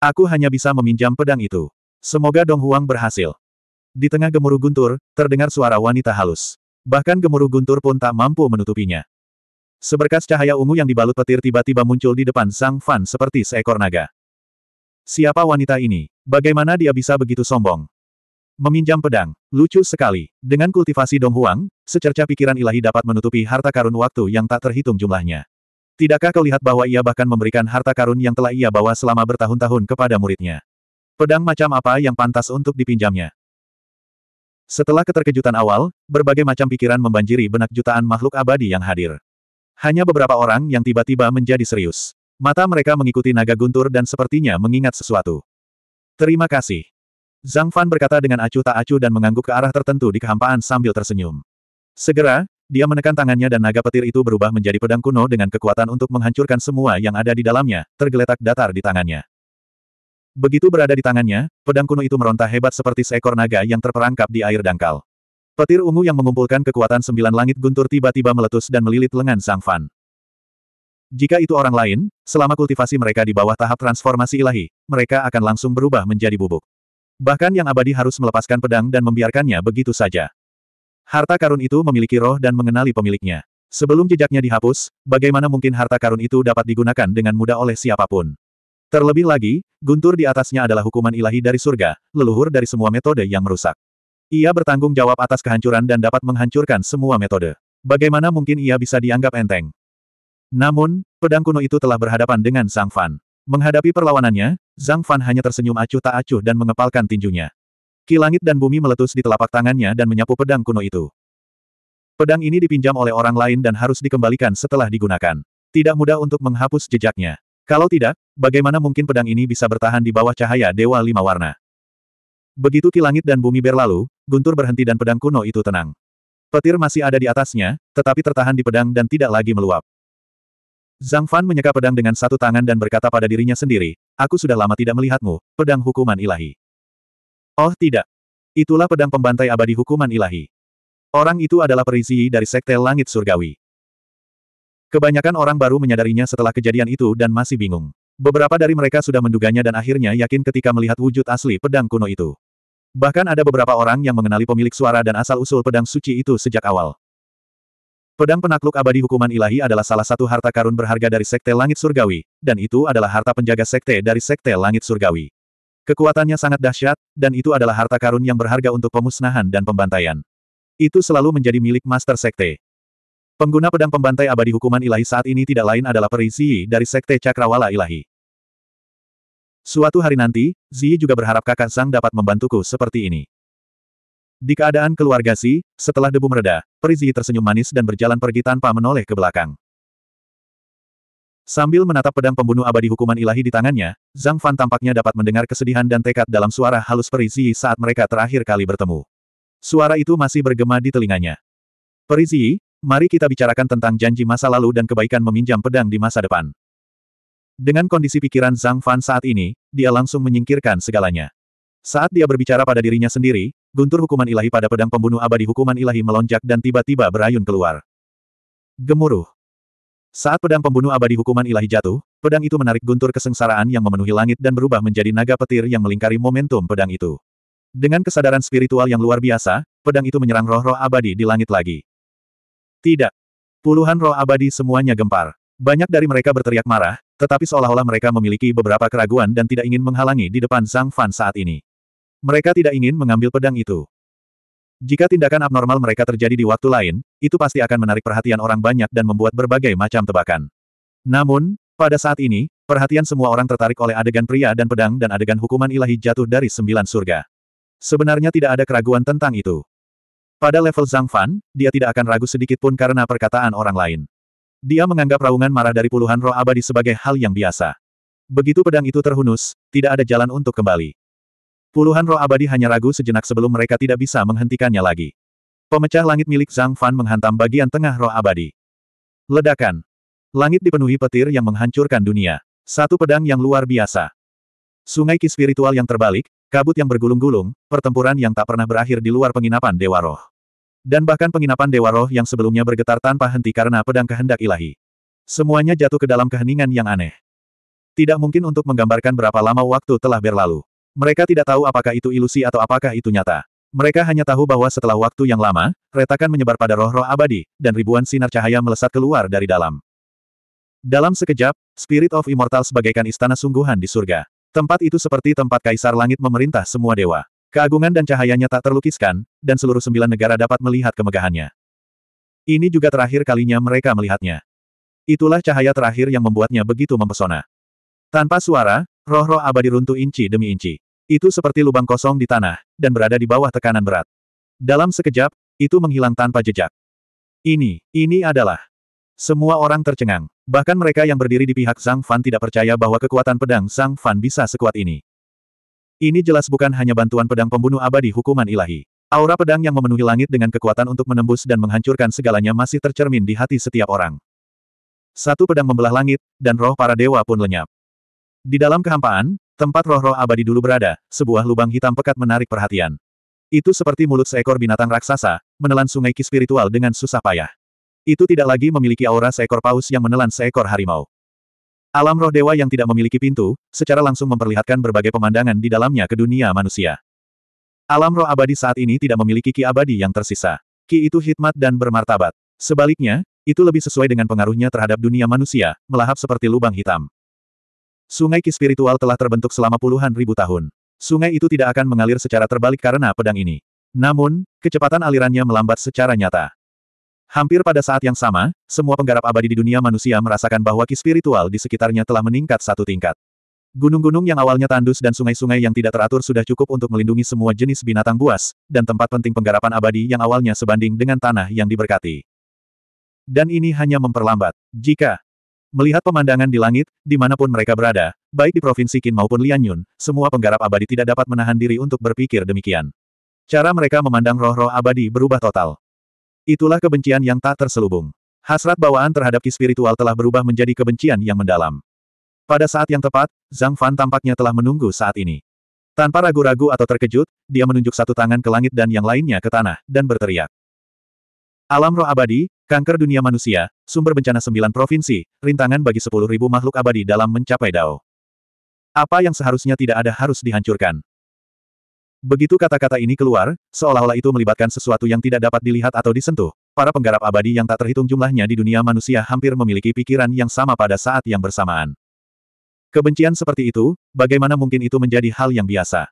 Aku hanya bisa meminjam pedang itu. Semoga Dong Huang berhasil. Di tengah gemuruh guntur, terdengar suara wanita halus. Bahkan gemuruh guntur pun tak mampu menutupinya. Seberkas cahaya ungu yang dibalut petir tiba-tiba muncul di depan Sang Fan seperti seekor naga. Siapa wanita ini? Bagaimana dia bisa begitu sombong? Meminjam pedang, lucu sekali. Dengan kultivasi Dong Huang, secerca pikiran ilahi dapat menutupi harta karun waktu yang tak terhitung jumlahnya. Tidakkah kau lihat bahwa ia bahkan memberikan harta karun yang telah ia bawa selama bertahun-tahun kepada muridnya? Pedang macam apa yang pantas untuk dipinjamnya? Setelah keterkejutan awal, berbagai macam pikiran membanjiri benak jutaan makhluk abadi yang hadir. Hanya beberapa orang yang tiba-tiba menjadi serius. Mata mereka mengikuti naga guntur dan sepertinya mengingat sesuatu. Terima kasih. Zhang Fan berkata dengan acuh tak acuh dan mengangguk ke arah tertentu di kehampaan sambil tersenyum. Segera, dia menekan tangannya dan naga petir itu berubah menjadi pedang kuno dengan kekuatan untuk menghancurkan semua yang ada di dalamnya, tergeletak datar di tangannya. Begitu berada di tangannya, pedang kuno itu meronta hebat seperti seekor naga yang terperangkap di air dangkal. Petir ungu yang mengumpulkan kekuatan sembilan langit guntur tiba-tiba meletus dan melilit lengan Sang Fan. Jika itu orang lain, selama kultivasi mereka di bawah tahap transformasi ilahi, mereka akan langsung berubah menjadi bubuk. Bahkan yang abadi harus melepaskan pedang dan membiarkannya begitu saja. Harta karun itu memiliki roh dan mengenali pemiliknya. Sebelum jejaknya dihapus, bagaimana mungkin harta karun itu dapat digunakan dengan mudah oleh siapapun? Terlebih lagi, guntur di atasnya adalah hukuman ilahi dari surga, leluhur dari semua metode yang merusak. Ia bertanggung jawab atas kehancuran dan dapat menghancurkan semua metode. Bagaimana mungkin ia bisa dianggap enteng? Namun, pedang kuno itu telah berhadapan dengan Zhang Fan. Menghadapi perlawanannya, Zhang Fan hanya tersenyum acuh tak acuh dan mengepalkan tinjunya. Ki langit dan bumi meletus di telapak tangannya dan menyapu pedang kuno itu. Pedang ini dipinjam oleh orang lain dan harus dikembalikan setelah digunakan. Tidak mudah untuk menghapus jejaknya. Kalau tidak, bagaimana mungkin pedang ini bisa bertahan di bawah cahaya Dewa Lima Warna? Begitu ki langit dan bumi berlalu, Guntur berhenti dan pedang kuno itu tenang. Petir masih ada di atasnya, tetapi tertahan di pedang dan tidak lagi meluap. Zhang Fan menyeka pedang dengan satu tangan dan berkata pada dirinya sendiri, Aku sudah lama tidak melihatmu, pedang hukuman ilahi. Oh tidak. Itulah pedang pembantai abadi hukuman ilahi. Orang itu adalah perisi dari sekte langit surgawi. Kebanyakan orang baru menyadarinya setelah kejadian itu dan masih bingung. Beberapa dari mereka sudah menduganya dan akhirnya yakin ketika melihat wujud asli pedang kuno itu. Bahkan ada beberapa orang yang mengenali pemilik suara dan asal-usul pedang suci itu sejak awal. Pedang penakluk abadi hukuman ilahi adalah salah satu harta karun berharga dari Sekte Langit Surgawi, dan itu adalah harta penjaga Sekte dari Sekte Langit Surgawi. Kekuatannya sangat dahsyat, dan itu adalah harta karun yang berharga untuk pemusnahan dan pembantaian. Itu selalu menjadi milik Master Sekte. Pengguna pedang pembantai abadi hukuman ilahi saat ini tidak lain adalah perisi dari Sekte Cakrawala Ilahi. Suatu hari nanti, Ziyi juga berharap kakak Sang dapat membantuku seperti ini. Di keadaan keluarga Si, setelah debu mereda, Perizi tersenyum manis dan berjalan pergi tanpa menoleh ke belakang. Sambil menatap pedang pembunuh abadi hukuman ilahi di tangannya, Zhang Fan tampaknya dapat mendengar kesedihan dan tekad dalam suara halus Perizi saat mereka terakhir kali bertemu. Suara itu masih bergema di telinganya. Perizi, mari kita bicarakan tentang janji masa lalu dan kebaikan meminjam pedang di masa depan. Dengan kondisi pikiran Zhang Fan saat ini, dia langsung menyingkirkan segalanya. Saat dia berbicara pada dirinya sendiri, guntur hukuman ilahi pada pedang pembunuh abadi hukuman ilahi melonjak dan tiba-tiba berayun keluar. Gemuruh. Saat pedang pembunuh abadi hukuman ilahi jatuh, pedang itu menarik guntur kesengsaraan yang memenuhi langit dan berubah menjadi naga petir yang melingkari momentum pedang itu. Dengan kesadaran spiritual yang luar biasa, pedang itu menyerang roh-roh abadi di langit lagi. Tidak. Puluhan roh abadi semuanya gempar. Banyak dari mereka berteriak marah, tetapi seolah-olah mereka memiliki beberapa keraguan dan tidak ingin menghalangi di depan Zhang Fan saat ini. Mereka tidak ingin mengambil pedang itu. Jika tindakan abnormal mereka terjadi di waktu lain, itu pasti akan menarik perhatian orang banyak dan membuat berbagai macam tebakan. Namun, pada saat ini, perhatian semua orang tertarik oleh adegan pria dan pedang dan adegan hukuman ilahi jatuh dari sembilan surga. Sebenarnya tidak ada keraguan tentang itu. Pada level Zhang Fan, dia tidak akan ragu sedikit pun karena perkataan orang lain. Dia menganggap raungan marah dari puluhan roh abadi sebagai hal yang biasa. Begitu pedang itu terhunus, tidak ada jalan untuk kembali. Puluhan roh abadi hanya ragu sejenak sebelum mereka tidak bisa menghentikannya lagi. Pemecah langit milik Zhang Fan menghantam bagian tengah roh abadi. Ledakan. Langit dipenuhi petir yang menghancurkan dunia. Satu pedang yang luar biasa. Sungai ki spiritual yang terbalik, kabut yang bergulung-gulung, pertempuran yang tak pernah berakhir di luar penginapan Dewa Roh. Dan bahkan penginapan Dewa Roh yang sebelumnya bergetar tanpa henti karena pedang kehendak ilahi. Semuanya jatuh ke dalam keheningan yang aneh. Tidak mungkin untuk menggambarkan berapa lama waktu telah berlalu. Mereka tidak tahu apakah itu ilusi atau apakah itu nyata. Mereka hanya tahu bahwa setelah waktu yang lama, retakan menyebar pada roh-roh abadi, dan ribuan sinar cahaya melesat keluar dari dalam. Dalam sekejap, Spirit of sebagai sebagaikan istana sungguhan di surga. Tempat itu seperti tempat kaisar langit memerintah semua dewa. Keagungan dan cahayanya tak terlukiskan, dan seluruh sembilan negara dapat melihat kemegahannya. Ini juga terakhir kalinya mereka melihatnya. Itulah cahaya terakhir yang membuatnya begitu mempesona. Tanpa suara, Roh-roh abadi runtuh inci demi inci. Itu seperti lubang kosong di tanah, dan berada di bawah tekanan berat. Dalam sekejap, itu menghilang tanpa jejak. Ini, ini adalah. Semua orang tercengang. Bahkan mereka yang berdiri di pihak Zhang Fan tidak percaya bahwa kekuatan pedang Zhang Fan bisa sekuat ini. Ini jelas bukan hanya bantuan pedang pembunuh abadi hukuman ilahi. Aura pedang yang memenuhi langit dengan kekuatan untuk menembus dan menghancurkan segalanya masih tercermin di hati setiap orang. Satu pedang membelah langit, dan roh para dewa pun lenyap. Di dalam kehampaan, tempat roh-roh abadi dulu berada, sebuah lubang hitam pekat menarik perhatian. Itu seperti mulut seekor binatang raksasa, menelan sungai ki spiritual dengan susah payah. Itu tidak lagi memiliki aura seekor paus yang menelan seekor harimau. Alam roh dewa yang tidak memiliki pintu, secara langsung memperlihatkan berbagai pemandangan di dalamnya ke dunia manusia. Alam roh abadi saat ini tidak memiliki ki abadi yang tersisa. Ki itu hikmat dan bermartabat. Sebaliknya, itu lebih sesuai dengan pengaruhnya terhadap dunia manusia, melahap seperti lubang hitam. Sungai Ki spiritual telah terbentuk selama puluhan ribu tahun. Sungai itu tidak akan mengalir secara terbalik karena pedang ini. Namun, kecepatan alirannya melambat secara nyata. Hampir pada saat yang sama, semua penggarap abadi di dunia manusia merasakan bahwa ki spiritual di sekitarnya telah meningkat satu tingkat. Gunung-gunung yang awalnya tandus dan sungai-sungai yang tidak teratur sudah cukup untuk melindungi semua jenis binatang buas, dan tempat penting penggarapan abadi yang awalnya sebanding dengan tanah yang diberkati. Dan ini hanya memperlambat. Jika Melihat pemandangan di langit, dimanapun mereka berada, baik di Provinsi Qin maupun Lianyun, semua penggarap abadi tidak dapat menahan diri untuk berpikir demikian. Cara mereka memandang roh-roh abadi berubah total. Itulah kebencian yang tak terselubung. Hasrat bawaan terhadap ki spiritual telah berubah menjadi kebencian yang mendalam. Pada saat yang tepat, Zhang Fan tampaknya telah menunggu saat ini. Tanpa ragu-ragu atau terkejut, dia menunjuk satu tangan ke langit dan yang lainnya ke tanah, dan berteriak. Alam roh abadi, kanker dunia manusia, sumber bencana sembilan provinsi, rintangan bagi sepuluh ribu makhluk abadi dalam mencapai dao. Apa yang seharusnya tidak ada harus dihancurkan. Begitu kata-kata ini keluar, seolah-olah itu melibatkan sesuatu yang tidak dapat dilihat atau disentuh. Para penggarap abadi yang tak terhitung jumlahnya di dunia manusia hampir memiliki pikiran yang sama pada saat yang bersamaan. Kebencian seperti itu, bagaimana mungkin itu menjadi hal yang biasa?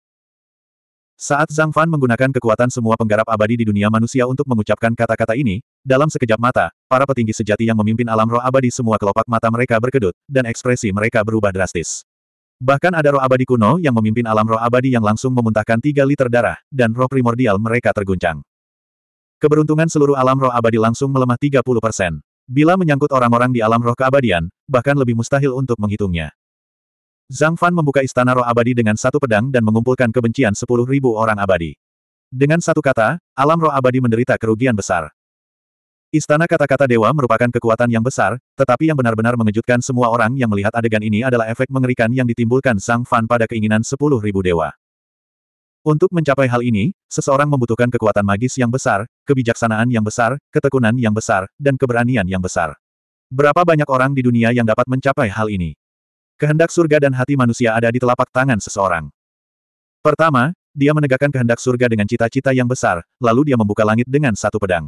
Saat Zhang Fan menggunakan kekuatan semua penggarap abadi di dunia manusia untuk mengucapkan kata-kata ini, dalam sekejap mata, para petinggi sejati yang memimpin alam roh abadi semua kelopak mata mereka berkedut, dan ekspresi mereka berubah drastis. Bahkan ada roh abadi kuno yang memimpin alam roh abadi yang langsung memuntahkan tiga liter darah, dan roh primordial mereka terguncang. Keberuntungan seluruh alam roh abadi langsung melemah 30 Bila menyangkut orang-orang di alam roh keabadian, bahkan lebih mustahil untuk menghitungnya. Zhang Fan membuka istana roh abadi dengan satu pedang dan mengumpulkan kebencian sepuluh ribu orang abadi. Dengan satu kata, alam roh abadi menderita kerugian besar. Istana kata-kata dewa merupakan kekuatan yang besar, tetapi yang benar-benar mengejutkan semua orang yang melihat adegan ini adalah efek mengerikan yang ditimbulkan Zhang Fan pada keinginan sepuluh ribu dewa. Untuk mencapai hal ini, seseorang membutuhkan kekuatan magis yang besar, kebijaksanaan yang besar, ketekunan yang besar, dan keberanian yang besar. Berapa banyak orang di dunia yang dapat mencapai hal ini? Kehendak surga dan hati manusia ada di telapak tangan seseorang. Pertama, dia menegakkan kehendak surga dengan cita-cita yang besar, lalu dia membuka langit dengan satu pedang.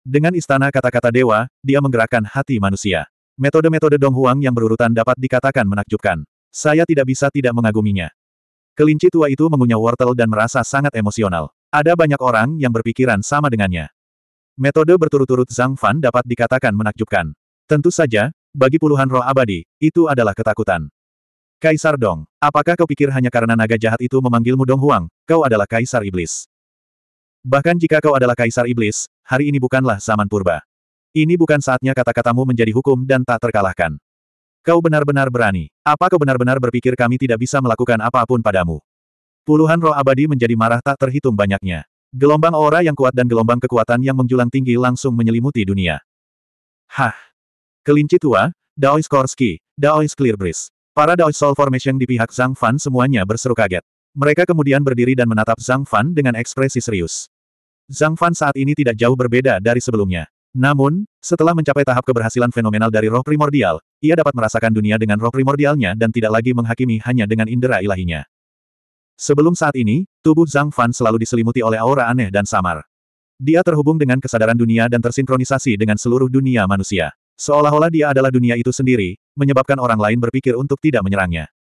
Dengan istana kata-kata dewa, dia menggerakkan hati manusia. Metode-metode Donghuang yang berurutan dapat dikatakan menakjubkan. Saya tidak bisa tidak mengaguminya. Kelinci tua itu mengunyah wortel dan merasa sangat emosional. Ada banyak orang yang berpikiran sama dengannya. Metode berturut-turut Zhang Fan dapat dikatakan menakjubkan. Tentu saja, bagi puluhan roh abadi, itu adalah ketakutan. Kaisar Dong, apakah kau pikir hanya karena naga jahat itu memanggilmu Dong Huang, kau adalah Kaisar Iblis? Bahkan jika kau adalah Kaisar Iblis, hari ini bukanlah zaman purba. Ini bukan saatnya kata-katamu menjadi hukum dan tak terkalahkan. Kau benar-benar berani. Apa kau benar-benar berpikir kami tidak bisa melakukan apapun padamu? Puluhan roh abadi menjadi marah tak terhitung banyaknya. Gelombang aura yang kuat dan gelombang kekuatan yang menjulang tinggi langsung menyelimuti dunia. Hah, Kelinci tua, Daois Korski, Daois Clear Para Daois Soul Formation di pihak Zhang Fan semuanya berseru kaget. Mereka kemudian berdiri dan menatap Zhang Fan dengan ekspresi serius. Zhang Fan saat ini tidak jauh berbeda dari sebelumnya. Namun, setelah mencapai tahap keberhasilan fenomenal dari roh primordial, ia dapat merasakan dunia dengan roh primordialnya dan tidak lagi menghakimi hanya dengan indera ilahinya. Sebelum saat ini, tubuh Zhang Fan selalu diselimuti oleh aura aneh dan samar. Dia terhubung dengan kesadaran dunia dan tersinkronisasi dengan seluruh dunia manusia. Seolah-olah dia adalah dunia itu sendiri, menyebabkan orang lain berpikir untuk tidak menyerangnya.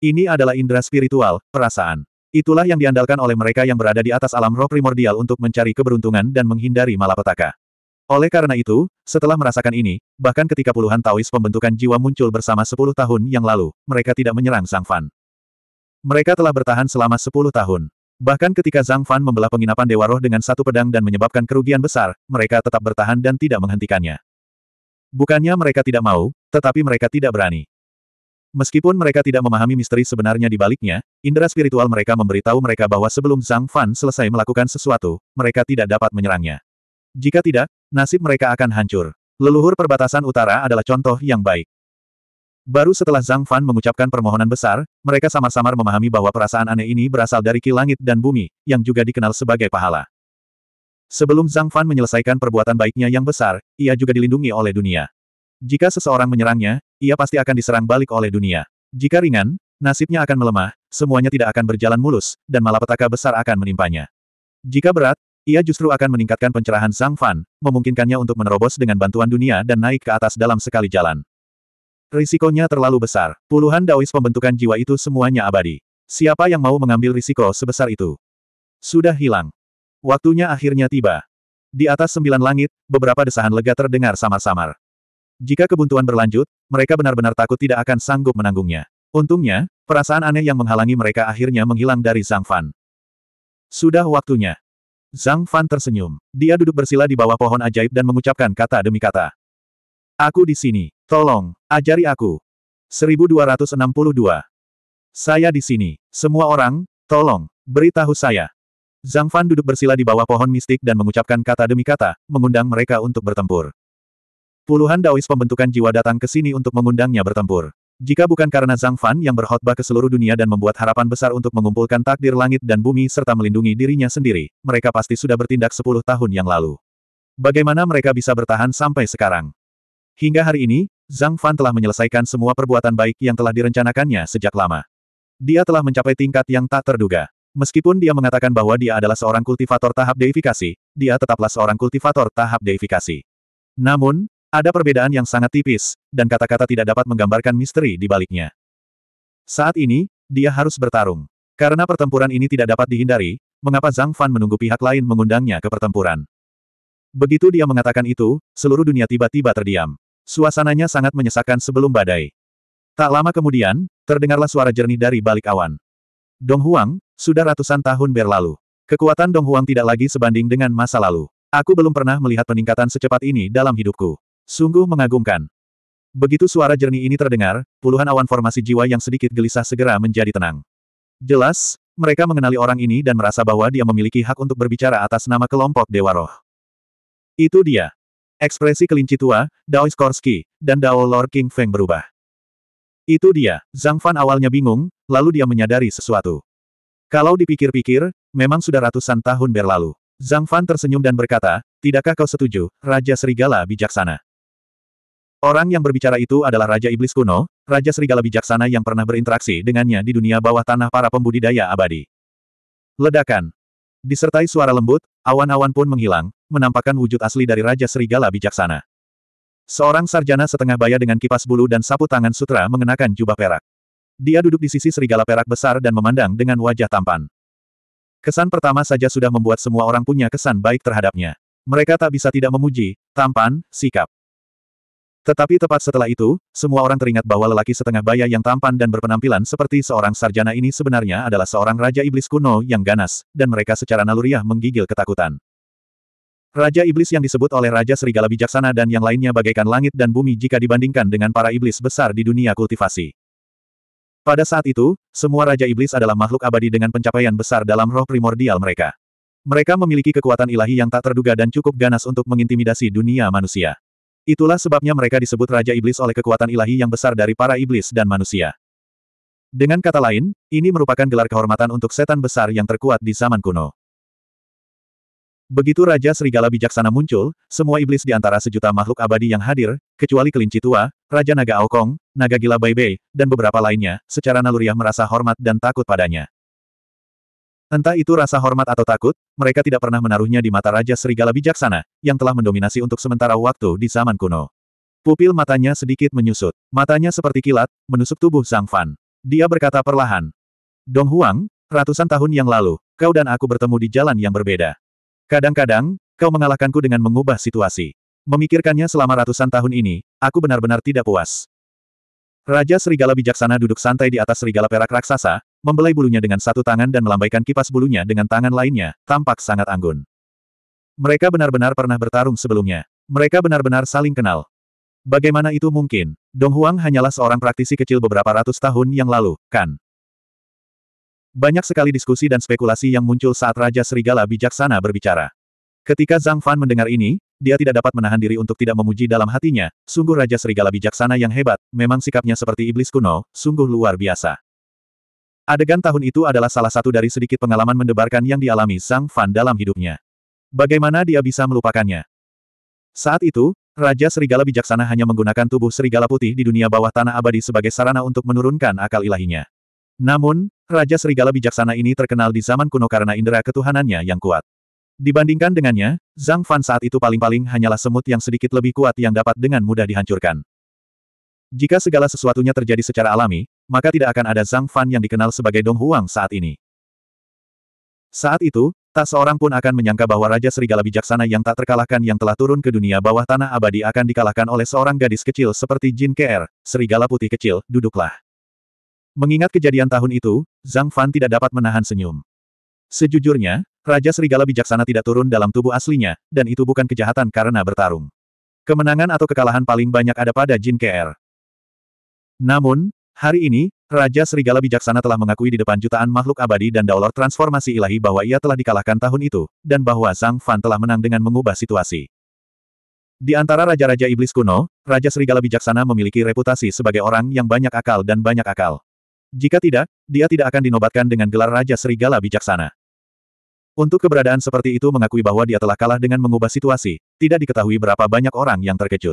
Ini adalah indera spiritual, perasaan. Itulah yang diandalkan oleh mereka yang berada di atas alam roh primordial untuk mencari keberuntungan dan menghindari malapetaka. Oleh karena itu, setelah merasakan ini, bahkan ketika puluhan Taois pembentukan jiwa muncul bersama sepuluh tahun yang lalu, mereka tidak menyerang Zhang Fan. Mereka telah bertahan selama sepuluh tahun. Bahkan ketika Zhang Fan membelah penginapan Dewa Roh dengan satu pedang dan menyebabkan kerugian besar, mereka tetap bertahan dan tidak menghentikannya. Bukannya mereka tidak mau, tetapi mereka tidak berani. Meskipun mereka tidak memahami misteri sebenarnya di baliknya, indera spiritual mereka memberitahu mereka bahwa sebelum Zhang Fan selesai melakukan sesuatu, mereka tidak dapat menyerangnya. Jika tidak, nasib mereka akan hancur. Leluhur perbatasan utara adalah contoh yang baik. Baru setelah Zhang Fan mengucapkan permohonan besar, mereka samar-samar memahami bahwa perasaan aneh ini berasal dari ki langit dan bumi, yang juga dikenal sebagai pahala. Sebelum Zhang Fan menyelesaikan perbuatan baiknya yang besar, ia juga dilindungi oleh dunia. Jika seseorang menyerangnya, ia pasti akan diserang balik oleh dunia. Jika ringan, nasibnya akan melemah, semuanya tidak akan berjalan mulus, dan malapetaka besar akan menimpanya. Jika berat, ia justru akan meningkatkan pencerahan Zhang Fan, memungkinkannya untuk menerobos dengan bantuan dunia dan naik ke atas dalam sekali jalan. Risikonya terlalu besar. Puluhan daois pembentukan jiwa itu semuanya abadi. Siapa yang mau mengambil risiko sebesar itu? Sudah hilang. Waktunya akhirnya tiba. Di atas sembilan langit, beberapa desahan lega terdengar samar-samar. Jika kebuntuan berlanjut, mereka benar-benar takut tidak akan sanggup menanggungnya. Untungnya, perasaan aneh yang menghalangi mereka akhirnya menghilang dari Zhang Fan. Sudah waktunya. Zhang Fan tersenyum. Dia duduk bersila di bawah pohon ajaib dan mengucapkan kata demi kata. Aku di sini. Tolong, ajari aku. 1262. Saya di sini. Semua orang, tolong, beritahu saya. Zhang Fan duduk bersila di bawah pohon mistik dan mengucapkan kata demi kata, mengundang mereka untuk bertempur. Puluhan daois pembentukan jiwa datang ke sini untuk mengundangnya bertempur. Jika bukan karena Zhang Fan yang berkhotbah ke seluruh dunia dan membuat harapan besar untuk mengumpulkan takdir langit dan bumi serta melindungi dirinya sendiri, mereka pasti sudah bertindak sepuluh tahun yang lalu. Bagaimana mereka bisa bertahan sampai sekarang? Hingga hari ini, Zhang Fan telah menyelesaikan semua perbuatan baik yang telah direncanakannya sejak lama. Dia telah mencapai tingkat yang tak terduga. Meskipun dia mengatakan bahwa dia adalah seorang kultivator tahap deifikasi, dia tetaplah seorang kultivator tahap deifikasi. Namun, ada perbedaan yang sangat tipis, dan kata-kata tidak dapat menggambarkan misteri di baliknya. Saat ini, dia harus bertarung. Karena pertempuran ini tidak dapat dihindari, mengapa Zhang Fan menunggu pihak lain mengundangnya ke pertempuran? Begitu dia mengatakan itu, seluruh dunia tiba-tiba terdiam. Suasananya sangat menyesakkan sebelum badai. Tak lama kemudian, terdengarlah suara jernih dari balik awan. Dong Huang, sudah ratusan tahun berlalu. Kekuatan Dong Huang tidak lagi sebanding dengan masa lalu. Aku belum pernah melihat peningkatan secepat ini dalam hidupku. Sungguh mengagumkan. Begitu suara jernih ini terdengar, puluhan awan formasi jiwa yang sedikit gelisah segera menjadi tenang. Jelas, mereka mengenali orang ini dan merasa bahwa dia memiliki hak untuk berbicara atas nama kelompok Dewa Roh. Itu dia. Ekspresi kelinci tua, Dao dan Dao Lord King Feng berubah. Itu dia, Zhang Fan awalnya bingung, lalu dia menyadari sesuatu. Kalau dipikir-pikir, memang sudah ratusan tahun berlalu. Zhang Fan tersenyum dan berkata, Tidakkah kau setuju, Raja Serigala bijaksana? Orang yang berbicara itu adalah Raja Iblis kuno, Raja Serigala bijaksana yang pernah berinteraksi dengannya di dunia bawah tanah para pembudidaya abadi. Ledakan. Disertai suara lembut, awan-awan pun menghilang, menampakkan wujud asli dari Raja Serigala bijaksana. Seorang sarjana setengah baya dengan kipas bulu dan sapu tangan sutra mengenakan jubah perak. Dia duduk di sisi serigala perak besar dan memandang dengan wajah tampan. Kesan pertama saja sudah membuat semua orang punya kesan baik terhadapnya. Mereka tak bisa tidak memuji, tampan, sikap. Tetapi tepat setelah itu, semua orang teringat bahwa lelaki setengah baya yang tampan dan berpenampilan seperti seorang sarjana ini sebenarnya adalah seorang raja iblis kuno yang ganas, dan mereka secara naluriah menggigil ketakutan. Raja Iblis yang disebut oleh Raja Serigala Bijaksana dan yang lainnya bagaikan langit dan bumi jika dibandingkan dengan para iblis besar di dunia kultivasi. Pada saat itu, semua Raja Iblis adalah makhluk abadi dengan pencapaian besar dalam roh primordial mereka. Mereka memiliki kekuatan ilahi yang tak terduga dan cukup ganas untuk mengintimidasi dunia manusia. Itulah sebabnya mereka disebut Raja Iblis oleh kekuatan ilahi yang besar dari para iblis dan manusia. Dengan kata lain, ini merupakan gelar kehormatan untuk setan besar yang terkuat di zaman kuno. Begitu Raja Serigala Bijaksana muncul, semua iblis di antara sejuta makhluk abadi yang hadir, kecuali kelinci tua, Raja Naga Aokong, Naga Gila Bai Bei, dan beberapa lainnya, secara naluriah merasa hormat dan takut padanya. Entah itu rasa hormat atau takut, mereka tidak pernah menaruhnya di mata Raja Serigala Bijaksana, yang telah mendominasi untuk sementara waktu di zaman kuno. Pupil matanya sedikit menyusut. Matanya seperti kilat, menusuk tubuh sang Fan. Dia berkata perlahan. Dong Huang, ratusan tahun yang lalu, kau dan aku bertemu di jalan yang berbeda. Kadang-kadang, kau mengalahkanku dengan mengubah situasi. Memikirkannya selama ratusan tahun ini, aku benar-benar tidak puas. Raja Serigala Bijaksana duduk santai di atas serigala perak raksasa, membelai bulunya dengan satu tangan dan melambaikan kipas bulunya dengan tangan lainnya, tampak sangat anggun. Mereka benar-benar pernah bertarung sebelumnya. Mereka benar-benar saling kenal. Bagaimana itu mungkin? Dong Huang hanyalah seorang praktisi kecil beberapa ratus tahun yang lalu, kan? Banyak sekali diskusi dan spekulasi yang muncul saat Raja Serigala bijaksana berbicara. Ketika Zhang Fan mendengar ini, dia tidak dapat menahan diri untuk tidak memuji dalam hatinya, sungguh Raja Serigala bijaksana yang hebat, memang sikapnya seperti iblis kuno, sungguh luar biasa. Adegan tahun itu adalah salah satu dari sedikit pengalaman mendebarkan yang dialami Zhang Fan dalam hidupnya. Bagaimana dia bisa melupakannya? Saat itu, Raja Serigala Bijaksana hanya menggunakan tubuh serigala putih di dunia bawah tanah abadi sebagai sarana untuk menurunkan akal ilahinya. Namun, Raja Serigala Bijaksana ini terkenal di zaman kuno karena indera ketuhanannya yang kuat. Dibandingkan dengannya, Zhang Fan saat itu paling-paling hanyalah semut yang sedikit lebih kuat yang dapat dengan mudah dihancurkan. Jika segala sesuatunya terjadi secara alami, maka tidak akan ada Zhang Fan yang dikenal sebagai Dong Huang saat ini. Saat itu, tak seorang pun akan menyangka bahwa Raja Serigala Bijaksana yang tak terkalahkan yang telah turun ke dunia bawah tanah abadi akan dikalahkan oleh seorang gadis kecil seperti Jin Ker, Serigala Putih Kecil, duduklah. Mengingat kejadian tahun itu, Zhang Fan tidak dapat menahan senyum. Sejujurnya, Raja Serigala Bijaksana tidak turun dalam tubuh aslinya, dan itu bukan kejahatan karena bertarung. Kemenangan atau kekalahan paling banyak ada pada Jin KR. Namun, hari ini, Raja Serigala Bijaksana telah mengakui di depan jutaan makhluk abadi dan daulor transformasi ilahi bahwa ia telah dikalahkan tahun itu, dan bahwa Zhang Fan telah menang dengan mengubah situasi. Di antara raja-raja iblis kuno, Raja Serigala Bijaksana memiliki reputasi sebagai orang yang banyak akal dan banyak akal. Jika tidak, dia tidak akan dinobatkan dengan gelar Raja Serigala Bijaksana. Untuk keberadaan seperti itu mengakui bahwa dia telah kalah dengan mengubah situasi, tidak diketahui berapa banyak orang yang terkejut.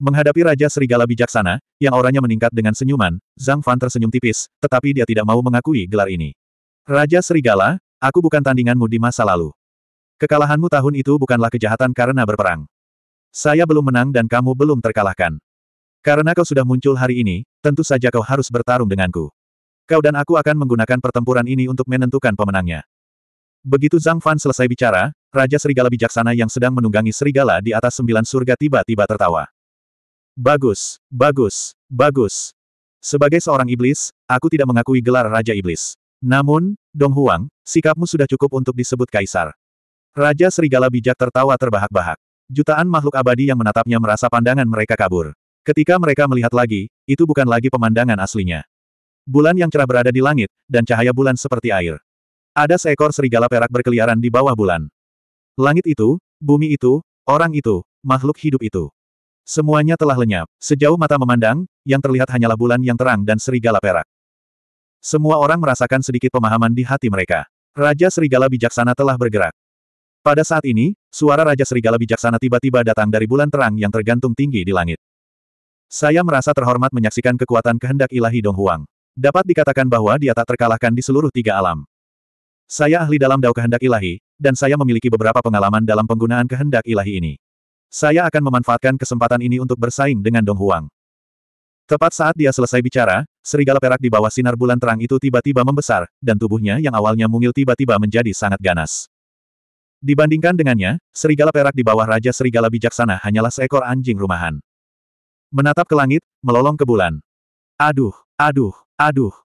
Menghadapi Raja Serigala Bijaksana, yang auranya meningkat dengan senyuman, Zhang Fan tersenyum tipis, tetapi dia tidak mau mengakui gelar ini. Raja Serigala, aku bukan tandinganmu di masa lalu. Kekalahanmu tahun itu bukanlah kejahatan karena berperang. Saya belum menang dan kamu belum terkalahkan. Karena kau sudah muncul hari ini, tentu saja kau harus bertarung denganku. Kau dan aku akan menggunakan pertempuran ini untuk menentukan pemenangnya. Begitu Zhang Fan selesai bicara, Raja Serigala Bijaksana yang sedang menunggangi Serigala di atas sembilan surga tiba-tiba tertawa. Bagus, bagus, bagus. Sebagai seorang iblis, aku tidak mengakui gelar Raja Iblis. Namun, Dong Huang, sikapmu sudah cukup untuk disebut kaisar. Raja Serigala Bijak tertawa terbahak-bahak. Jutaan makhluk abadi yang menatapnya merasa pandangan mereka kabur. Ketika mereka melihat lagi, itu bukan lagi pemandangan aslinya. Bulan yang cerah berada di langit, dan cahaya bulan seperti air. Ada seekor serigala perak berkeliaran di bawah bulan. Langit itu, bumi itu, orang itu, makhluk hidup itu. Semuanya telah lenyap. Sejauh mata memandang, yang terlihat hanyalah bulan yang terang dan serigala perak. Semua orang merasakan sedikit pemahaman di hati mereka. Raja Serigala Bijaksana telah bergerak. Pada saat ini, suara Raja Serigala Bijaksana tiba-tiba datang dari bulan terang yang tergantung tinggi di langit. Saya merasa terhormat menyaksikan kekuatan kehendak ilahi Dong Huang. Dapat dikatakan bahwa dia tak terkalahkan di seluruh tiga alam. Saya ahli dalam dao kehendak ilahi, dan saya memiliki beberapa pengalaman dalam penggunaan kehendak ilahi ini. Saya akan memanfaatkan kesempatan ini untuk bersaing dengan Dong Huang. Tepat saat dia selesai bicara, serigala perak di bawah sinar bulan terang itu tiba-tiba membesar, dan tubuhnya yang awalnya mungil tiba-tiba menjadi sangat ganas. Dibandingkan dengannya, serigala perak di bawah Raja Serigala Bijaksana hanyalah seekor anjing rumahan. Menatap ke langit, melolong ke bulan. Aduh, aduh, aduh.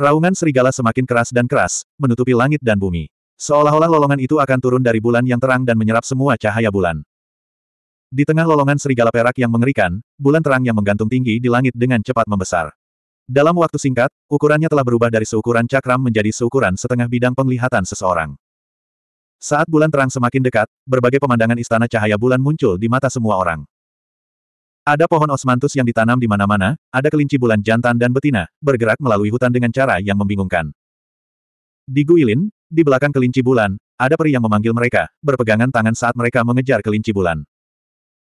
Raungan serigala semakin keras dan keras, menutupi langit dan bumi. Seolah-olah lolongan itu akan turun dari bulan yang terang dan menyerap semua cahaya bulan. Di tengah lolongan serigala perak yang mengerikan, bulan terang yang menggantung tinggi di langit dengan cepat membesar. Dalam waktu singkat, ukurannya telah berubah dari seukuran cakram menjadi seukuran setengah bidang penglihatan seseorang. Saat bulan terang semakin dekat, berbagai pemandangan istana cahaya bulan muncul di mata semua orang. Ada pohon osmanthus yang ditanam di mana-mana, ada kelinci bulan jantan dan betina, bergerak melalui hutan dengan cara yang membingungkan. Di Guilin, di belakang kelinci bulan, ada peri yang memanggil mereka, berpegangan tangan saat mereka mengejar kelinci bulan.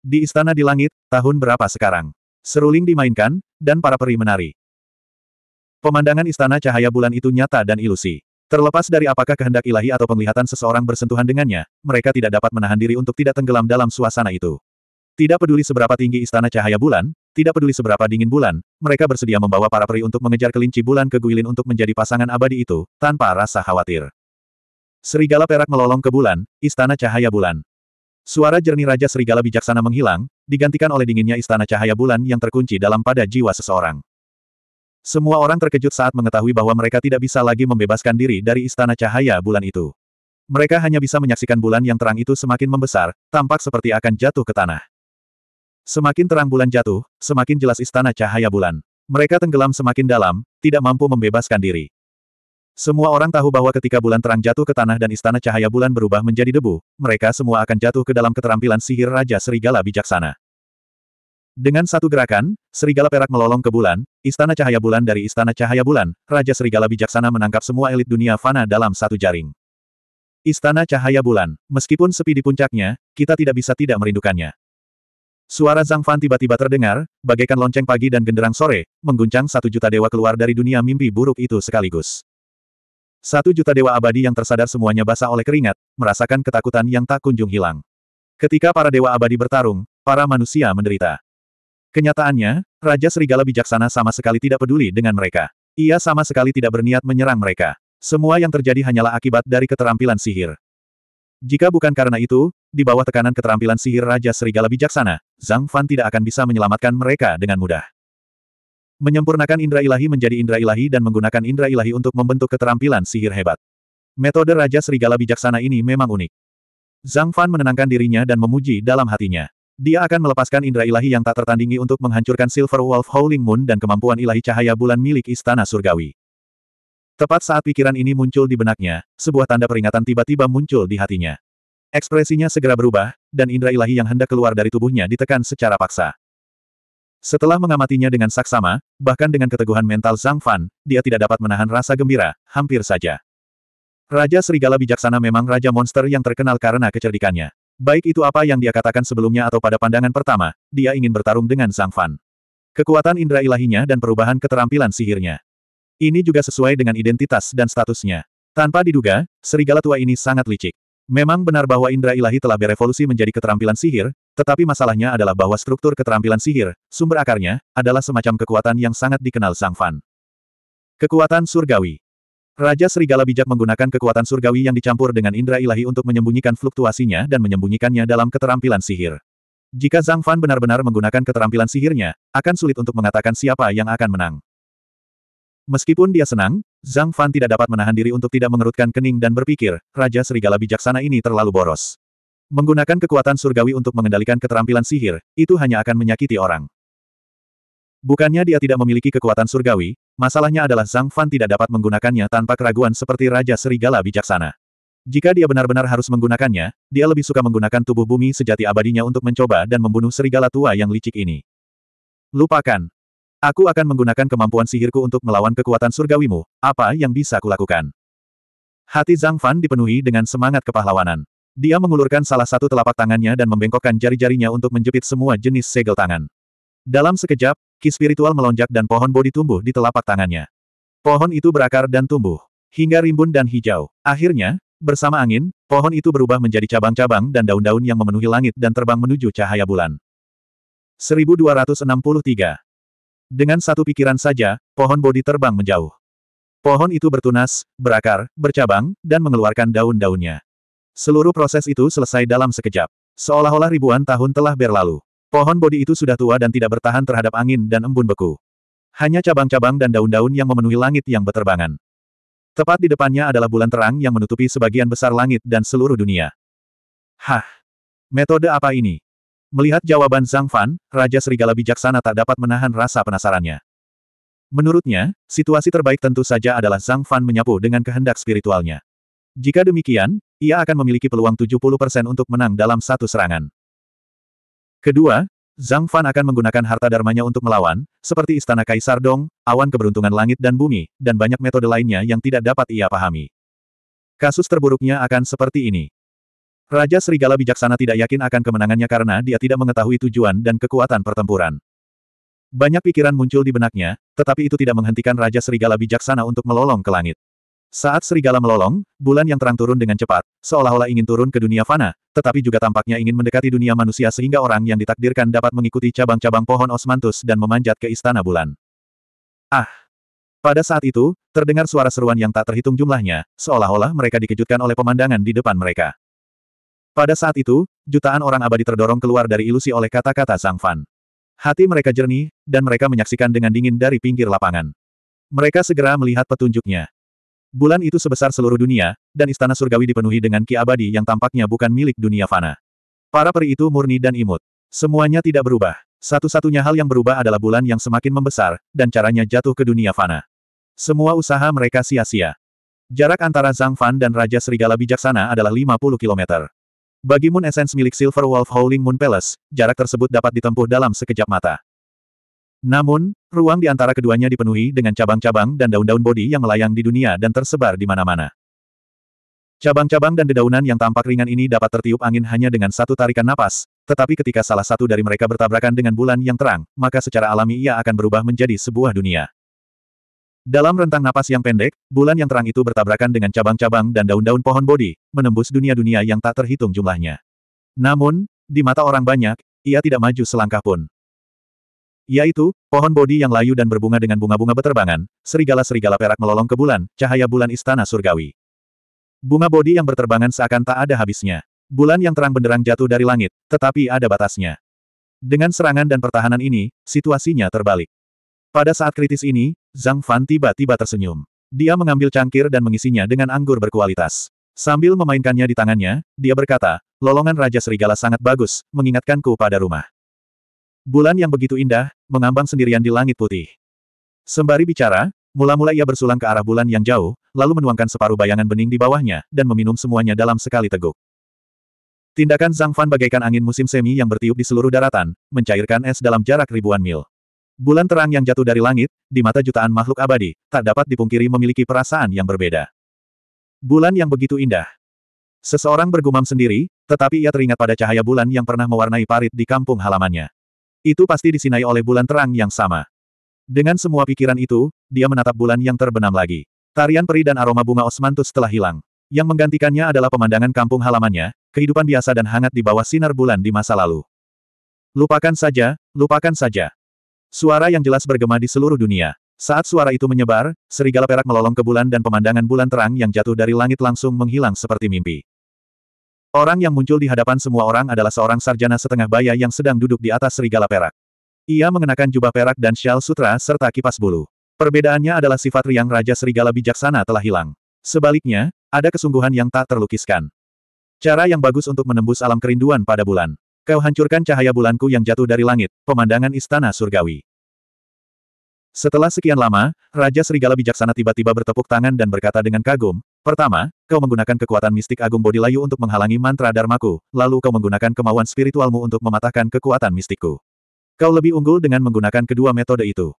Di istana di langit, tahun berapa sekarang? Seruling dimainkan, dan para peri menari. Pemandangan istana cahaya bulan itu nyata dan ilusi. Terlepas dari apakah kehendak ilahi atau penglihatan seseorang bersentuhan dengannya, mereka tidak dapat menahan diri untuk tidak tenggelam dalam suasana itu. Tidak peduli seberapa tinggi istana cahaya bulan, tidak peduli seberapa dingin bulan, mereka bersedia membawa para peri untuk mengejar kelinci bulan ke Guilin untuk menjadi pasangan abadi itu, tanpa rasa khawatir. Serigala perak melolong ke bulan, istana cahaya bulan. Suara jernih Raja Serigala bijaksana menghilang, digantikan oleh dinginnya istana cahaya bulan yang terkunci dalam pada jiwa seseorang. Semua orang terkejut saat mengetahui bahwa mereka tidak bisa lagi membebaskan diri dari istana cahaya bulan itu. Mereka hanya bisa menyaksikan bulan yang terang itu semakin membesar, tampak seperti akan jatuh ke tanah. Semakin terang bulan jatuh, semakin jelas istana cahaya bulan. Mereka tenggelam semakin dalam, tidak mampu membebaskan diri. Semua orang tahu bahwa ketika bulan terang jatuh ke tanah dan istana cahaya bulan berubah menjadi debu, mereka semua akan jatuh ke dalam keterampilan sihir Raja Serigala Bijaksana. Dengan satu gerakan, Serigala Perak melolong ke bulan, istana cahaya bulan dari istana cahaya bulan, Raja Serigala Bijaksana menangkap semua elit dunia fana dalam satu jaring. Istana Cahaya Bulan, meskipun sepi di puncaknya, kita tidak bisa tidak merindukannya. Suara Zhang Fan tiba-tiba terdengar, bagaikan lonceng pagi dan genderang sore, mengguncang satu juta dewa keluar dari dunia mimpi buruk itu sekaligus. Satu juta dewa abadi yang tersadar semuanya basah oleh keringat, merasakan ketakutan yang tak kunjung hilang. Ketika para dewa abadi bertarung, para manusia menderita. Kenyataannya, Raja Serigala Bijaksana sama sekali tidak peduli dengan mereka. Ia sama sekali tidak berniat menyerang mereka. Semua yang terjadi hanyalah akibat dari keterampilan sihir. Jika bukan karena itu, di bawah tekanan keterampilan sihir Raja Serigala Bijaksana, Zhang Fan tidak akan bisa menyelamatkan mereka dengan mudah. Menyempurnakan indera ilahi menjadi indera ilahi dan menggunakan indera ilahi untuk membentuk keterampilan sihir hebat. Metode Raja Serigala Bijaksana ini memang unik. Zhang Fan menenangkan dirinya dan memuji dalam hatinya. Dia akan melepaskan indera ilahi yang tak tertandingi untuk menghancurkan Silver Wolf Howling Moon dan kemampuan ilahi cahaya bulan milik Istana Surgawi. Tepat saat pikiran ini muncul di benaknya, sebuah tanda peringatan tiba-tiba muncul di hatinya. Ekspresinya segera berubah, dan indera ilahi yang hendak keluar dari tubuhnya ditekan secara paksa. Setelah mengamatinya dengan saksama, bahkan dengan keteguhan mental Zhang Fan, dia tidak dapat menahan rasa gembira, hampir saja. Raja Serigala Bijaksana memang Raja Monster yang terkenal karena kecerdikannya. Baik itu apa yang dia katakan sebelumnya atau pada pandangan pertama, dia ingin bertarung dengan Zhang Fan. Kekuatan indera ilahinya dan perubahan keterampilan sihirnya. Ini juga sesuai dengan identitas dan statusnya. Tanpa diduga, serigala tua ini sangat licik. Memang benar bahwa indra ilahi telah berevolusi menjadi keterampilan sihir, tetapi masalahnya adalah bahwa struktur keterampilan sihir, sumber akarnya, adalah semacam kekuatan yang sangat dikenal Sang Fan. Kekuatan Surgawi Raja Serigala bijak menggunakan kekuatan surgawi yang dicampur dengan indra ilahi untuk menyembunyikan fluktuasinya dan menyembunyikannya dalam keterampilan sihir. Jika Zhang Fan benar-benar menggunakan keterampilan sihirnya, akan sulit untuk mengatakan siapa yang akan menang. Meskipun dia senang, Zhang Fan tidak dapat menahan diri untuk tidak mengerutkan kening dan berpikir, Raja Serigala Bijaksana ini terlalu boros. Menggunakan kekuatan surgawi untuk mengendalikan keterampilan sihir, itu hanya akan menyakiti orang. Bukannya dia tidak memiliki kekuatan surgawi, masalahnya adalah Zhang Fan tidak dapat menggunakannya tanpa keraguan seperti Raja Serigala Bijaksana. Jika dia benar-benar harus menggunakannya, dia lebih suka menggunakan tubuh bumi sejati abadinya untuk mencoba dan membunuh serigala tua yang licik ini. Lupakan, Aku akan menggunakan kemampuan sihirku untuk melawan kekuatan surgawimu, apa yang bisa kulakukan? Hati Zhang Fan dipenuhi dengan semangat kepahlawanan. Dia mengulurkan salah satu telapak tangannya dan membengkokkan jari-jarinya untuk menjepit semua jenis segel tangan. Dalam sekejap, ki spiritual melonjak dan pohon bodi tumbuh di telapak tangannya. Pohon itu berakar dan tumbuh, hingga rimbun dan hijau. Akhirnya, bersama angin, pohon itu berubah menjadi cabang-cabang dan daun-daun yang memenuhi langit dan terbang menuju cahaya bulan. 1263 dengan satu pikiran saja, pohon bodi terbang menjauh. Pohon itu bertunas, berakar, bercabang, dan mengeluarkan daun-daunnya. Seluruh proses itu selesai dalam sekejap. Seolah-olah ribuan tahun telah berlalu. Pohon bodi itu sudah tua dan tidak bertahan terhadap angin dan embun beku. Hanya cabang-cabang dan daun-daun yang memenuhi langit yang berterbangan. Tepat di depannya adalah bulan terang yang menutupi sebagian besar langit dan seluruh dunia. Hah! Metode apa ini? Melihat jawaban Zhang Fan, Raja Serigala Bijaksana tak dapat menahan rasa penasarannya. Menurutnya, situasi terbaik tentu saja adalah Zhang Fan menyapu dengan kehendak spiritualnya. Jika demikian, ia akan memiliki peluang 70% untuk menang dalam satu serangan. Kedua, Zhang Fan akan menggunakan harta darmanya untuk melawan, seperti Istana Kaisar Dong, Awan Keberuntungan Langit dan Bumi, dan banyak metode lainnya yang tidak dapat ia pahami. Kasus terburuknya akan seperti ini. Raja Serigala Bijaksana tidak yakin akan kemenangannya karena dia tidak mengetahui tujuan dan kekuatan pertempuran. Banyak pikiran muncul di benaknya, tetapi itu tidak menghentikan Raja Serigala Bijaksana untuk melolong ke langit. Saat serigala melolong, bulan yang terang turun dengan cepat, seolah-olah ingin turun ke dunia fana, tetapi juga tampaknya ingin mendekati dunia manusia sehingga orang yang ditakdirkan dapat mengikuti cabang-cabang pohon osmantus dan memanjat ke istana bulan. Ah! Pada saat itu, terdengar suara seruan yang tak terhitung jumlahnya, seolah-olah mereka dikejutkan oleh pemandangan di depan mereka. Pada saat itu, jutaan orang abadi terdorong keluar dari ilusi oleh kata-kata Zhang Fan. Hati mereka jernih, dan mereka menyaksikan dengan dingin dari pinggir lapangan. Mereka segera melihat petunjuknya. Bulan itu sebesar seluruh dunia, dan istana surgawi dipenuhi dengan ki abadi yang tampaknya bukan milik dunia fana. Para peri itu murni dan imut. Semuanya tidak berubah. Satu-satunya hal yang berubah adalah bulan yang semakin membesar, dan caranya jatuh ke dunia fana. Semua usaha mereka sia-sia. Jarak antara Zhang Fan dan Raja Serigala Bijaksana adalah 50 km. Bagi Moon Essence milik Silver Wolf Howling Moon Palace, jarak tersebut dapat ditempuh dalam sekejap mata. Namun, ruang di antara keduanya dipenuhi dengan cabang-cabang dan daun-daun bodi yang melayang di dunia dan tersebar di mana-mana. Cabang-cabang dan dedaunan yang tampak ringan ini dapat tertiup angin hanya dengan satu tarikan napas, tetapi ketika salah satu dari mereka bertabrakan dengan bulan yang terang, maka secara alami ia akan berubah menjadi sebuah dunia. Dalam rentang napas yang pendek, bulan yang terang itu bertabrakan dengan cabang-cabang dan daun-daun pohon bodi, menembus dunia-dunia yang tak terhitung jumlahnya. Namun, di mata orang banyak, ia tidak maju selangkah pun. Yaitu, pohon bodi yang layu dan berbunga dengan bunga-bunga beterbangan, serigala-serigala perak melolong ke bulan, cahaya bulan istana surgawi. Bunga bodi yang berterbangan seakan tak ada habisnya. Bulan yang terang benderang jatuh dari langit, tetapi ada batasnya. Dengan serangan dan pertahanan ini, situasinya terbalik. Pada saat kritis ini, Zhang Fan tiba-tiba tersenyum. Dia mengambil cangkir dan mengisinya dengan anggur berkualitas. Sambil memainkannya di tangannya, dia berkata, lolongan Raja Serigala sangat bagus, mengingatkanku pada rumah. Bulan yang begitu indah, mengambang sendirian di langit putih. Sembari bicara, mula-mula ia bersulang ke arah bulan yang jauh, lalu menuangkan separuh bayangan bening di bawahnya, dan meminum semuanya dalam sekali teguk. Tindakan Zhang Fan bagaikan angin musim semi yang bertiup di seluruh daratan, mencairkan es dalam jarak ribuan mil. Bulan terang yang jatuh dari langit, di mata jutaan makhluk abadi, tak dapat dipungkiri memiliki perasaan yang berbeda. Bulan yang begitu indah. Seseorang bergumam sendiri, tetapi ia teringat pada cahaya bulan yang pernah mewarnai parit di kampung halamannya. Itu pasti disinai oleh bulan terang yang sama. Dengan semua pikiran itu, dia menatap bulan yang terbenam lagi. Tarian peri dan aroma bunga osmantus telah hilang. Yang menggantikannya adalah pemandangan kampung halamannya, kehidupan biasa dan hangat di bawah sinar bulan di masa lalu. Lupakan saja, lupakan saja. Suara yang jelas bergema di seluruh dunia. Saat suara itu menyebar, serigala perak melolong ke bulan dan pemandangan bulan terang yang jatuh dari langit langsung menghilang seperti mimpi. Orang yang muncul di hadapan semua orang adalah seorang sarjana setengah baya yang sedang duduk di atas serigala perak. Ia mengenakan jubah perak dan syal sutra serta kipas bulu. Perbedaannya adalah sifat riang Raja Serigala Bijaksana telah hilang. Sebaliknya, ada kesungguhan yang tak terlukiskan. Cara yang bagus untuk menembus alam kerinduan pada bulan. Kau hancurkan cahaya bulanku yang jatuh dari langit, pemandangan istana surgawi. Setelah sekian lama, Raja Serigala Bijaksana tiba-tiba bertepuk tangan dan berkata dengan kagum, Pertama, kau menggunakan kekuatan mistik Agung Bodilayu untuk menghalangi mantra Dharmaku, lalu kau menggunakan kemauan spiritualmu untuk mematahkan kekuatan mistikku. Kau lebih unggul dengan menggunakan kedua metode itu.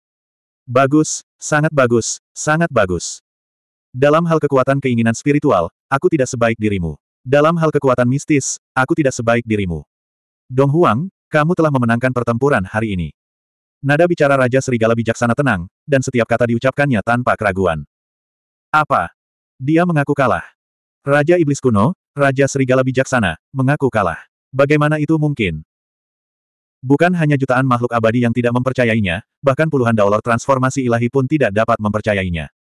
Bagus, sangat bagus, sangat bagus. Dalam hal kekuatan keinginan spiritual, aku tidak sebaik dirimu. Dalam hal kekuatan mistis, aku tidak sebaik dirimu. Dong Huang, kamu telah memenangkan pertempuran hari ini. Nada bicara Raja Serigala bijaksana tenang, dan setiap kata diucapkannya tanpa keraguan. Apa? Dia mengaku kalah. Raja Iblis kuno, Raja Serigala bijaksana, mengaku kalah. Bagaimana itu mungkin? Bukan hanya jutaan makhluk abadi yang tidak mempercayainya, bahkan puluhan daulor transformasi ilahi pun tidak dapat mempercayainya.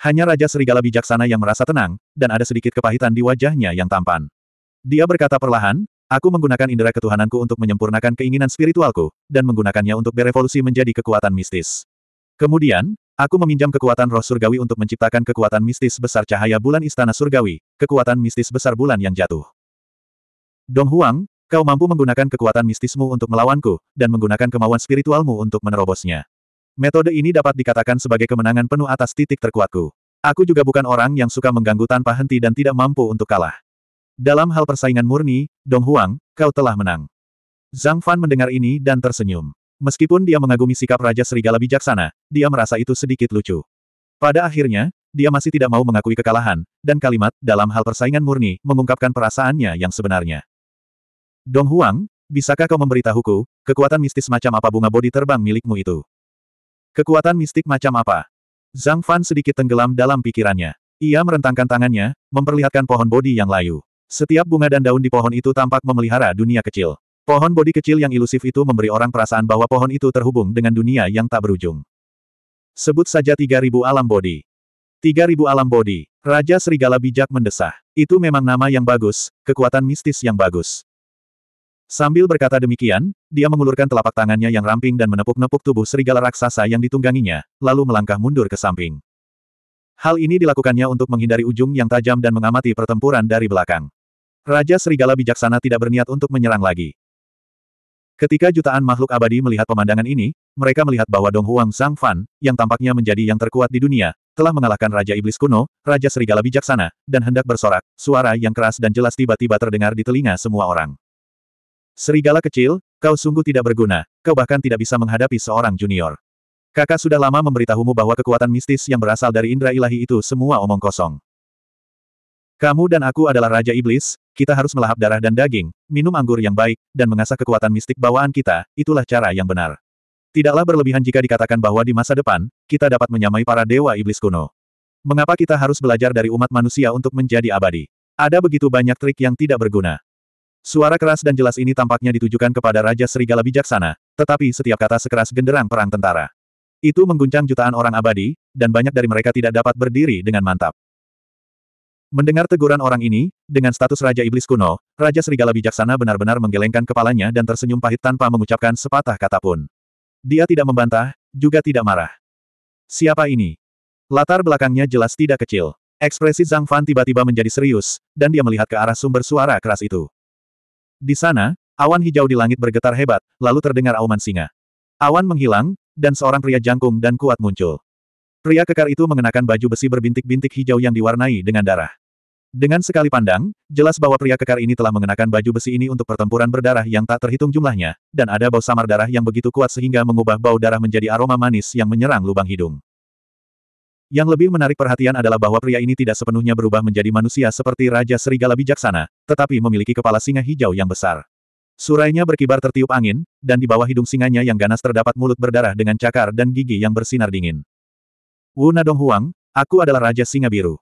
Hanya Raja Serigala bijaksana yang merasa tenang, dan ada sedikit kepahitan di wajahnya yang tampan. Dia berkata perlahan, Aku menggunakan indera ketuhananku untuk menyempurnakan keinginan spiritualku, dan menggunakannya untuk berevolusi menjadi kekuatan mistis. Kemudian, aku meminjam kekuatan roh surgawi untuk menciptakan kekuatan mistis besar cahaya bulan istana surgawi, kekuatan mistis besar bulan yang jatuh. Dong Huang, kau mampu menggunakan kekuatan mistismu untuk melawanku, dan menggunakan kemauan spiritualmu untuk menerobosnya. Metode ini dapat dikatakan sebagai kemenangan penuh atas titik terkuatku. Aku juga bukan orang yang suka mengganggu tanpa henti dan tidak mampu untuk kalah. Dalam hal persaingan murni, Dong Huang, kau telah menang. Zhang Fan mendengar ini dan tersenyum. Meskipun dia mengagumi sikap Raja Serigala bijaksana, dia merasa itu sedikit lucu. Pada akhirnya, dia masih tidak mau mengakui kekalahan, dan kalimat, dalam hal persaingan murni, mengungkapkan perasaannya yang sebenarnya. Dong Huang, bisakah kau memberitahuku, kekuatan mistis macam apa bunga bodi terbang milikmu itu? Kekuatan mistik macam apa? Zhang Fan sedikit tenggelam dalam pikirannya. Ia merentangkan tangannya, memperlihatkan pohon bodi yang layu. Setiap bunga dan daun di pohon itu tampak memelihara dunia kecil. Pohon bodi kecil yang ilusif itu memberi orang perasaan bahwa pohon itu terhubung dengan dunia yang tak berujung. Sebut saja 3000 alam bodi. 3000 alam bodi, Raja Serigala bijak mendesah. Itu memang nama yang bagus, kekuatan mistis yang bagus. Sambil berkata demikian, dia mengulurkan telapak tangannya yang ramping dan menepuk-nepuk tubuh serigala raksasa yang ditungganginya, lalu melangkah mundur ke samping. Hal ini dilakukannya untuk menghindari ujung yang tajam dan mengamati pertempuran dari belakang. Raja Serigala Bijaksana tidak berniat untuk menyerang lagi. Ketika jutaan makhluk abadi melihat pemandangan ini, mereka melihat bahwa Dong Huang Zhang Fan, yang tampaknya menjadi yang terkuat di dunia, telah mengalahkan Raja Iblis kuno, Raja Serigala Bijaksana, dan hendak bersorak, suara yang keras dan jelas tiba-tiba terdengar di telinga semua orang. Serigala kecil, kau sungguh tidak berguna, kau bahkan tidak bisa menghadapi seorang junior. Kakak sudah lama memberitahumu bahwa kekuatan mistis yang berasal dari Indra ilahi itu semua omong kosong. Kamu dan aku adalah Raja Iblis, kita harus melahap darah dan daging, minum anggur yang baik, dan mengasah kekuatan mistik bawaan kita, itulah cara yang benar. Tidaklah berlebihan jika dikatakan bahwa di masa depan, kita dapat menyamai para dewa iblis kuno. Mengapa kita harus belajar dari umat manusia untuk menjadi abadi? Ada begitu banyak trik yang tidak berguna. Suara keras dan jelas ini tampaknya ditujukan kepada Raja Serigala Bijaksana, tetapi setiap kata sekeras genderang perang tentara. Itu mengguncang jutaan orang abadi, dan banyak dari mereka tidak dapat berdiri dengan mantap. Mendengar teguran orang ini, dengan status Raja Iblis kuno, Raja Serigala Bijaksana benar-benar menggelengkan kepalanya dan tersenyum pahit tanpa mengucapkan sepatah kata pun. Dia tidak membantah, juga tidak marah. Siapa ini? Latar belakangnya jelas tidak kecil. Ekspresi Zhang Fan tiba-tiba menjadi serius, dan dia melihat ke arah sumber suara keras itu. Di sana, awan hijau di langit bergetar hebat, lalu terdengar auman singa. Awan menghilang, dan seorang pria jangkung dan kuat muncul. Pria kekar itu mengenakan baju besi berbintik-bintik hijau yang diwarnai dengan darah. Dengan sekali pandang, jelas bahwa pria kekar ini telah mengenakan baju besi ini untuk pertempuran berdarah yang tak terhitung jumlahnya, dan ada bau samar darah yang begitu kuat sehingga mengubah bau darah menjadi aroma manis yang menyerang lubang hidung. Yang lebih menarik perhatian adalah bahwa pria ini tidak sepenuhnya berubah menjadi manusia seperti Raja Serigala Bijaksana, tetapi memiliki kepala singa hijau yang besar. Surainya berkibar tertiup angin, dan di bawah hidung singanya yang ganas terdapat mulut berdarah dengan cakar dan gigi yang bersinar dingin. Wu Nadong Huang, aku adalah Raja Singa Biru.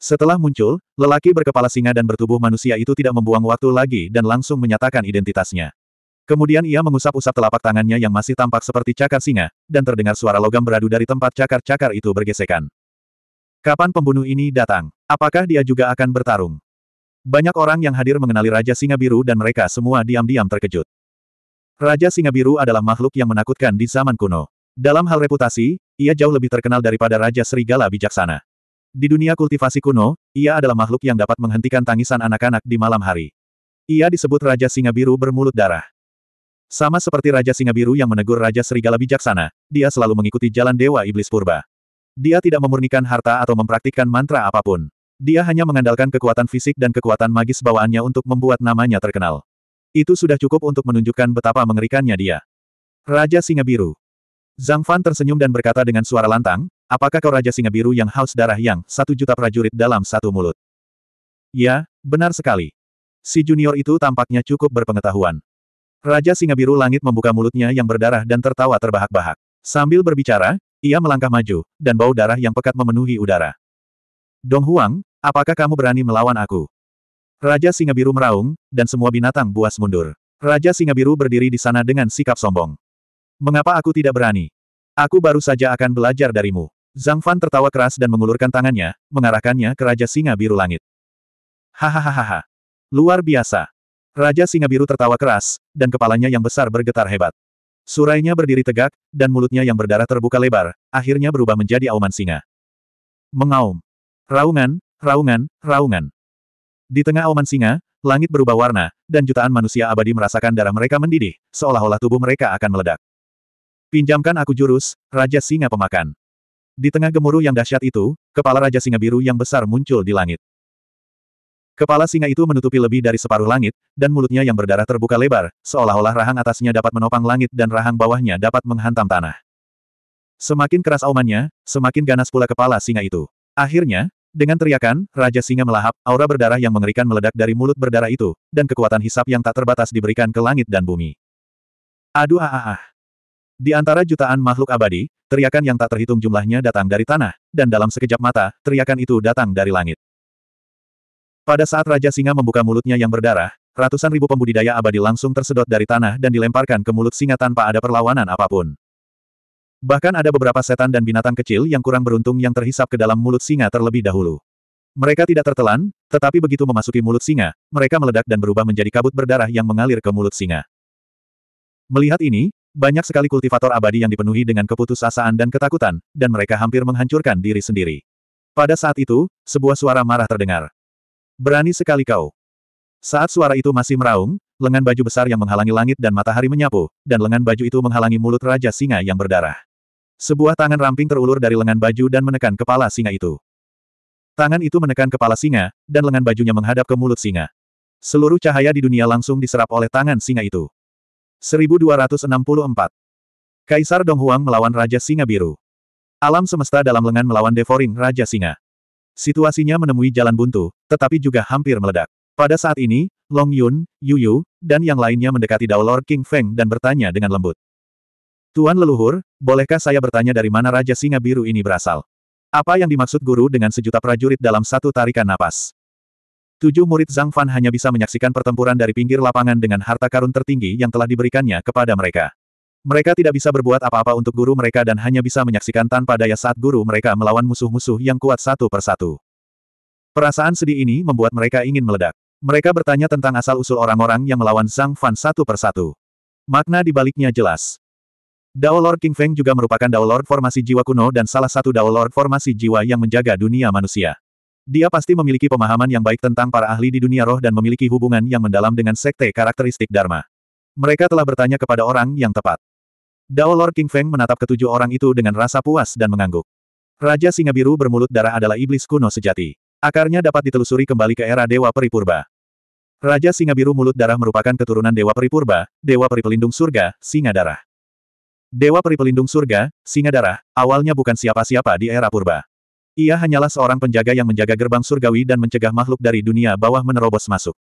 Setelah muncul, lelaki berkepala singa dan bertubuh manusia itu tidak membuang waktu lagi dan langsung menyatakan identitasnya. Kemudian ia mengusap-usap telapak tangannya yang masih tampak seperti cakar singa, dan terdengar suara logam beradu dari tempat cakar-cakar itu bergesekan. Kapan pembunuh ini datang? Apakah dia juga akan bertarung? Banyak orang yang hadir mengenali Raja Singa Biru dan mereka semua diam-diam terkejut. Raja Singa Biru adalah makhluk yang menakutkan di zaman kuno. Dalam hal reputasi, ia jauh lebih terkenal daripada Raja Serigala Bijaksana. Di dunia kultivasi kuno, ia adalah makhluk yang dapat menghentikan tangisan anak-anak di malam hari. Ia disebut Raja Singa Biru bermulut darah. Sama seperti Raja Singa Biru yang menegur Raja Serigala Bijaksana, dia selalu mengikuti jalan Dewa Iblis Purba. Dia tidak memurnikan harta atau mempraktikkan mantra apapun. Dia hanya mengandalkan kekuatan fisik dan kekuatan magis bawaannya untuk membuat namanya terkenal. Itu sudah cukup untuk menunjukkan betapa mengerikannya dia. Raja Singa Biru. Zhang Fan tersenyum dan berkata dengan suara lantang, Apakah kau Raja Singa Biru yang haus darah yang satu juta prajurit dalam satu mulut? Ya, benar sekali. Si junior itu tampaknya cukup berpengetahuan. Raja Singa Biru Langit membuka mulutnya yang berdarah dan tertawa terbahak-bahak. Sambil berbicara, ia melangkah maju, dan bau darah yang pekat memenuhi udara. Dong Huang, apakah kamu berani melawan aku? Raja Singa Biru meraung, dan semua binatang buas mundur. Raja Singa Biru berdiri di sana dengan sikap sombong. Mengapa aku tidak berani? Aku baru saja akan belajar darimu. Zhang Fan tertawa keras dan mengulurkan tangannya, mengarahkannya ke Raja Singa Biru Langit. Hahaha. Luar biasa. Raja Singa Biru tertawa keras, dan kepalanya yang besar bergetar hebat. Surainya berdiri tegak, dan mulutnya yang berdarah terbuka lebar, akhirnya berubah menjadi auman singa. Mengaum. Raungan, raungan, raungan. Di tengah auman singa, langit berubah warna, dan jutaan manusia abadi merasakan darah mereka mendidih, seolah-olah tubuh mereka akan meledak. Pinjamkan aku jurus, Raja Singa Pemakan. Di tengah gemuruh yang dahsyat itu, kepala Raja Singa Biru yang besar muncul di langit. Kepala singa itu menutupi lebih dari separuh langit, dan mulutnya yang berdarah terbuka lebar, seolah-olah rahang atasnya dapat menopang langit dan rahang bawahnya dapat menghantam tanah. Semakin keras aumannya, semakin ganas pula kepala singa itu. Akhirnya, dengan teriakan, Raja Singa melahap, aura berdarah yang mengerikan meledak dari mulut berdarah itu, dan kekuatan hisap yang tak terbatas diberikan ke langit dan bumi. Aduh ah ah ah. Di antara jutaan makhluk abadi, teriakan yang tak terhitung jumlahnya datang dari tanah, dan dalam sekejap mata, teriakan itu datang dari langit. Pada saat Raja Singa membuka mulutnya yang berdarah, ratusan ribu pembudidaya abadi langsung tersedot dari tanah dan dilemparkan ke mulut singa tanpa ada perlawanan apapun. Bahkan ada beberapa setan dan binatang kecil yang kurang beruntung yang terhisap ke dalam mulut singa terlebih dahulu. Mereka tidak tertelan, tetapi begitu memasuki mulut singa, mereka meledak dan berubah menjadi kabut berdarah yang mengalir ke mulut singa. Melihat ini, banyak sekali kultivator abadi yang dipenuhi dengan keputusasaan dan ketakutan, dan mereka hampir menghancurkan diri sendiri. Pada saat itu, sebuah suara marah terdengar. Berani sekali kau. Saat suara itu masih meraung, lengan baju besar yang menghalangi langit dan matahari menyapu, dan lengan baju itu menghalangi mulut Raja Singa yang berdarah. Sebuah tangan ramping terulur dari lengan baju dan menekan kepala singa itu. Tangan itu menekan kepala singa, dan lengan bajunya menghadap ke mulut singa. Seluruh cahaya di dunia langsung diserap oleh tangan singa itu. 1264. Kaisar Donghuang melawan Raja Singa Biru. Alam semesta dalam lengan melawan devouring Raja Singa. Situasinya menemui jalan buntu, tetapi juga hampir meledak. Pada saat ini, Long Yun, Yu Yu, dan yang lainnya mendekati Dao Lord King Feng dan bertanya dengan lembut. Tuan leluhur, bolehkah saya bertanya dari mana Raja Singa Biru ini berasal? Apa yang dimaksud guru dengan sejuta prajurit dalam satu tarikan napas? Tujuh murid Zhang Fan hanya bisa menyaksikan pertempuran dari pinggir lapangan dengan harta karun tertinggi yang telah diberikannya kepada mereka. Mereka tidak bisa berbuat apa-apa untuk guru mereka dan hanya bisa menyaksikan tanpa daya saat guru mereka melawan musuh-musuh yang kuat satu persatu. Perasaan sedih ini membuat mereka ingin meledak. Mereka bertanya tentang asal-usul orang-orang yang melawan Zhang Fan satu persatu. Makna dibaliknya jelas. Dao Lord King Feng juga merupakan Dao Lord formasi jiwa kuno dan salah satu Dao Lord formasi jiwa yang menjaga dunia manusia. Dia pasti memiliki pemahaman yang baik tentang para ahli di dunia roh dan memiliki hubungan yang mendalam dengan sekte karakteristik Dharma. Mereka telah bertanya kepada orang yang tepat. Dao Lord King Feng menatap ketujuh orang itu dengan rasa puas dan mengangguk. Raja Singa Biru bermulut darah adalah iblis kuno sejati. Akarnya dapat ditelusuri kembali ke era Dewa Peripurba. Raja Singa Biru mulut darah merupakan keturunan Dewa Peripurba, Dewa peri pelindung Surga, Singa Darah. Dewa peri pelindung Surga, Singa Darah, awalnya bukan siapa-siapa di era purba. Ia hanyalah seorang penjaga yang menjaga gerbang surgawi dan mencegah makhluk dari dunia bawah menerobos masuk.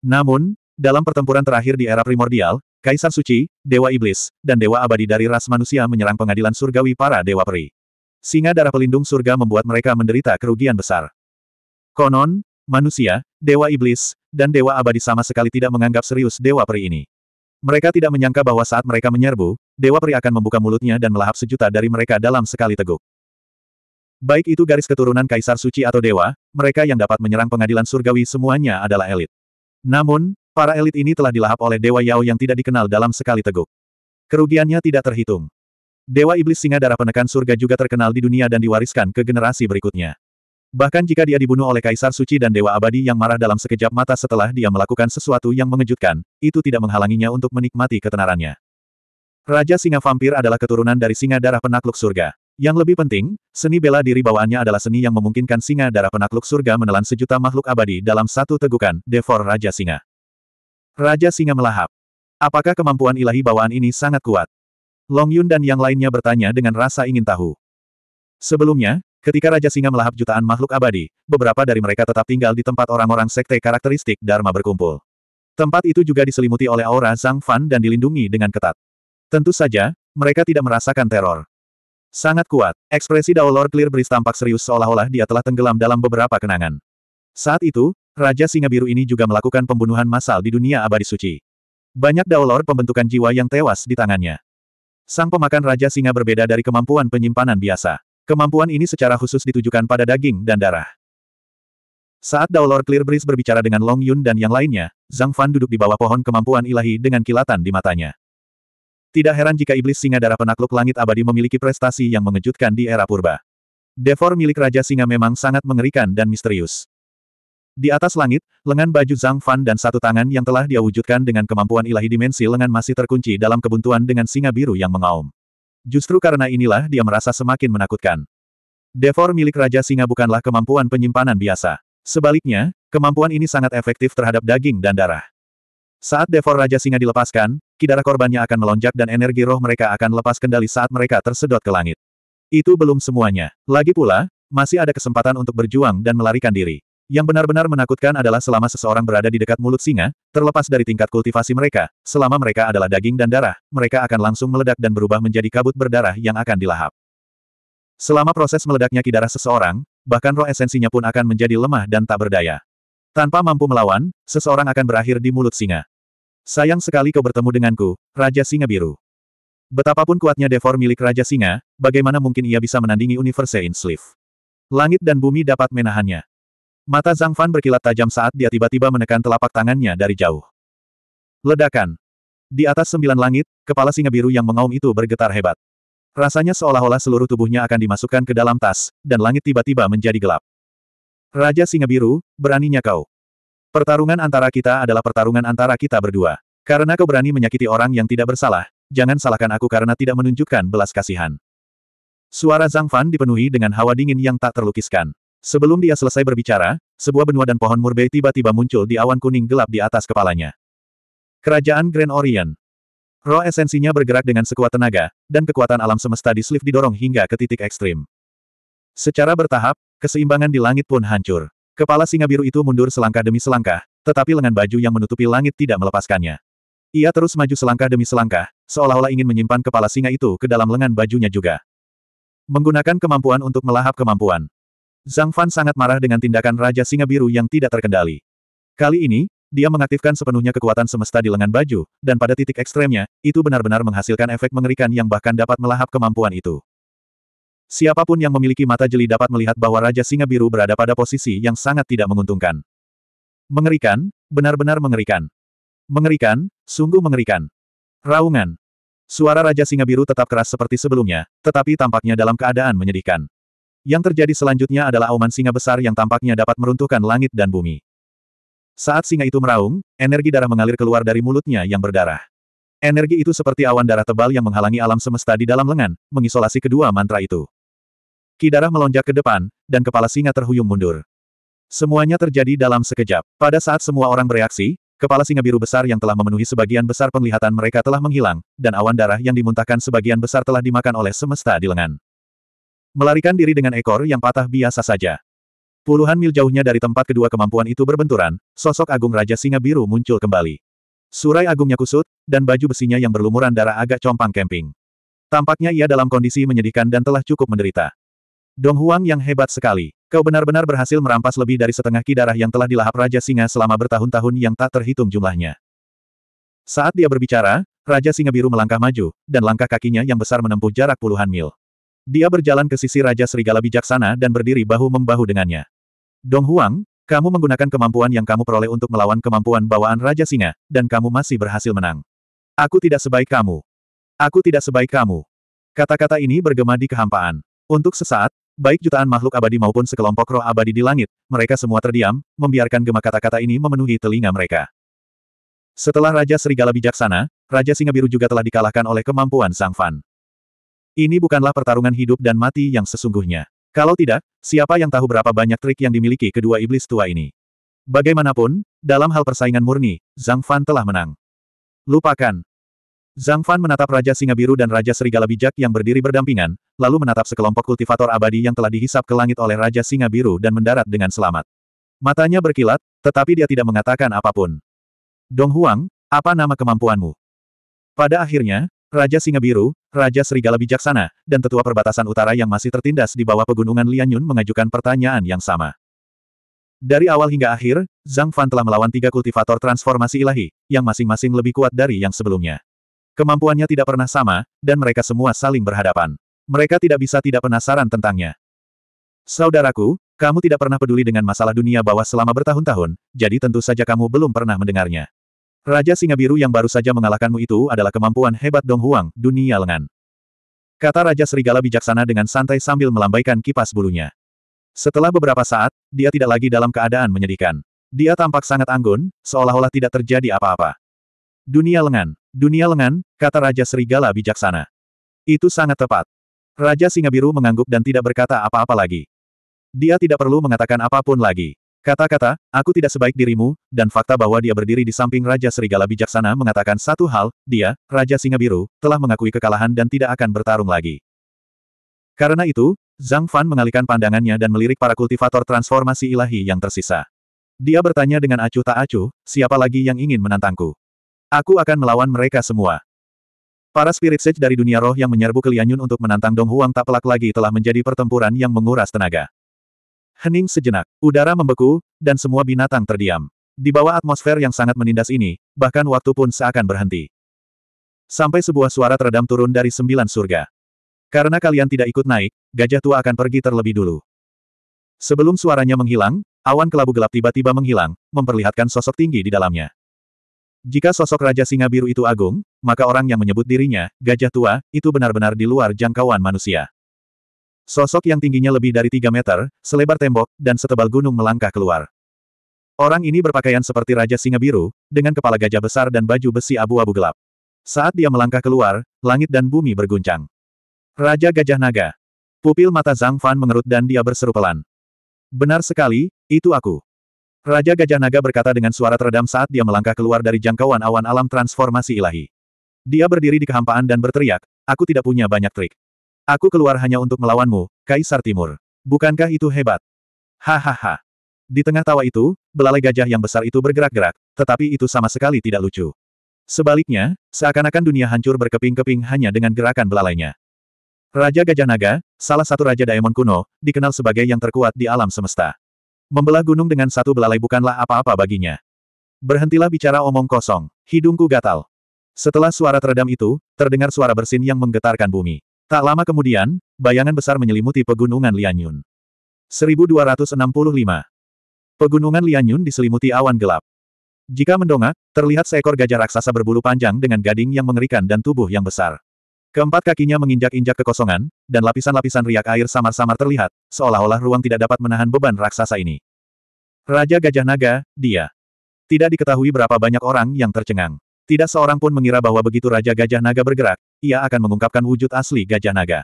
Namun, dalam pertempuran terakhir di era primordial, Kaisar Suci, Dewa Iblis, dan Dewa Abadi dari ras manusia menyerang pengadilan surgawi para Dewa Peri. Singa darah pelindung surga membuat mereka menderita kerugian besar. Konon, manusia, Dewa Iblis, dan Dewa Abadi sama sekali tidak menganggap serius Dewa Peri ini. Mereka tidak menyangka bahwa saat mereka menyerbu, Dewa Peri akan membuka mulutnya dan melahap sejuta dari mereka dalam sekali teguk. Baik itu garis keturunan kaisar suci atau dewa, mereka yang dapat menyerang pengadilan surgawi semuanya adalah elit. Namun, para elit ini telah dilahap oleh Dewa Yao yang tidak dikenal dalam sekali teguk. Kerugiannya tidak terhitung. Dewa Iblis Singa Darah Penekan Surga juga terkenal di dunia dan diwariskan ke generasi berikutnya. Bahkan jika dia dibunuh oleh Kaisar Suci dan Dewa Abadi yang marah dalam sekejap mata setelah dia melakukan sesuatu yang mengejutkan, itu tidak menghalanginya untuk menikmati ketenarannya. Raja Singa Vampir adalah keturunan dari Singa Darah Penakluk Surga. Yang lebih penting, seni bela diri bawaannya adalah seni yang memungkinkan singa darah penakluk surga menelan sejuta makhluk abadi dalam satu tegukan, devor Raja Singa. Raja Singa melahap. Apakah kemampuan ilahi bawaan ini sangat kuat? Long Yun dan yang lainnya bertanya dengan rasa ingin tahu. Sebelumnya, ketika Raja Singa melahap jutaan makhluk abadi, beberapa dari mereka tetap tinggal di tempat orang-orang sekte karakteristik Dharma berkumpul. Tempat itu juga diselimuti oleh aura Zhang Fan dan dilindungi dengan ketat. Tentu saja, mereka tidak merasakan teror. Sangat kuat, ekspresi Dao Lord Clear Breeze tampak serius seolah-olah dia telah tenggelam dalam beberapa kenangan. Saat itu, Raja Singa Biru ini juga melakukan pembunuhan massal di dunia abadi suci. Banyak Dao pembentukan jiwa yang tewas di tangannya. Sang pemakan Raja Singa berbeda dari kemampuan penyimpanan biasa. Kemampuan ini secara khusus ditujukan pada daging dan darah. Saat Dao Lord Clear Breeze berbicara dengan Long Yun dan yang lainnya, Zhang Fan duduk di bawah pohon kemampuan ilahi dengan kilatan di matanya. Tidak heran jika iblis singa darah penakluk langit abadi memiliki prestasi yang mengejutkan di era purba. Devor milik Raja Singa memang sangat mengerikan dan misterius. Di atas langit, lengan baju Zhang Fan dan satu tangan yang telah dia wujudkan dengan kemampuan ilahi dimensi lengan masih terkunci dalam kebuntuan dengan singa biru yang mengaum. Justru karena inilah dia merasa semakin menakutkan. Devor milik Raja Singa bukanlah kemampuan penyimpanan biasa. Sebaliknya, kemampuan ini sangat efektif terhadap daging dan darah. Saat Devor Raja Singa dilepaskan, Kidara korbannya akan melonjak dan energi roh mereka akan lepas kendali saat mereka tersedot ke langit. Itu belum semuanya. Lagi pula, masih ada kesempatan untuk berjuang dan melarikan diri. Yang benar-benar menakutkan adalah selama seseorang berada di dekat mulut singa, terlepas dari tingkat kultivasi mereka, selama mereka adalah daging dan darah, mereka akan langsung meledak dan berubah menjadi kabut berdarah yang akan dilahap. Selama proses meledaknya kidara seseorang, bahkan roh esensinya pun akan menjadi lemah dan tak berdaya. Tanpa mampu melawan, seseorang akan berakhir di mulut singa. Sayang sekali kau bertemu denganku, Raja Singa Biru. Betapapun kuatnya devor milik Raja Singa, bagaimana mungkin ia bisa menandingi Universe in Sleeve? Langit dan bumi dapat menahannya. Mata Zhang Fan berkilat tajam saat dia tiba-tiba menekan telapak tangannya dari jauh. Ledakan. Di atas sembilan langit, kepala singa biru yang mengaum itu bergetar hebat. Rasanya seolah-olah seluruh tubuhnya akan dimasukkan ke dalam tas, dan langit tiba-tiba menjadi gelap. Raja Singa Biru, beraninya kau. Pertarungan antara kita adalah pertarungan antara kita berdua. Karena kau berani menyakiti orang yang tidak bersalah, jangan salahkan aku karena tidak menunjukkan belas kasihan. Suara Zhang Fan dipenuhi dengan hawa dingin yang tak terlukiskan. Sebelum dia selesai berbicara, sebuah benua dan pohon murbei tiba-tiba muncul di awan kuning gelap di atas kepalanya. Kerajaan Grand Orient. Roh esensinya bergerak dengan sekuat tenaga, dan kekuatan alam semesta di slif didorong hingga ke titik ekstrim. Secara bertahap, keseimbangan di langit pun hancur. Kepala singa biru itu mundur selangkah demi selangkah, tetapi lengan baju yang menutupi langit tidak melepaskannya. Ia terus maju selangkah demi selangkah, seolah-olah ingin menyimpan kepala singa itu ke dalam lengan bajunya juga. Menggunakan kemampuan untuk melahap kemampuan. Zhang Fan sangat marah dengan tindakan Raja Singa Biru yang tidak terkendali. Kali ini, dia mengaktifkan sepenuhnya kekuatan semesta di lengan baju, dan pada titik ekstremnya, itu benar-benar menghasilkan efek mengerikan yang bahkan dapat melahap kemampuan itu. Siapapun yang memiliki mata jeli dapat melihat bahwa Raja Singa Biru berada pada posisi yang sangat tidak menguntungkan. Mengerikan, benar-benar mengerikan. Mengerikan, sungguh mengerikan. Raungan. Suara Raja Singa Biru tetap keras seperti sebelumnya, tetapi tampaknya dalam keadaan menyedihkan. Yang terjadi selanjutnya adalah auman singa besar yang tampaknya dapat meruntuhkan langit dan bumi. Saat singa itu meraung, energi darah mengalir keluar dari mulutnya yang berdarah. Energi itu seperti awan darah tebal yang menghalangi alam semesta di dalam lengan, mengisolasi kedua mantra itu. Kidarah melonjak ke depan, dan kepala singa terhuyung mundur. Semuanya terjadi dalam sekejap. Pada saat semua orang bereaksi, kepala singa biru besar yang telah memenuhi sebagian besar penglihatan mereka telah menghilang, dan awan darah yang dimuntahkan sebagian besar telah dimakan oleh semesta di lengan. Melarikan diri dengan ekor yang patah biasa saja. Puluhan mil jauhnya dari tempat kedua kemampuan itu berbenturan, sosok agung Raja Singa Biru muncul kembali. Surai agungnya kusut, dan baju besinya yang berlumuran darah agak compang kemping. Tampaknya ia dalam kondisi menyedihkan dan telah cukup menderita. Dong Huang yang hebat sekali. Kau benar-benar berhasil merampas lebih dari setengah ki darah yang telah dilahap Raja Singa selama bertahun-tahun yang tak terhitung jumlahnya. Saat dia berbicara, Raja Singa Biru melangkah maju, dan langkah kakinya yang besar menempuh jarak puluhan mil. Dia berjalan ke sisi Raja Serigala Bijaksana dan berdiri bahu-membahu dengannya. Dong Huang, kamu menggunakan kemampuan yang kamu peroleh untuk melawan kemampuan bawaan Raja Singa, dan kamu masih berhasil menang. Aku tidak sebaik kamu. Aku tidak sebaik kamu. Kata-kata ini bergema di kehampaan. Untuk sesaat, Baik jutaan makhluk abadi maupun sekelompok roh abadi di langit, mereka semua terdiam, membiarkan gemak kata-kata ini memenuhi telinga mereka. Setelah Raja Serigala Bijaksana, Raja Singa Biru juga telah dikalahkan oleh kemampuan Sang Fan. Ini bukanlah pertarungan hidup dan mati yang sesungguhnya. Kalau tidak, siapa yang tahu berapa banyak trik yang dimiliki kedua iblis tua ini? Bagaimanapun, dalam hal persaingan murni, Zhang Fan telah menang. Lupakan, Zhang Fan menatap Raja Singa Biru dan Raja Serigala Bijak yang berdiri berdampingan, lalu menatap sekelompok kultivator abadi yang telah dihisap ke langit oleh Raja Singa Biru dan mendarat dengan selamat. Matanya berkilat, tetapi dia tidak mengatakan apapun. Dong Huang, apa nama kemampuanmu? Pada akhirnya, Raja Singa Biru, Raja Serigala Bijaksana, dan Tetua Perbatasan Utara yang masih tertindas di bawah pegunungan Lianyun mengajukan pertanyaan yang sama. Dari awal hingga akhir, Zhang Fan telah melawan tiga kultivator transformasi ilahi, yang masing-masing lebih kuat dari yang sebelumnya. Kemampuannya tidak pernah sama, dan mereka semua saling berhadapan. Mereka tidak bisa tidak penasaran tentangnya. Saudaraku, kamu tidak pernah peduli dengan masalah dunia bawah selama bertahun-tahun, jadi tentu saja kamu belum pernah mendengarnya. Raja Singa Biru yang baru saja mengalahkanmu itu adalah kemampuan hebat Dong Huang, dunia lengan. Kata Raja Serigala bijaksana dengan santai sambil melambaikan kipas bulunya. Setelah beberapa saat, dia tidak lagi dalam keadaan menyedihkan. Dia tampak sangat anggun, seolah-olah tidak terjadi apa-apa. Dunia lengan. Dunia lengan, kata Raja Serigala bijaksana. Itu sangat tepat. Raja Singa Biru mengangguk dan tidak berkata apa-apa lagi. Dia tidak perlu mengatakan apapun lagi. Kata-kata, aku tidak sebaik dirimu, dan fakta bahwa dia berdiri di samping Raja Serigala bijaksana mengatakan satu hal, dia, Raja Singa Biru, telah mengakui kekalahan dan tidak akan bertarung lagi. Karena itu, Zhang Fan mengalihkan pandangannya dan melirik para kultivator transformasi ilahi yang tersisa. Dia bertanya dengan acuh tak acuh, siapa lagi yang ingin menantangku? Aku akan melawan mereka semua. Para spirit sage dari dunia roh yang menyerbu ke Lianyun untuk menantang Dong Huang tak pelak lagi telah menjadi pertempuran yang menguras tenaga. Hening sejenak, udara membeku, dan semua binatang terdiam. Di bawah atmosfer yang sangat menindas ini, bahkan waktu pun seakan berhenti. Sampai sebuah suara teredam turun dari sembilan surga. Karena kalian tidak ikut naik, gajah tua akan pergi terlebih dulu. Sebelum suaranya menghilang, awan kelabu gelap tiba-tiba menghilang, memperlihatkan sosok tinggi di dalamnya. Jika sosok Raja Singa Biru itu agung, maka orang yang menyebut dirinya, gajah tua, itu benar-benar di luar jangkauan manusia. Sosok yang tingginya lebih dari 3 meter, selebar tembok, dan setebal gunung melangkah keluar. Orang ini berpakaian seperti Raja Singa Biru, dengan kepala gajah besar dan baju besi abu-abu gelap. Saat dia melangkah keluar, langit dan bumi berguncang. Raja Gajah Naga. Pupil mata Zhang Fan mengerut dan dia berseru pelan. Benar sekali, itu aku. Raja Gajah Naga berkata dengan suara teredam saat dia melangkah keluar dari jangkauan awan alam transformasi ilahi. Dia berdiri di kehampaan dan berteriak, aku tidak punya banyak trik. Aku keluar hanya untuk melawanmu, Kaisar Timur. Bukankah itu hebat? Hahaha. Di tengah tawa itu, belalai gajah yang besar itu bergerak-gerak, tetapi itu sama sekali tidak lucu. Sebaliknya, seakan-akan dunia hancur berkeping-keping hanya dengan gerakan belalainya. Raja Gajah Naga, salah satu Raja Daemon kuno, dikenal sebagai yang terkuat di alam semesta. Membelah gunung dengan satu belalai bukanlah apa-apa baginya. Berhentilah bicara omong kosong, hidungku gatal. Setelah suara teredam itu, terdengar suara bersin yang menggetarkan bumi. Tak lama kemudian, bayangan besar menyelimuti pegunungan Lianyun. 1265. Pegunungan Lianyun diselimuti awan gelap. Jika mendongak, terlihat seekor gajah raksasa berbulu panjang dengan gading yang mengerikan dan tubuh yang besar. Keempat kakinya menginjak-injak kekosongan, dan lapisan-lapisan riak air samar-samar terlihat, seolah-olah ruang tidak dapat menahan beban raksasa ini. Raja Gajah Naga, dia. Tidak diketahui berapa banyak orang yang tercengang. Tidak seorang pun mengira bahwa begitu Raja Gajah Naga bergerak, ia akan mengungkapkan wujud asli Gajah Naga.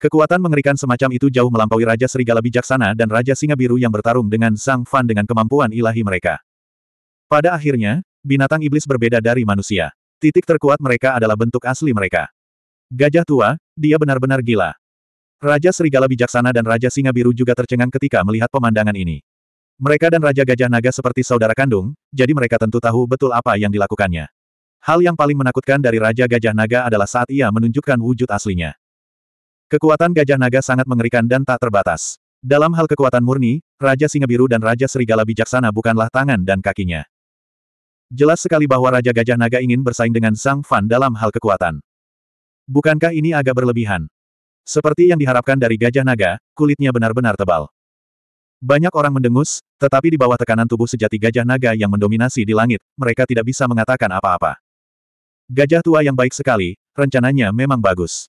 Kekuatan mengerikan semacam itu jauh melampaui Raja Serigala Bijaksana dan Raja Singa Biru yang bertarung dengan Sang Fan dengan kemampuan ilahi mereka. Pada akhirnya, binatang iblis berbeda dari manusia. Titik terkuat mereka adalah bentuk asli mereka. Gajah tua, dia benar-benar gila. Raja Serigala Bijaksana dan Raja Singa Biru juga tercengang ketika melihat pemandangan ini. Mereka dan Raja Gajah Naga seperti saudara kandung, jadi mereka tentu tahu betul apa yang dilakukannya. Hal yang paling menakutkan dari Raja Gajah Naga adalah saat ia menunjukkan wujud aslinya. Kekuatan Gajah Naga sangat mengerikan dan tak terbatas. Dalam hal kekuatan murni, Raja Singa Biru dan Raja Serigala Bijaksana bukanlah tangan dan kakinya. Jelas sekali bahwa Raja Gajah Naga ingin bersaing dengan Sang Fan dalam hal kekuatan. Bukankah ini agak berlebihan? Seperti yang diharapkan dari gajah naga, kulitnya benar-benar tebal. Banyak orang mendengus, tetapi di bawah tekanan tubuh sejati gajah naga yang mendominasi di langit, mereka tidak bisa mengatakan apa-apa. Gajah tua yang baik sekali, rencananya memang bagus.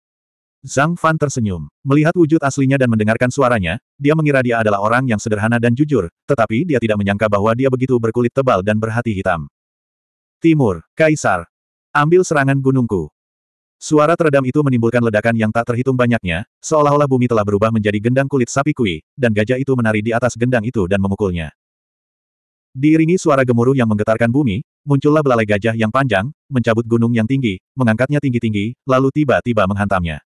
Zhang Fan tersenyum. Melihat wujud aslinya dan mendengarkan suaranya, dia mengira dia adalah orang yang sederhana dan jujur, tetapi dia tidak menyangka bahwa dia begitu berkulit tebal dan berhati hitam. Timur, Kaisar. Ambil serangan gunungku. Suara teredam itu menimbulkan ledakan yang tak terhitung banyaknya, seolah-olah bumi telah berubah menjadi gendang kulit sapi kui, dan gajah itu menari di atas gendang itu dan memukulnya. Diiringi suara gemuruh yang menggetarkan bumi, muncullah belalai gajah yang panjang, mencabut gunung yang tinggi, mengangkatnya tinggi-tinggi, lalu tiba-tiba menghantamnya.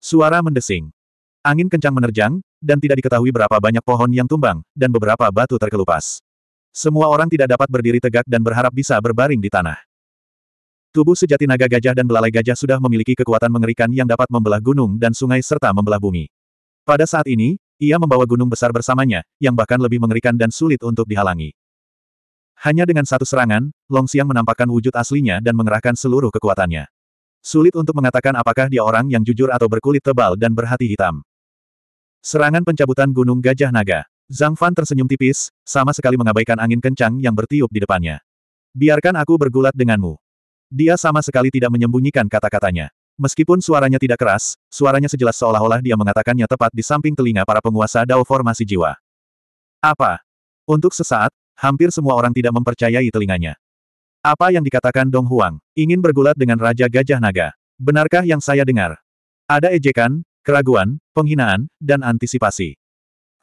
Suara mendesing. Angin kencang menerjang, dan tidak diketahui berapa banyak pohon yang tumbang, dan beberapa batu terkelupas. Semua orang tidak dapat berdiri tegak dan berharap bisa berbaring di tanah. Tubuh sejati naga gajah dan belalai gajah sudah memiliki kekuatan mengerikan yang dapat membelah gunung dan sungai serta membelah bumi. Pada saat ini, ia membawa gunung besar bersamanya, yang bahkan lebih mengerikan dan sulit untuk dihalangi. Hanya dengan satu serangan, Long Xiang menampakkan wujud aslinya dan mengerahkan seluruh kekuatannya. Sulit untuk mengatakan apakah dia orang yang jujur atau berkulit tebal dan berhati hitam. Serangan pencabutan Gunung Gajah Naga. Zhang Fan tersenyum tipis, sama sekali mengabaikan angin kencang yang bertiup di depannya. Biarkan aku bergulat denganmu. Dia sama sekali tidak menyembunyikan kata-katanya. Meskipun suaranya tidak keras, suaranya sejelas seolah-olah dia mengatakannya tepat di samping telinga para penguasa Dao Formasi Jiwa. Apa? Untuk sesaat, hampir semua orang tidak mempercayai telinganya. Apa yang dikatakan Dong Huang? Ingin bergulat dengan Raja Gajah Naga. Benarkah yang saya dengar? Ada ejekan, keraguan, penghinaan, dan antisipasi.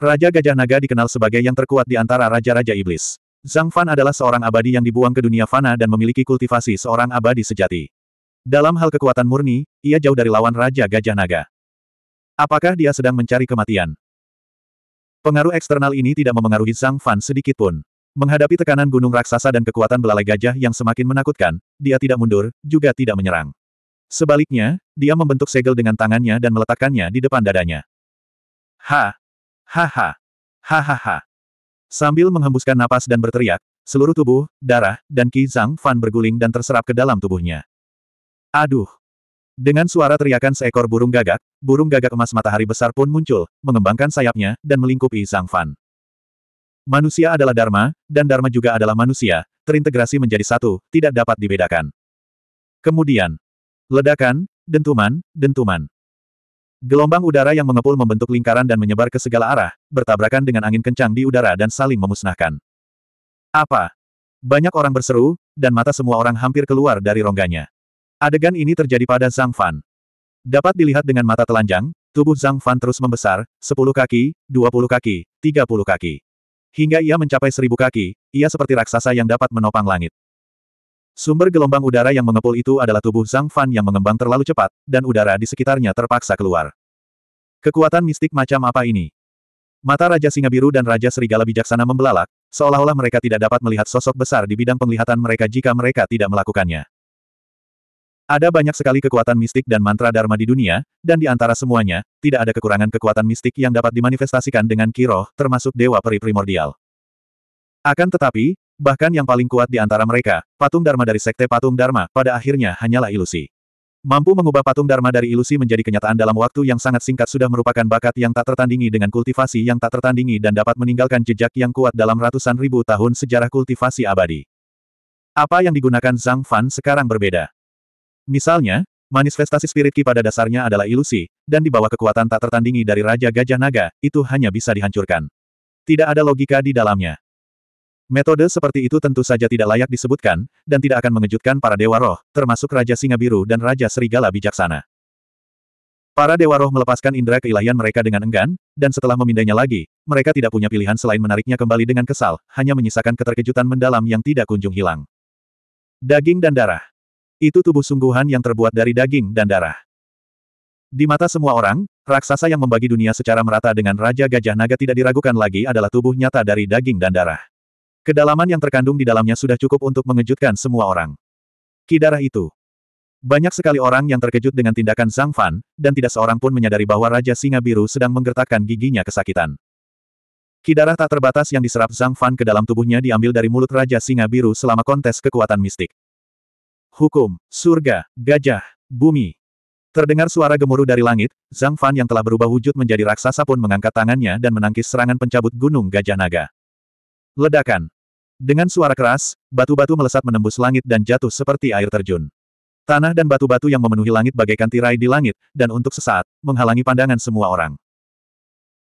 Raja Gajah Naga dikenal sebagai yang terkuat di antara raja-raja iblis. Zhang Fan adalah seorang abadi yang dibuang ke dunia fana dan memiliki kultivasi seorang abadi sejati. Dalam hal kekuatan murni, ia jauh dari lawan Raja Gajah Naga. Apakah dia sedang mencari kematian? Pengaruh eksternal ini tidak memengaruhi Zhang Fan sedikitpun. Menghadapi tekanan gunung raksasa dan kekuatan belalai gajah yang semakin menakutkan, dia tidak mundur, juga tidak menyerang. Sebaliknya, dia membentuk segel dengan tangannya dan meletakkannya di depan dadanya. Ha! Ha ha! Ha ha ha! Sambil menghembuskan napas dan berteriak, seluruh tubuh, darah, dan Qi Zhang Fan berguling dan terserap ke dalam tubuhnya. Aduh! Dengan suara teriakan seekor burung gagak, burung gagak emas matahari besar pun muncul, mengembangkan sayapnya, dan melingkupi Zhang Fan. Manusia adalah Dharma, dan Dharma juga adalah manusia, terintegrasi menjadi satu, tidak dapat dibedakan. Kemudian, ledakan, dentuman, dentuman. Gelombang udara yang mengepul membentuk lingkaran dan menyebar ke segala arah, bertabrakan dengan angin kencang di udara dan saling memusnahkan. Apa? Banyak orang berseru, dan mata semua orang hampir keluar dari rongganya. Adegan ini terjadi pada Zhang Fan. Dapat dilihat dengan mata telanjang, tubuh Zhang Fan terus membesar, 10 kaki, 20 kaki, 30 kaki. Hingga ia mencapai seribu kaki, ia seperti raksasa yang dapat menopang langit. Sumber gelombang udara yang mengepul itu adalah tubuh Zhang Fan yang mengembang terlalu cepat, dan udara di sekitarnya terpaksa keluar. Kekuatan mistik macam apa ini? Mata Raja Singa Biru dan Raja Serigala Bijaksana membelalak, seolah-olah mereka tidak dapat melihat sosok besar di bidang penglihatan mereka jika mereka tidak melakukannya. Ada banyak sekali kekuatan mistik dan mantra Dharma di dunia, dan di antara semuanya, tidak ada kekurangan kekuatan mistik yang dapat dimanifestasikan dengan kiroh, termasuk Dewa Peri Primordial. Akan tetapi, Bahkan yang paling kuat di antara mereka, patung Dharma dari Sekte Patung Dharma, pada akhirnya hanyalah ilusi. Mampu mengubah patung Dharma dari ilusi menjadi kenyataan dalam waktu yang sangat singkat sudah merupakan bakat yang tak tertandingi dengan kultivasi yang tak tertandingi dan dapat meninggalkan jejak yang kuat dalam ratusan ribu tahun sejarah kultivasi abadi. Apa yang digunakan Zhang Fan sekarang berbeda. Misalnya, manifestasi spirit Ki pada dasarnya adalah ilusi, dan di bawah kekuatan tak tertandingi dari Raja Gajah Naga, itu hanya bisa dihancurkan. Tidak ada logika di dalamnya. Metode seperti itu tentu saja tidak layak disebutkan, dan tidak akan mengejutkan para Dewa Roh, termasuk Raja Singa Biru dan Raja Serigala Bijaksana. Para Dewa Roh melepaskan indera keilahian mereka dengan enggan, dan setelah memindainya lagi, mereka tidak punya pilihan selain menariknya kembali dengan kesal, hanya menyisakan keterkejutan mendalam yang tidak kunjung hilang. Daging dan darah. Itu tubuh sungguhan yang terbuat dari daging dan darah. Di mata semua orang, raksasa yang membagi dunia secara merata dengan Raja Gajah Naga tidak diragukan lagi adalah tubuh nyata dari daging dan darah. Kedalaman yang terkandung di dalamnya sudah cukup untuk mengejutkan semua orang. Kidarah itu. Banyak sekali orang yang terkejut dengan tindakan Zhang Fan, dan tidak seorang pun menyadari bahwa Raja Singa Biru sedang menggertakkan giginya kesakitan. Kidarah tak terbatas yang diserap Zhang Fan ke dalam tubuhnya diambil dari mulut Raja Singa Biru selama kontes kekuatan mistik. Hukum, surga, gajah, bumi. Terdengar suara gemuruh dari langit, Zhang Fan yang telah berubah wujud menjadi raksasa pun mengangkat tangannya dan menangkis serangan pencabut gunung gajah naga. Ledakan. Dengan suara keras, batu-batu melesat menembus langit dan jatuh seperti air terjun. Tanah dan batu-batu yang memenuhi langit bagaikan tirai di langit, dan untuk sesaat, menghalangi pandangan semua orang.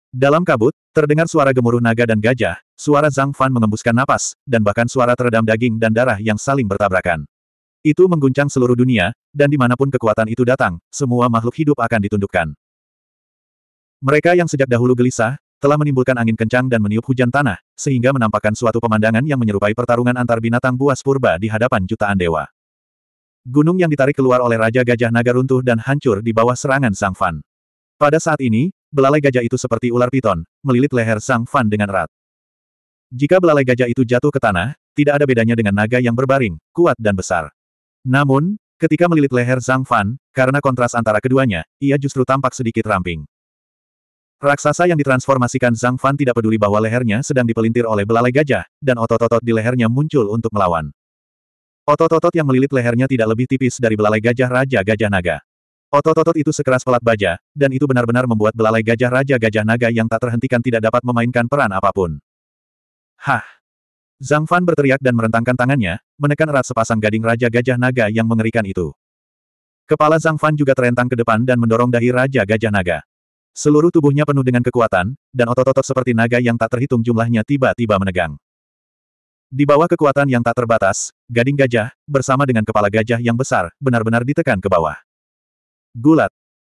Dalam kabut, terdengar suara gemuruh naga dan gajah, suara Zhang Fan mengembuskan napas, dan bahkan suara teredam daging dan darah yang saling bertabrakan. Itu mengguncang seluruh dunia, dan dimanapun kekuatan itu datang, semua makhluk hidup akan ditundukkan. Mereka yang sejak dahulu gelisah, telah menimbulkan angin kencang dan meniup hujan tanah, sehingga menampakkan suatu pemandangan yang menyerupai pertarungan antar binatang buas purba di hadapan jutaan dewa. Gunung yang ditarik keluar oleh Raja Gajah Naga runtuh dan hancur di bawah serangan Sang Fan. Pada saat ini, belalai gajah itu seperti ular piton, melilit leher Sang Fan dengan erat. Jika belalai gajah itu jatuh ke tanah, tidak ada bedanya dengan naga yang berbaring, kuat dan besar. Namun, ketika melilit leher Sang Fan, karena kontras antara keduanya, ia justru tampak sedikit ramping. Raksasa yang ditransformasikan Zhang Fan tidak peduli bahwa lehernya sedang dipelintir oleh belalai gajah, dan otot-otot di lehernya muncul untuk melawan. Otot-otot yang melilit lehernya tidak lebih tipis dari belalai gajah Raja Gajah Naga. Otot-otot itu sekeras pelat baja, dan itu benar-benar membuat belalai gajah Raja Gajah Naga yang tak terhentikan tidak dapat memainkan peran apapun. Hah! Zhang Fan berteriak dan merentangkan tangannya, menekan erat sepasang gading Raja Gajah Naga yang mengerikan itu. Kepala Zhang Fan juga terentang ke depan dan mendorong dahi Raja Gajah Naga. Seluruh tubuhnya penuh dengan kekuatan, dan otot-otot seperti naga yang tak terhitung jumlahnya tiba-tiba menegang. Di bawah kekuatan yang tak terbatas, gading gajah, bersama dengan kepala gajah yang besar, benar-benar ditekan ke bawah. Gulat.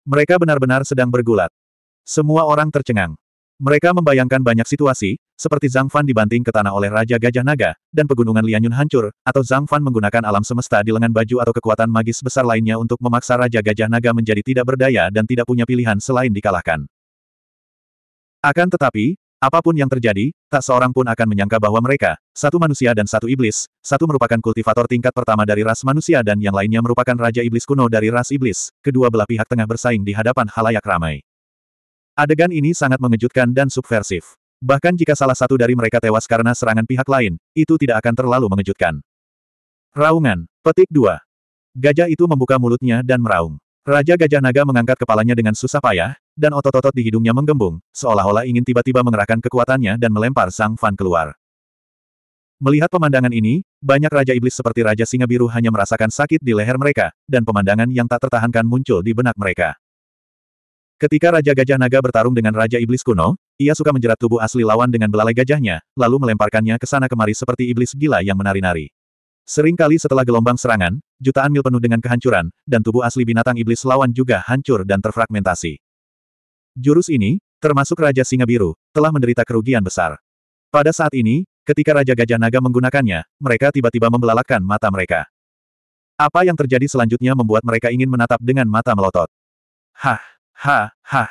Mereka benar-benar sedang bergulat. Semua orang tercengang. Mereka membayangkan banyak situasi, seperti Zhang Fan dibanting ke tanah oleh Raja Gajah Naga, dan pegunungan Lianyun hancur, atau Zhang Fan menggunakan alam semesta di lengan baju atau kekuatan magis besar lainnya untuk memaksa Raja Gajah Naga menjadi tidak berdaya dan tidak punya pilihan selain dikalahkan. Akan tetapi, apapun yang terjadi, tak seorang pun akan menyangka bahwa mereka, satu manusia dan satu iblis, satu merupakan kultivator tingkat pertama dari ras manusia dan yang lainnya merupakan Raja Iblis kuno dari ras iblis, kedua belah pihak tengah bersaing di hadapan halayak ramai. Adegan ini sangat mengejutkan dan subversif. Bahkan jika salah satu dari mereka tewas karena serangan pihak lain, itu tidak akan terlalu mengejutkan. Raungan. Petik 2. Gajah itu membuka mulutnya dan meraung. Raja Gajah Naga mengangkat kepalanya dengan susah payah, dan otot-otot di hidungnya menggembung, seolah-olah ingin tiba-tiba mengerahkan kekuatannya dan melempar Sang Fan keluar. Melihat pemandangan ini, banyak Raja Iblis seperti Raja Singa Biru hanya merasakan sakit di leher mereka, dan pemandangan yang tak tertahankan muncul di benak mereka. Ketika Raja Gajah Naga bertarung dengan Raja Iblis kuno, ia suka menjerat tubuh asli lawan dengan belalai gajahnya, lalu melemparkannya ke sana kemari seperti iblis gila yang menari-nari. Seringkali setelah gelombang serangan, jutaan mil penuh dengan kehancuran, dan tubuh asli binatang iblis lawan juga hancur dan terfragmentasi. Jurus ini, termasuk Raja Singa Biru, telah menderita kerugian besar. Pada saat ini, ketika Raja Gajah Naga menggunakannya, mereka tiba-tiba membelalakan mata mereka. Apa yang terjadi selanjutnya membuat mereka ingin menatap dengan mata melotot. Hah, Ha, ha.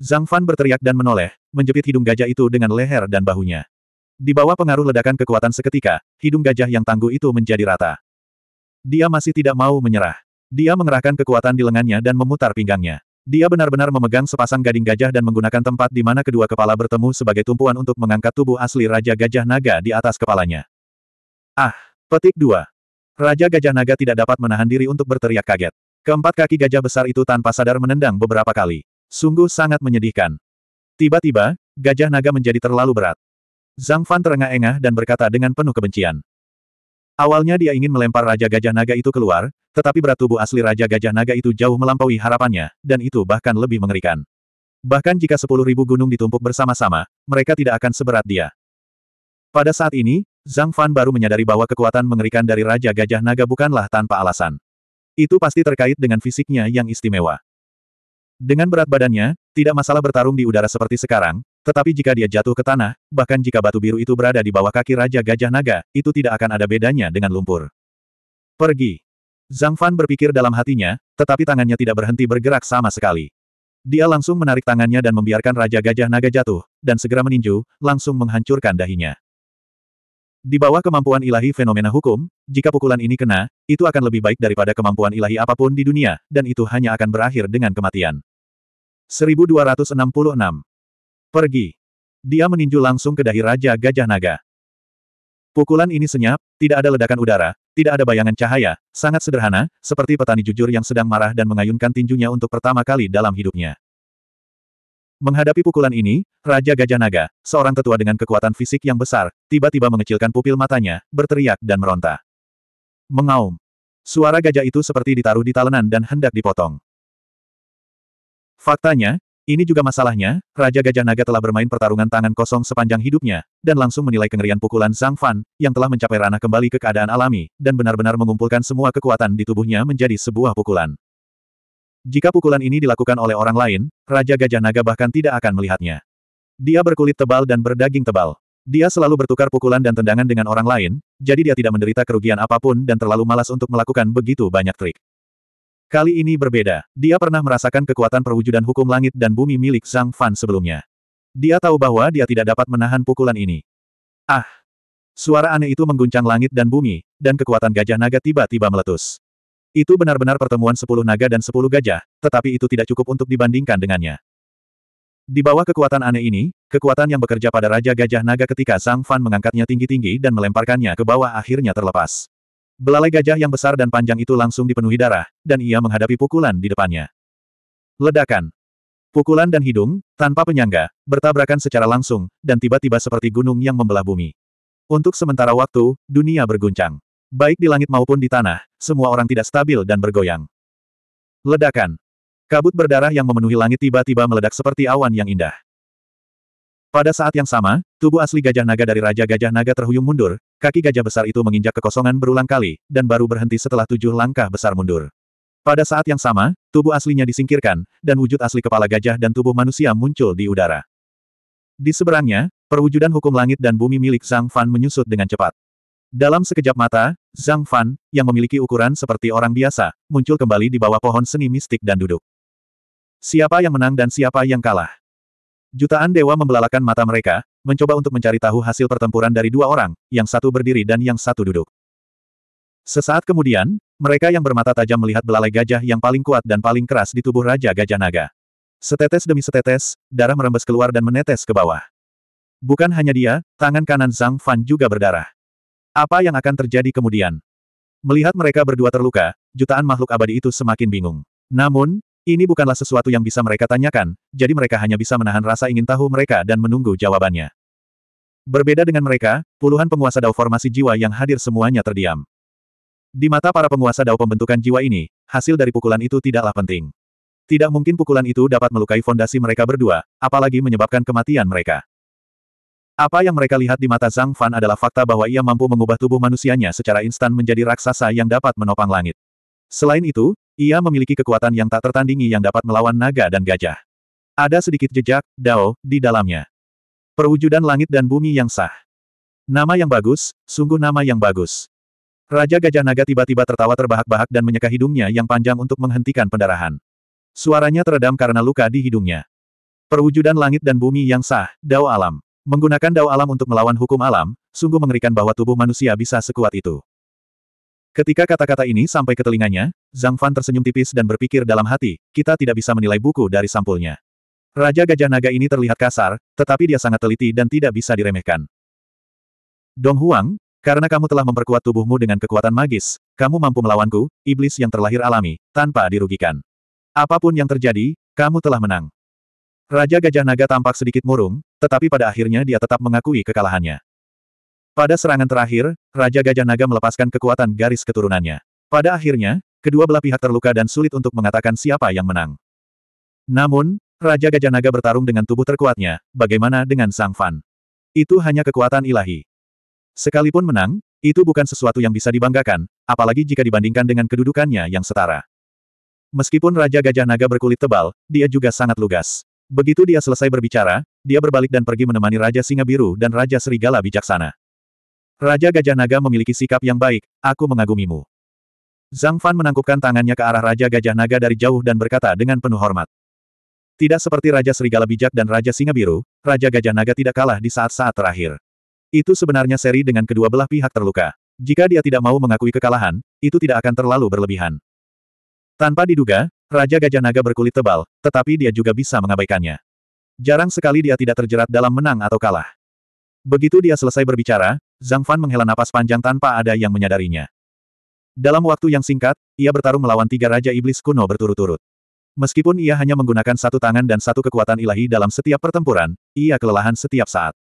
Zhang Fan berteriak dan menoleh, menjepit hidung gajah itu dengan leher dan bahunya. Di bawah pengaruh ledakan kekuatan seketika, hidung gajah yang tangguh itu menjadi rata. Dia masih tidak mau menyerah. Dia mengerahkan kekuatan di lengannya dan memutar pinggangnya. Dia benar-benar memegang sepasang gading gajah dan menggunakan tempat di mana kedua kepala bertemu sebagai tumpuan untuk mengangkat tubuh asli Raja Gajah Naga di atas kepalanya. Ah! Petik dua! Raja Gajah Naga tidak dapat menahan diri untuk berteriak kaget. Keempat kaki gajah besar itu tanpa sadar menendang beberapa kali. Sungguh sangat menyedihkan. Tiba-tiba, gajah naga menjadi terlalu berat. Zhang Fan terengah-engah dan berkata dengan penuh kebencian. Awalnya dia ingin melempar Raja Gajah Naga itu keluar, tetapi berat tubuh asli Raja Gajah Naga itu jauh melampaui harapannya, dan itu bahkan lebih mengerikan. Bahkan jika sepuluh ribu gunung ditumpuk bersama-sama, mereka tidak akan seberat dia. Pada saat ini, Zhang Fan baru menyadari bahwa kekuatan mengerikan dari Raja Gajah Naga bukanlah tanpa alasan. Itu pasti terkait dengan fisiknya yang istimewa. Dengan berat badannya, tidak masalah bertarung di udara seperti sekarang, tetapi jika dia jatuh ke tanah, bahkan jika batu biru itu berada di bawah kaki Raja Gajah Naga, itu tidak akan ada bedanya dengan lumpur. Pergi. Zhang Fan berpikir dalam hatinya, tetapi tangannya tidak berhenti bergerak sama sekali. Dia langsung menarik tangannya dan membiarkan Raja Gajah Naga jatuh, dan segera meninju, langsung menghancurkan dahinya. Di bawah kemampuan ilahi fenomena hukum, jika pukulan ini kena, itu akan lebih baik daripada kemampuan ilahi apapun di dunia, dan itu hanya akan berakhir dengan kematian. 1266. Pergi. Dia meninju langsung ke dahi Raja Gajah Naga. Pukulan ini senyap, tidak ada ledakan udara, tidak ada bayangan cahaya, sangat sederhana, seperti petani jujur yang sedang marah dan mengayunkan tinjunya untuk pertama kali dalam hidupnya. Menghadapi pukulan ini, Raja Gajah Naga, seorang tetua dengan kekuatan fisik yang besar, tiba-tiba mengecilkan pupil matanya, berteriak dan meronta. Mengaum. Suara gajah itu seperti ditaruh di talenan dan hendak dipotong. Faktanya, ini juga masalahnya, Raja Gajah Naga telah bermain pertarungan tangan kosong sepanjang hidupnya, dan langsung menilai kengerian pukulan Zhang Fan, yang telah mencapai ranah kembali ke keadaan alami, dan benar-benar mengumpulkan semua kekuatan di tubuhnya menjadi sebuah pukulan. Jika pukulan ini dilakukan oleh orang lain, Raja Gajah Naga bahkan tidak akan melihatnya. Dia berkulit tebal dan berdaging tebal. Dia selalu bertukar pukulan dan tendangan dengan orang lain, jadi dia tidak menderita kerugian apapun dan terlalu malas untuk melakukan begitu banyak trik. Kali ini berbeda, dia pernah merasakan kekuatan perwujudan hukum langit dan bumi milik Zhang Fan sebelumnya. Dia tahu bahwa dia tidak dapat menahan pukulan ini. Ah! Suara aneh itu mengguncang langit dan bumi, dan kekuatan gajah naga tiba-tiba meletus. Itu benar-benar pertemuan sepuluh naga dan sepuluh gajah, tetapi itu tidak cukup untuk dibandingkan dengannya. Di bawah kekuatan aneh ini, kekuatan yang bekerja pada Raja Gajah Naga ketika Sang Fan mengangkatnya tinggi-tinggi dan melemparkannya ke bawah akhirnya terlepas. Belalai gajah yang besar dan panjang itu langsung dipenuhi darah, dan ia menghadapi pukulan di depannya. Ledakan. Pukulan dan hidung, tanpa penyangga, bertabrakan secara langsung, dan tiba-tiba seperti gunung yang membelah bumi. Untuk sementara waktu, dunia berguncang. Baik di langit maupun di tanah, semua orang tidak stabil dan bergoyang. Ledakan. Kabut berdarah yang memenuhi langit tiba-tiba meledak seperti awan yang indah. Pada saat yang sama, tubuh asli gajah naga dari Raja Gajah Naga terhuyung mundur, kaki gajah besar itu menginjak kekosongan berulang kali, dan baru berhenti setelah tujuh langkah besar mundur. Pada saat yang sama, tubuh aslinya disingkirkan, dan wujud asli kepala gajah dan tubuh manusia muncul di udara. Di seberangnya, perwujudan hukum langit dan bumi milik Zhang Fan menyusut dengan cepat. Dalam sekejap mata, Zhang Fan, yang memiliki ukuran seperti orang biasa, muncul kembali di bawah pohon seni mistik dan duduk. Siapa yang menang dan siapa yang kalah? Jutaan dewa membelalakan mata mereka, mencoba untuk mencari tahu hasil pertempuran dari dua orang, yang satu berdiri dan yang satu duduk. Sesaat kemudian, mereka yang bermata tajam melihat belalai gajah yang paling kuat dan paling keras di tubuh Raja Gajah Naga. Setetes demi setetes, darah merembes keluar dan menetes ke bawah. Bukan hanya dia, tangan kanan Zhang Fan juga berdarah. Apa yang akan terjadi kemudian? Melihat mereka berdua terluka, jutaan makhluk abadi itu semakin bingung. Namun, ini bukanlah sesuatu yang bisa mereka tanyakan, jadi mereka hanya bisa menahan rasa ingin tahu mereka dan menunggu jawabannya. Berbeda dengan mereka, puluhan penguasa dao formasi jiwa yang hadir semuanya terdiam. Di mata para penguasa dao pembentukan jiwa ini, hasil dari pukulan itu tidaklah penting. Tidak mungkin pukulan itu dapat melukai fondasi mereka berdua, apalagi menyebabkan kematian mereka. Apa yang mereka lihat di mata Zhang Fan adalah fakta bahwa ia mampu mengubah tubuh manusianya secara instan menjadi raksasa yang dapat menopang langit. Selain itu, ia memiliki kekuatan yang tak tertandingi yang dapat melawan naga dan gajah. Ada sedikit jejak, dao, di dalamnya. Perwujudan langit dan bumi yang sah. Nama yang bagus, sungguh nama yang bagus. Raja Gajah Naga tiba-tiba tertawa terbahak-bahak dan menyeka hidungnya yang panjang untuk menghentikan pendarahan. Suaranya teredam karena luka di hidungnya. Perwujudan langit dan bumi yang sah, dao alam. Menggunakan dao alam untuk melawan hukum alam, sungguh mengerikan bahwa tubuh manusia bisa sekuat itu. Ketika kata-kata ini sampai ke telinganya, Zhang Fan tersenyum tipis dan berpikir dalam hati, kita tidak bisa menilai buku dari sampulnya. Raja Gajah Naga ini terlihat kasar, tetapi dia sangat teliti dan tidak bisa diremehkan. Dong Huang, karena kamu telah memperkuat tubuhmu dengan kekuatan magis, kamu mampu melawanku, iblis yang terlahir alami, tanpa dirugikan. Apapun yang terjadi, kamu telah menang. Raja Gajah Naga tampak sedikit murung, tetapi pada akhirnya dia tetap mengakui kekalahannya. Pada serangan terakhir, Raja Gajah Naga melepaskan kekuatan garis keturunannya. Pada akhirnya, kedua belah pihak terluka dan sulit untuk mengatakan siapa yang menang. Namun, Raja Gajah Naga bertarung dengan tubuh terkuatnya, bagaimana dengan Sang Fan? Itu hanya kekuatan ilahi. Sekalipun menang, itu bukan sesuatu yang bisa dibanggakan, apalagi jika dibandingkan dengan kedudukannya yang setara. Meskipun Raja Gajah Naga berkulit tebal, dia juga sangat lugas. Begitu dia selesai berbicara, dia berbalik dan pergi menemani Raja Singa Biru dan Raja Serigala Bijaksana. Raja Gajah Naga memiliki sikap yang baik, aku mengagumimu. Zhang Fan menangkupkan tangannya ke arah Raja Gajah Naga dari jauh dan berkata dengan penuh hormat. Tidak seperti Raja Serigala Bijak dan Raja Singa Biru, Raja Gajah Naga tidak kalah di saat-saat terakhir. Itu sebenarnya seri dengan kedua belah pihak terluka. Jika dia tidak mau mengakui kekalahan, itu tidak akan terlalu berlebihan. Tanpa diduga, Raja Gajah Naga berkulit tebal, tetapi dia juga bisa mengabaikannya. Jarang sekali dia tidak terjerat dalam menang atau kalah. Begitu dia selesai berbicara, Zhang Fan menghela napas panjang tanpa ada yang menyadarinya. Dalam waktu yang singkat, ia bertarung melawan tiga Raja Iblis kuno berturut-turut. Meskipun ia hanya menggunakan satu tangan dan satu kekuatan ilahi dalam setiap pertempuran, ia kelelahan setiap saat.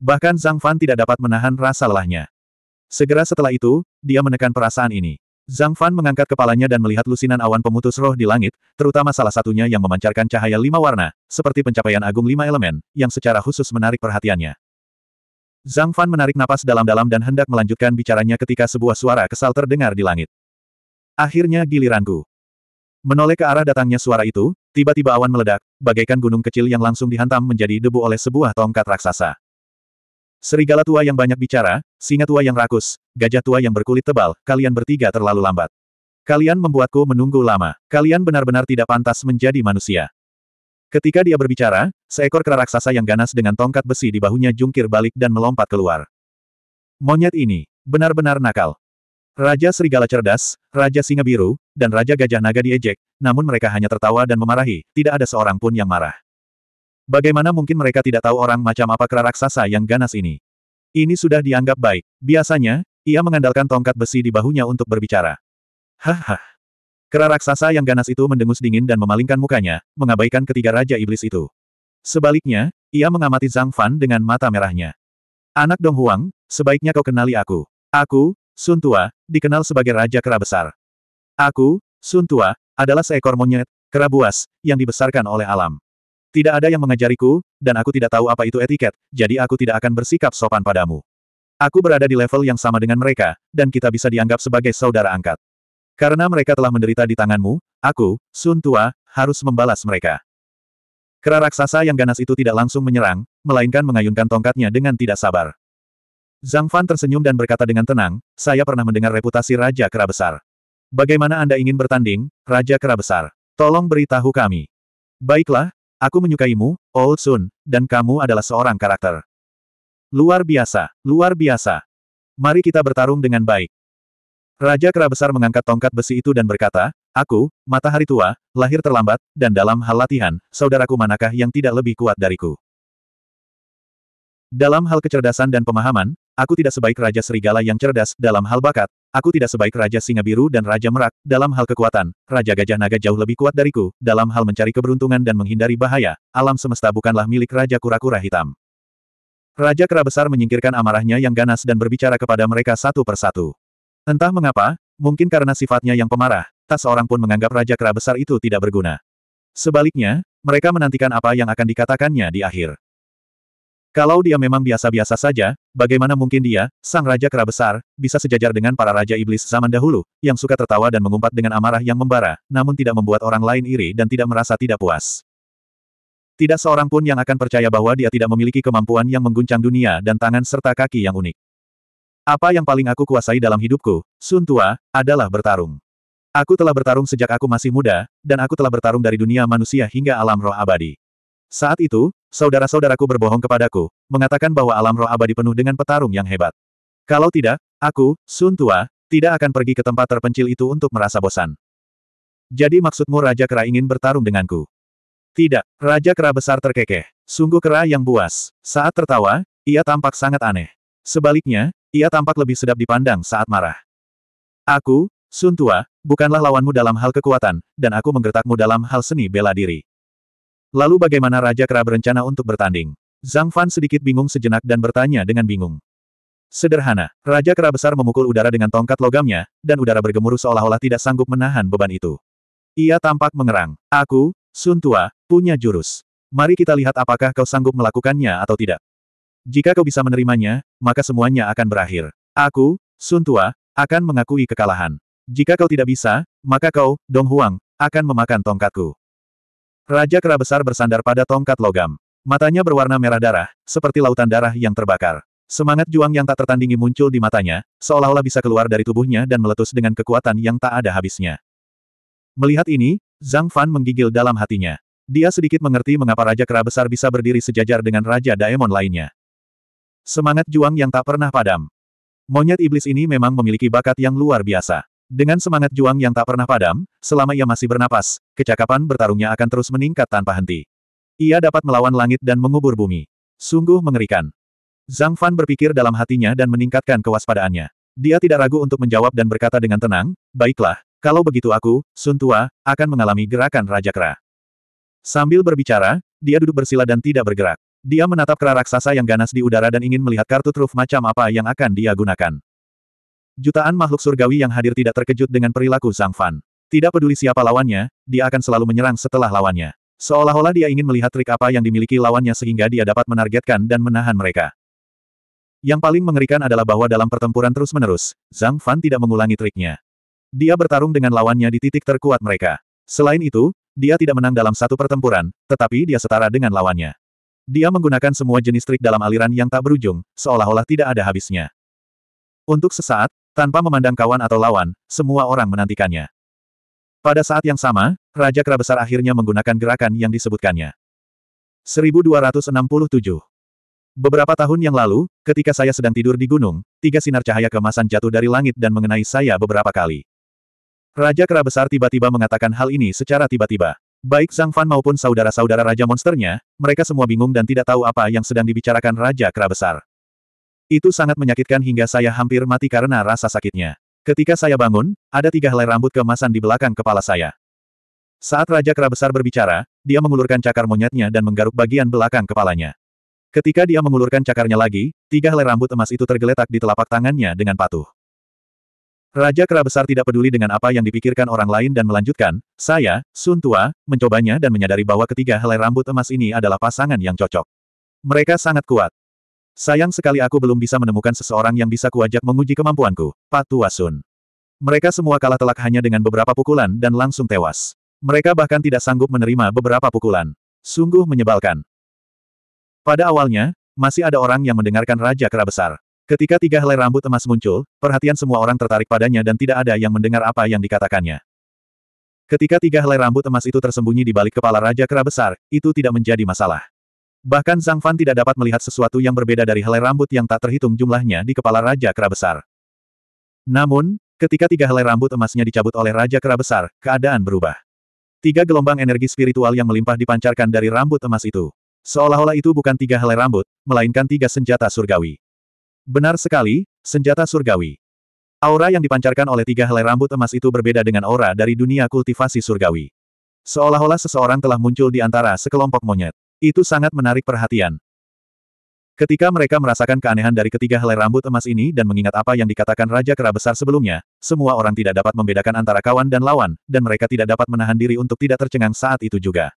Bahkan Zhang Fan tidak dapat menahan rasa lelahnya. Segera setelah itu, dia menekan perasaan ini. Zhang Fan mengangkat kepalanya dan melihat lusinan awan pemutus roh di langit, terutama salah satunya yang memancarkan cahaya lima warna, seperti pencapaian agung lima elemen, yang secara khusus menarik perhatiannya. Zhang Fan menarik napas dalam-dalam dan hendak melanjutkan bicaranya ketika sebuah suara kesal terdengar di langit. Akhirnya giliranku. Menoleh ke arah datangnya suara itu, tiba-tiba awan meledak, bagaikan gunung kecil yang langsung dihantam menjadi debu oleh sebuah tongkat raksasa. Serigala tua yang banyak bicara, singa tua yang rakus, gajah tua yang berkulit tebal, kalian bertiga terlalu lambat. Kalian membuatku menunggu lama. Kalian benar-benar tidak pantas menjadi manusia. Ketika dia berbicara, seekor kera raksasa yang ganas dengan tongkat besi di bahunya jungkir balik dan melompat keluar. Monyet ini, benar-benar nakal. Raja Serigala Cerdas, Raja Singa Biru, dan Raja Gajah Naga diejek, namun mereka hanya tertawa dan memarahi, tidak ada seorang pun yang marah. Bagaimana mungkin mereka tidak tahu orang macam apa kera raksasa yang ganas ini? Ini sudah dianggap baik. Biasanya, ia mengandalkan tongkat besi di bahunya untuk berbicara. Hah Kera raksasa yang ganas itu mendengus dingin dan memalingkan mukanya, mengabaikan ketiga raja iblis itu. Sebaliknya, ia mengamati Zhang Fan dengan mata merahnya. Anak Dong Huang, sebaiknya kau kenali aku. Aku, Sun Tua, dikenal sebagai Raja Kera Besar. Aku, Sun Tua, adalah seekor monyet, kera buas, yang dibesarkan oleh alam. Tidak ada yang mengajariku, dan aku tidak tahu apa itu etiket, jadi aku tidak akan bersikap sopan padamu. Aku berada di level yang sama dengan mereka, dan kita bisa dianggap sebagai saudara angkat. Karena mereka telah menderita di tanganmu, aku, Sun Tua, harus membalas mereka. Kera raksasa yang ganas itu tidak langsung menyerang, melainkan mengayunkan tongkatnya dengan tidak sabar. Zhang Fan tersenyum dan berkata dengan tenang, saya pernah mendengar reputasi Raja Kera Besar. Bagaimana Anda ingin bertanding, Raja Kera Besar? Tolong beritahu kami. Baiklah, Aku menyukaimu, Old Sun, dan kamu adalah seorang karakter. Luar biasa, luar biasa. Mari kita bertarung dengan baik. Raja Kera Besar mengangkat tongkat besi itu dan berkata, Aku, matahari tua, lahir terlambat, dan dalam hal latihan, saudaraku manakah yang tidak lebih kuat dariku? Dalam hal kecerdasan dan pemahaman, aku tidak sebaik Raja Serigala yang cerdas dalam hal bakat, Aku tidak sebaik Raja Singa Biru dan Raja Merak, dalam hal kekuatan, Raja Gajah Naga jauh lebih kuat dariku, dalam hal mencari keberuntungan dan menghindari bahaya, alam semesta bukanlah milik Raja Kura-Kura Hitam. Raja Kera Besar menyingkirkan amarahnya yang ganas dan berbicara kepada mereka satu persatu. Entah mengapa, mungkin karena sifatnya yang pemarah, tak seorang pun menganggap Raja Kera Besar itu tidak berguna. Sebaliknya, mereka menantikan apa yang akan dikatakannya di akhir. Kalau dia memang biasa-biasa saja, bagaimana mungkin dia, sang raja kera besar, bisa sejajar dengan para raja iblis zaman dahulu, yang suka tertawa dan mengumpat dengan amarah yang membara, namun tidak membuat orang lain iri dan tidak merasa tidak puas. Tidak seorang pun yang akan percaya bahwa dia tidak memiliki kemampuan yang mengguncang dunia dan tangan serta kaki yang unik. Apa yang paling aku kuasai dalam hidupku, Sun Tua, adalah bertarung. Aku telah bertarung sejak aku masih muda, dan aku telah bertarung dari dunia manusia hingga alam roh abadi. Saat itu, saudara-saudaraku berbohong kepadaku, mengatakan bahwa alam roh abadi penuh dengan petarung yang hebat. Kalau tidak, aku, Sun Tua, tidak akan pergi ke tempat terpencil itu untuk merasa bosan. Jadi maksudmu Raja Kera ingin bertarung denganku? Tidak, Raja Kera besar terkekeh. Sungguh kera yang buas. Saat tertawa, ia tampak sangat aneh. Sebaliknya, ia tampak lebih sedap dipandang saat marah. Aku, Sun Tua, bukanlah lawanmu dalam hal kekuatan, dan aku menggertakmu dalam hal seni bela diri. Lalu bagaimana Raja Kera berencana untuk bertanding? Zhang Fan sedikit bingung sejenak dan bertanya dengan bingung. Sederhana, Raja Kera besar memukul udara dengan tongkat logamnya, dan udara bergemuruh seolah-olah tidak sanggup menahan beban itu. Ia tampak mengerang. Aku, Sun Tua, punya jurus. Mari kita lihat apakah kau sanggup melakukannya atau tidak. Jika kau bisa menerimanya, maka semuanya akan berakhir. Aku, Sun Tua, akan mengakui kekalahan. Jika kau tidak bisa, maka kau, Dong Huang, akan memakan tongkatku. Raja Kera Besar bersandar pada tongkat logam. Matanya berwarna merah darah, seperti lautan darah yang terbakar. Semangat juang yang tak tertandingi muncul di matanya, seolah-olah bisa keluar dari tubuhnya dan meletus dengan kekuatan yang tak ada habisnya. Melihat ini, Zhang Fan menggigil dalam hatinya. Dia sedikit mengerti mengapa Raja Kera Besar bisa berdiri sejajar dengan Raja Daemon lainnya. Semangat juang yang tak pernah padam. Monyet iblis ini memang memiliki bakat yang luar biasa. Dengan semangat juang yang tak pernah padam, selama ia masih bernapas, kecakapan bertarungnya akan terus meningkat tanpa henti. Ia dapat melawan langit dan mengubur bumi. Sungguh mengerikan. Zhang Fan berpikir dalam hatinya dan meningkatkan kewaspadaannya. Dia tidak ragu untuk menjawab dan berkata dengan tenang, baiklah, kalau begitu aku, Sun Tua, akan mengalami gerakan Raja Kera. Sambil berbicara, dia duduk bersila dan tidak bergerak. Dia menatap kera raksasa yang ganas di udara dan ingin melihat kartu truf macam apa yang akan dia gunakan. Jutaan makhluk surgawi yang hadir tidak terkejut dengan perilaku Zhang Fan. Tidak peduli siapa lawannya, dia akan selalu menyerang setelah lawannya. Seolah-olah dia ingin melihat trik apa yang dimiliki lawannya sehingga dia dapat menargetkan dan menahan mereka. Yang paling mengerikan adalah bahwa dalam pertempuran terus-menerus, Zhang Fan tidak mengulangi triknya. Dia bertarung dengan lawannya di titik terkuat mereka. Selain itu, dia tidak menang dalam satu pertempuran, tetapi dia setara dengan lawannya. Dia menggunakan semua jenis trik dalam aliran yang tak berujung, seolah-olah tidak ada habisnya. Untuk sesaat, tanpa memandang kawan atau lawan, semua orang menantikannya. Pada saat yang sama, Raja Kera Besar akhirnya menggunakan gerakan yang disebutkannya. 1267 Beberapa tahun yang lalu, ketika saya sedang tidur di gunung, tiga sinar cahaya kemasan jatuh dari langit dan mengenai saya beberapa kali. Raja Kera Besar tiba-tiba mengatakan hal ini secara tiba-tiba. Baik Zhang Fan maupun saudara-saudara Raja Monsternya, mereka semua bingung dan tidak tahu apa yang sedang dibicarakan Raja Kera Besar. Itu sangat menyakitkan hingga saya hampir mati karena rasa sakitnya. Ketika saya bangun, ada tiga helai rambut kemasan di belakang kepala saya. Saat Raja Kera Besar berbicara, dia mengulurkan cakar monyetnya dan menggaruk bagian belakang kepalanya. Ketika dia mengulurkan cakarnya lagi, tiga helai rambut emas itu tergeletak di telapak tangannya dengan patuh. Raja Kera Besar tidak peduli dengan apa yang dipikirkan orang lain dan melanjutkan, saya, Sun Tua, mencobanya dan menyadari bahwa ketiga helai rambut emas ini adalah pasangan yang cocok. Mereka sangat kuat. Sayang sekali aku belum bisa menemukan seseorang yang bisa kuajak menguji kemampuanku, Pak Tuasun. Mereka semua kalah telak hanya dengan beberapa pukulan dan langsung tewas. Mereka bahkan tidak sanggup menerima beberapa pukulan. Sungguh menyebalkan. Pada awalnya, masih ada orang yang mendengarkan Raja Kera Besar. Ketika tiga helai rambut emas muncul, perhatian semua orang tertarik padanya dan tidak ada yang mendengar apa yang dikatakannya. Ketika tiga helai rambut emas itu tersembunyi di balik kepala Raja Kera Besar, itu tidak menjadi masalah. Bahkan Zhang Fan tidak dapat melihat sesuatu yang berbeda dari helai rambut yang tak terhitung jumlahnya di kepala Raja Kera Besar. Namun, ketika tiga helai rambut emasnya dicabut oleh Raja Kera Besar, keadaan berubah. Tiga gelombang energi spiritual yang melimpah dipancarkan dari rambut emas itu. Seolah-olah itu bukan tiga helai rambut, melainkan tiga senjata surgawi. Benar sekali, senjata surgawi. Aura yang dipancarkan oleh tiga helai rambut emas itu berbeda dengan aura dari dunia kultivasi surgawi. Seolah-olah seseorang telah muncul di antara sekelompok monyet. Itu sangat menarik perhatian. Ketika mereka merasakan keanehan dari ketiga helai rambut emas ini dan mengingat apa yang dikatakan Raja Kera Besar sebelumnya, semua orang tidak dapat membedakan antara kawan dan lawan, dan mereka tidak dapat menahan diri untuk tidak tercengang saat itu juga.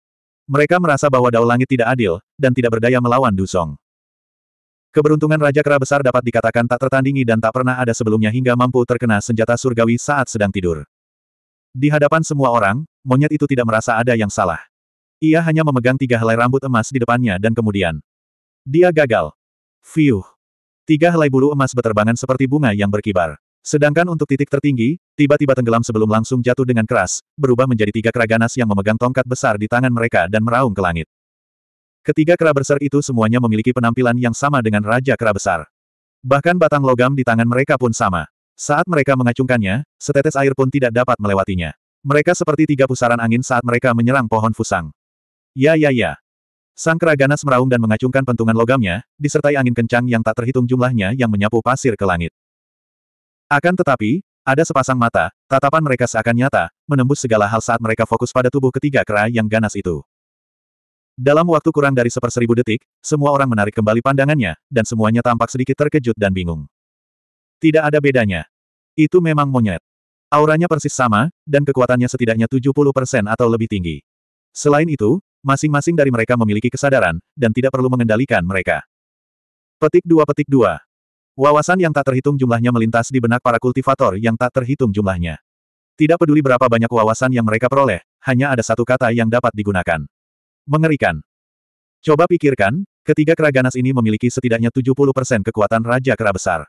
Mereka merasa bahwa Dao Langit tidak adil, dan tidak berdaya melawan Dusong. Keberuntungan Raja Kera Besar dapat dikatakan tak tertandingi dan tak pernah ada sebelumnya hingga mampu terkena senjata surgawi saat sedang tidur. Di hadapan semua orang, monyet itu tidak merasa ada yang salah. Ia hanya memegang tiga helai rambut emas di depannya dan kemudian. Dia gagal. Fiuh. Tiga helai bulu emas beterbangan seperti bunga yang berkibar. Sedangkan untuk titik tertinggi, tiba-tiba tenggelam sebelum langsung jatuh dengan keras, berubah menjadi tiga kera ganas yang memegang tongkat besar di tangan mereka dan meraung ke langit. Ketiga kera besar itu semuanya memiliki penampilan yang sama dengan Raja Kera Besar. Bahkan batang logam di tangan mereka pun sama. Saat mereka mengacungkannya, setetes air pun tidak dapat melewatinya. Mereka seperti tiga pusaran angin saat mereka menyerang pohon fusang. Ya ya ya. Sang ganas meraung dan mengacungkan pentungan logamnya, disertai angin kencang yang tak terhitung jumlahnya yang menyapu pasir ke langit. Akan tetapi, ada sepasang mata, tatapan mereka seakan nyata, menembus segala hal saat mereka fokus pada tubuh ketiga kera yang ganas itu. Dalam waktu kurang dari seperseribu detik, semua orang menarik kembali pandangannya, dan semuanya tampak sedikit terkejut dan bingung. Tidak ada bedanya. Itu memang monyet. Auranya persis sama, dan kekuatannya setidaknya 70% atau lebih tinggi. Selain itu, Masing-masing dari mereka memiliki kesadaran, dan tidak perlu mengendalikan mereka. Petik 2 Petik 2 Wawasan yang tak terhitung jumlahnya melintas di benak para kultivator yang tak terhitung jumlahnya. Tidak peduli berapa banyak wawasan yang mereka peroleh, hanya ada satu kata yang dapat digunakan. Mengerikan. Coba pikirkan, ketiga keraganas ini memiliki setidaknya 70% kekuatan Raja Kera Besar.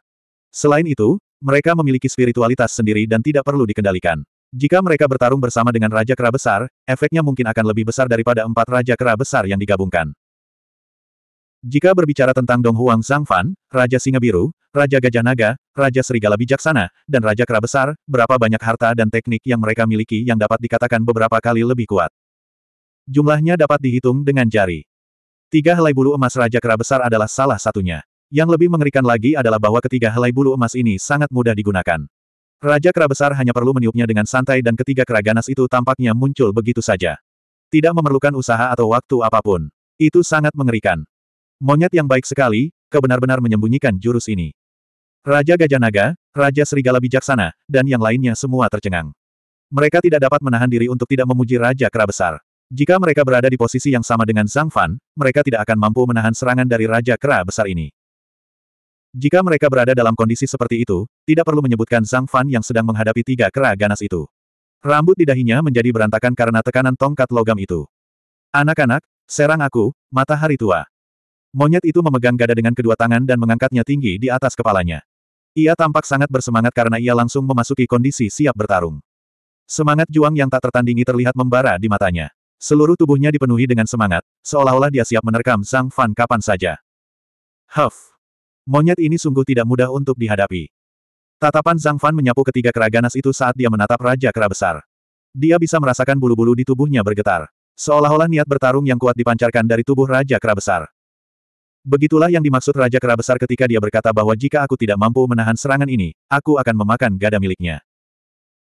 Selain itu, mereka memiliki spiritualitas sendiri dan tidak perlu dikendalikan. Jika mereka bertarung bersama dengan Raja Kera Besar, efeknya mungkin akan lebih besar daripada empat Raja Kera Besar yang digabungkan. Jika berbicara tentang Dong Huang Fan, Raja Singa Biru, Raja Gajah Naga, Raja Serigala Bijaksana, dan Raja Kera Besar, berapa banyak harta dan teknik yang mereka miliki yang dapat dikatakan beberapa kali lebih kuat. Jumlahnya dapat dihitung dengan jari. Tiga helai bulu emas Raja Kera Besar adalah salah satunya. Yang lebih mengerikan lagi adalah bahwa ketiga helai bulu emas ini sangat mudah digunakan. Raja Kera Besar hanya perlu meniupnya dengan santai dan ketiga kera ganas itu tampaknya muncul begitu saja. Tidak memerlukan usaha atau waktu apapun. Itu sangat mengerikan. Monyet yang baik sekali, kebenar benar menyembunyikan jurus ini. Raja Gajah Naga, Raja Serigala Bijaksana, dan yang lainnya semua tercengang. Mereka tidak dapat menahan diri untuk tidak memuji Raja Kera Besar. Jika mereka berada di posisi yang sama dengan Zhang Fan, mereka tidak akan mampu menahan serangan dari Raja Kera Besar ini. Jika mereka berada dalam kondisi seperti itu, tidak perlu menyebutkan Zhang Fan yang sedang menghadapi tiga kera ganas itu. Rambut di dahinya menjadi berantakan karena tekanan tongkat logam itu. Anak-anak, serang aku, matahari tua. Monyet itu memegang gada dengan kedua tangan dan mengangkatnya tinggi di atas kepalanya. Ia tampak sangat bersemangat karena ia langsung memasuki kondisi siap bertarung. Semangat juang yang tak tertandingi terlihat membara di matanya. Seluruh tubuhnya dipenuhi dengan semangat, seolah-olah dia siap menerkam Zhang Fan kapan saja. Huff! Monyet ini sungguh tidak mudah untuk dihadapi. Tatapan Zhang Fan menyapu ketiga keraganas itu saat dia menatap Raja Kera Besar. Dia bisa merasakan bulu-bulu di tubuhnya bergetar. Seolah-olah niat bertarung yang kuat dipancarkan dari tubuh Raja Kera Besar. Begitulah yang dimaksud Raja Kera Besar ketika dia berkata bahwa jika aku tidak mampu menahan serangan ini, aku akan memakan gada miliknya.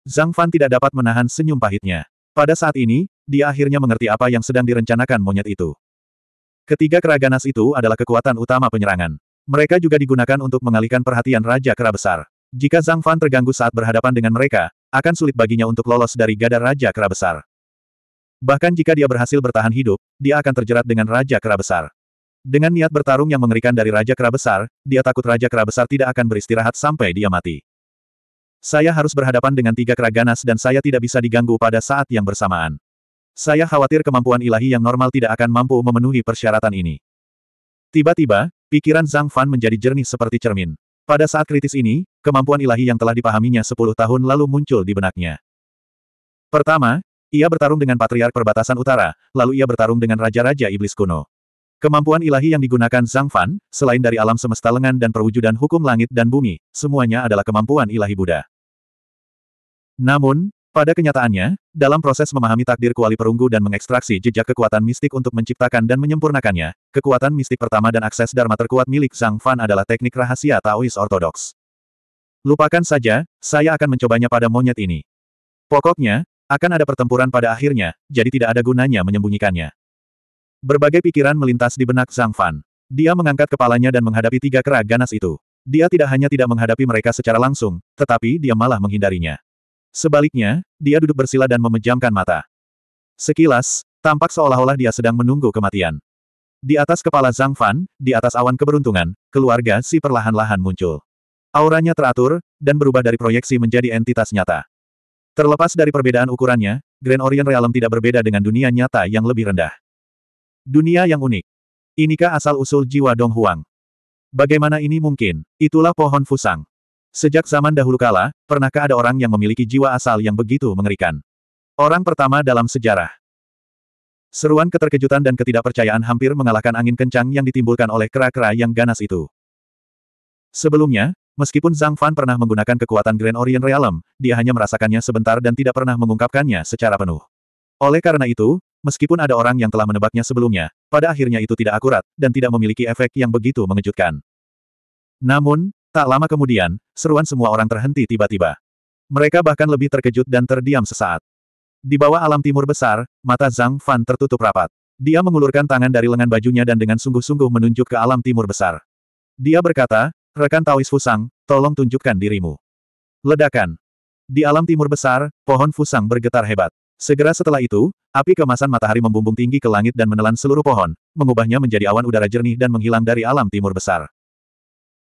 Zhang Fan tidak dapat menahan senyum pahitnya. Pada saat ini, dia akhirnya mengerti apa yang sedang direncanakan monyet itu. Ketiga keraganas itu adalah kekuatan utama penyerangan. Mereka juga digunakan untuk mengalihkan perhatian Raja Kera Besar. Jika Zhang Fan terganggu saat berhadapan dengan mereka, akan sulit baginya untuk lolos dari gada Raja Kera Besar. Bahkan jika dia berhasil bertahan hidup, dia akan terjerat dengan Raja Kera Besar. Dengan niat bertarung yang mengerikan dari Raja Kera Besar, dia takut Raja Kera Besar tidak akan beristirahat sampai dia mati. Saya harus berhadapan dengan tiga kera ganas dan saya tidak bisa diganggu pada saat yang bersamaan. Saya khawatir kemampuan ilahi yang normal tidak akan mampu memenuhi persyaratan ini. Tiba-tiba, Pikiran Zhang Fan menjadi jernih seperti cermin. Pada saat kritis ini, kemampuan ilahi yang telah dipahaminya sepuluh tahun lalu muncul di benaknya. Pertama, ia bertarung dengan Patriark Perbatasan Utara, lalu ia bertarung dengan Raja-Raja Iblis Kuno. Kemampuan ilahi yang digunakan Zhang Fan, selain dari alam semesta lengan dan perwujudan hukum langit dan bumi, semuanya adalah kemampuan ilahi Buddha. Namun, pada kenyataannya, dalam proses memahami takdir kuali perunggu dan mengekstraksi jejak kekuatan mistik untuk menciptakan dan menyempurnakannya, kekuatan mistik pertama dan akses dharma terkuat milik Zhang Fan adalah teknik rahasia Taois Ortodoks. Lupakan saja, saya akan mencobanya pada monyet ini. Pokoknya, akan ada pertempuran pada akhirnya, jadi tidak ada gunanya menyembunyikannya. Berbagai pikiran melintas di benak Zhang Fan. Dia mengangkat kepalanya dan menghadapi tiga kera ganas itu. Dia tidak hanya tidak menghadapi mereka secara langsung, tetapi dia malah menghindarinya. Sebaliknya, dia duduk bersila dan memejamkan mata. Sekilas, tampak seolah-olah dia sedang menunggu kematian. Di atas kepala Zhang Fan, di atas awan keberuntungan, keluarga si perlahan-lahan muncul. Auranya teratur, dan berubah dari proyeksi menjadi entitas nyata. Terlepas dari perbedaan ukurannya, Grand Orient Realm tidak berbeda dengan dunia nyata yang lebih rendah. Dunia yang unik. Inikah asal-usul jiwa Dong Huang? Bagaimana ini mungkin? Itulah pohon fusang. Sejak zaman dahulu kala, pernahkah ada orang yang memiliki jiwa asal yang begitu mengerikan? Orang pertama dalam sejarah. Seruan keterkejutan dan ketidakpercayaan hampir mengalahkan angin kencang yang ditimbulkan oleh kera-kera yang ganas itu. Sebelumnya, meskipun Zhang Fan pernah menggunakan kekuatan Grand Orient Realm, dia hanya merasakannya sebentar dan tidak pernah mengungkapkannya secara penuh. Oleh karena itu, meskipun ada orang yang telah menebaknya sebelumnya, pada akhirnya itu tidak akurat, dan tidak memiliki efek yang begitu mengejutkan. Namun, Tak lama kemudian, seruan semua orang terhenti tiba-tiba. Mereka bahkan lebih terkejut dan terdiam sesaat. Di bawah alam timur besar, mata Zhang Fan tertutup rapat. Dia mengulurkan tangan dari lengan bajunya dan dengan sungguh-sungguh menunjuk ke alam timur besar. Dia berkata, rekan Tawis Fusang, tolong tunjukkan dirimu. Ledakan. Di alam timur besar, pohon Fusang bergetar hebat. Segera setelah itu, api kemasan matahari membumbung tinggi ke langit dan menelan seluruh pohon, mengubahnya menjadi awan udara jernih dan menghilang dari alam timur besar.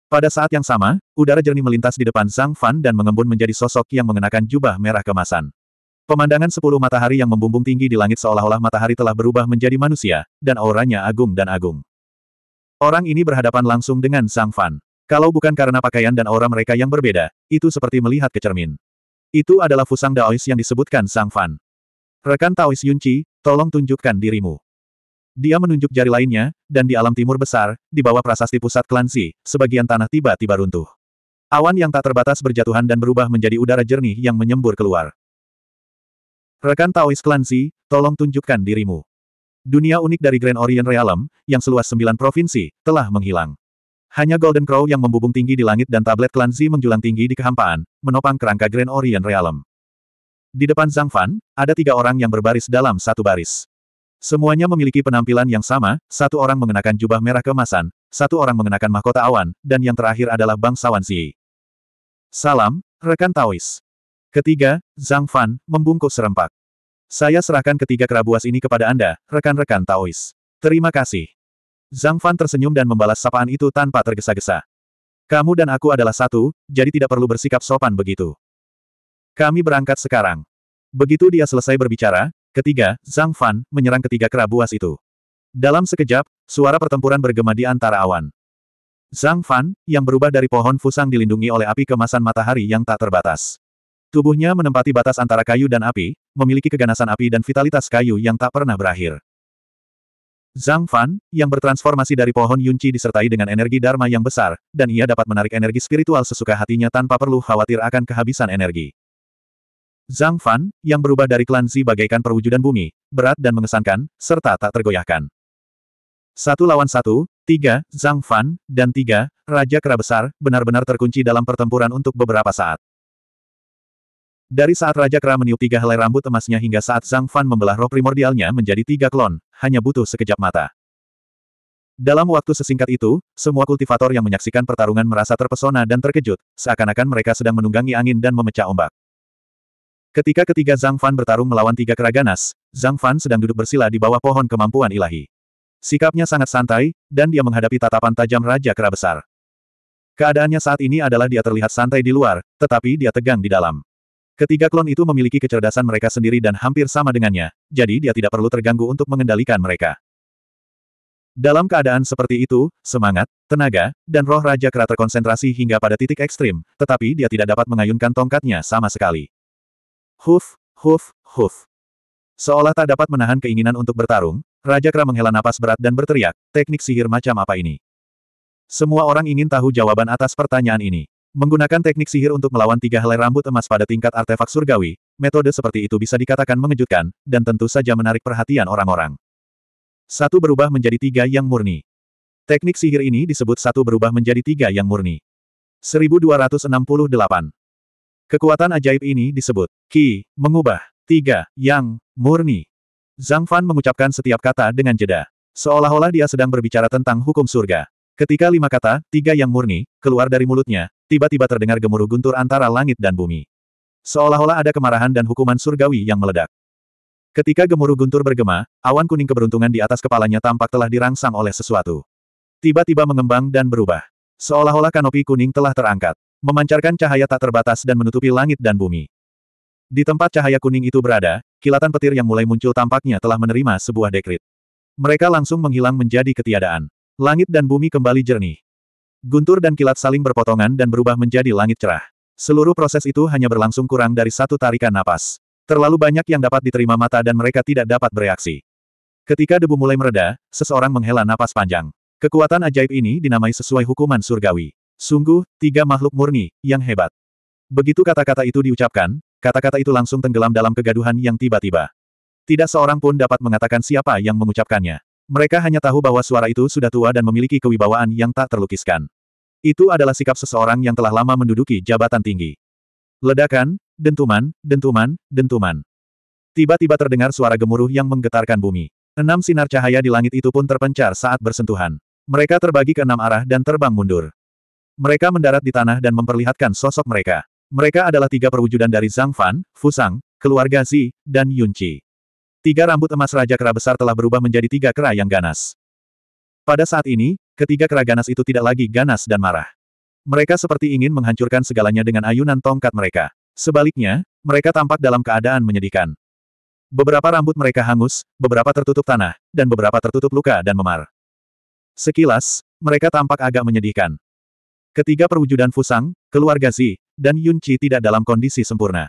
Pada saat yang sama, udara jernih melintas di depan Zhang Fan dan mengembun menjadi sosok yang mengenakan jubah merah kemasan. Pemandangan sepuluh matahari yang membumbung tinggi di langit seolah-olah matahari telah berubah menjadi manusia, dan auranya agung dan agung. Orang ini berhadapan langsung dengan Sang Fan. Kalau bukan karena pakaian dan aura mereka yang berbeda, itu seperti melihat ke cermin. Itu adalah Fusang Daois yang disebutkan Sang Fan. Rekan Taois Yunqi, tolong tunjukkan dirimu. Dia menunjuk jari lainnya, dan di alam timur besar, di bawah prasasti pusat Klanzi, sebagian tanah tiba-tiba runtuh. Awan yang tak terbatas berjatuhan dan berubah menjadi udara jernih yang menyembur keluar. Rekan Taois Klanzi, tolong tunjukkan dirimu. Dunia unik dari Grand Orient Realm, yang seluas sembilan provinsi, telah menghilang. Hanya Golden Crow yang membubung tinggi di langit dan tablet Klanzi menjulang tinggi di kehampaan, menopang kerangka Grand Orient Realm. Di depan Zhang Fan, ada tiga orang yang berbaris dalam satu baris. Semuanya memiliki penampilan yang sama, satu orang mengenakan jubah merah kemasan, satu orang mengenakan mahkota awan, dan yang terakhir adalah bangsawan Xi. Salam, rekan Taois. Ketiga, Zhang Fan, membungkuk serempak. Saya serahkan ketiga kerabuas ini kepada Anda, rekan-rekan Taois. Terima kasih. Zhang Fan tersenyum dan membalas sapaan itu tanpa tergesa-gesa. Kamu dan aku adalah satu, jadi tidak perlu bersikap sopan begitu. Kami berangkat sekarang. Begitu dia selesai berbicara, Ketiga, Zhang Fan, menyerang ketiga kerabuas itu. Dalam sekejap, suara pertempuran bergema di antara awan. Zhang Fan, yang berubah dari pohon fusang dilindungi oleh api kemasan matahari yang tak terbatas. Tubuhnya menempati batas antara kayu dan api, memiliki keganasan api dan vitalitas kayu yang tak pernah berakhir. Zhang Fan, yang bertransformasi dari pohon Yunci disertai dengan energi Dharma yang besar, dan ia dapat menarik energi spiritual sesuka hatinya tanpa perlu khawatir akan kehabisan energi. Zhang Fan, yang berubah dari klan Zi bagaikan perwujudan bumi, berat dan mengesankan, serta tak tergoyahkan. Satu lawan satu, tiga, Zhang Fan, dan tiga, Raja Kera Besar, benar-benar terkunci dalam pertempuran untuk beberapa saat. Dari saat Raja Kera meniup tiga helai rambut emasnya hingga saat Zhang Fan membelah roh primordialnya menjadi tiga klon, hanya butuh sekejap mata. Dalam waktu sesingkat itu, semua kultivator yang menyaksikan pertarungan merasa terpesona dan terkejut, seakan-akan mereka sedang menunggangi angin dan memecah ombak. Ketika ketiga Zhang Fan bertarung melawan tiga keraganas, Zhang Fan sedang duduk bersila di bawah pohon kemampuan ilahi. Sikapnya sangat santai, dan dia menghadapi tatapan tajam Raja Kera Besar. Keadaannya saat ini adalah dia terlihat santai di luar, tetapi dia tegang di dalam. Ketiga klon itu memiliki kecerdasan mereka sendiri dan hampir sama dengannya, jadi dia tidak perlu terganggu untuk mengendalikan mereka. Dalam keadaan seperti itu, semangat, tenaga, dan roh Raja Kera terkonsentrasi hingga pada titik ekstrim, tetapi dia tidak dapat mengayunkan tongkatnya sama sekali. Huf, huf, huf. Seolah tak dapat menahan keinginan untuk bertarung, Raja Kra menghela napas berat dan berteriak, teknik sihir macam apa ini? Semua orang ingin tahu jawaban atas pertanyaan ini. Menggunakan teknik sihir untuk melawan tiga helai rambut emas pada tingkat artefak surgawi, metode seperti itu bisa dikatakan mengejutkan, dan tentu saja menarik perhatian orang-orang. Satu berubah menjadi tiga yang murni. Teknik sihir ini disebut satu berubah menjadi tiga yang murni. 1268. Kekuatan ajaib ini disebut Ki, mengubah, tiga, yang, murni. Zhang Fan mengucapkan setiap kata dengan jeda. Seolah-olah dia sedang berbicara tentang hukum surga. Ketika lima kata, tiga yang murni, keluar dari mulutnya, tiba-tiba terdengar gemuruh guntur antara langit dan bumi. Seolah-olah ada kemarahan dan hukuman surgawi yang meledak. Ketika gemuruh guntur bergema, awan kuning keberuntungan di atas kepalanya tampak telah dirangsang oleh sesuatu. Tiba-tiba mengembang dan berubah. Seolah-olah kanopi kuning telah terangkat memancarkan cahaya tak terbatas dan menutupi langit dan bumi. Di tempat cahaya kuning itu berada, kilatan petir yang mulai muncul tampaknya telah menerima sebuah dekrit. Mereka langsung menghilang menjadi ketiadaan. Langit dan bumi kembali jernih. Guntur dan kilat saling berpotongan dan berubah menjadi langit cerah. Seluruh proses itu hanya berlangsung kurang dari satu tarikan napas. Terlalu banyak yang dapat diterima mata dan mereka tidak dapat bereaksi. Ketika debu mulai mereda, seseorang menghela napas panjang. Kekuatan ajaib ini dinamai sesuai hukuman surgawi. Sungguh, tiga makhluk murni, yang hebat. Begitu kata-kata itu diucapkan, kata-kata itu langsung tenggelam dalam kegaduhan yang tiba-tiba. Tidak seorang pun dapat mengatakan siapa yang mengucapkannya. Mereka hanya tahu bahwa suara itu sudah tua dan memiliki kewibawaan yang tak terlukiskan. Itu adalah sikap seseorang yang telah lama menduduki jabatan tinggi. Ledakan, dentuman, dentuman, dentuman. Tiba-tiba terdengar suara gemuruh yang menggetarkan bumi. Enam sinar cahaya di langit itu pun terpencar saat bersentuhan. Mereka terbagi ke enam arah dan terbang mundur. Mereka mendarat di tanah dan memperlihatkan sosok mereka. Mereka adalah tiga perwujudan dari Zhang Fan, Fusang, keluarga Zi, dan Yunqi. Tiga rambut emas Raja Kera besar telah berubah menjadi tiga kera yang ganas. Pada saat ini, ketiga kera ganas itu tidak lagi ganas dan marah. Mereka seperti ingin menghancurkan segalanya dengan ayunan tongkat mereka. Sebaliknya, mereka tampak dalam keadaan menyedihkan. Beberapa rambut mereka hangus, beberapa tertutup tanah, dan beberapa tertutup luka dan memar. Sekilas, mereka tampak agak menyedihkan. Ketiga perwujudan Fusang, keluarga Zi, dan Yun tidak dalam kondisi sempurna.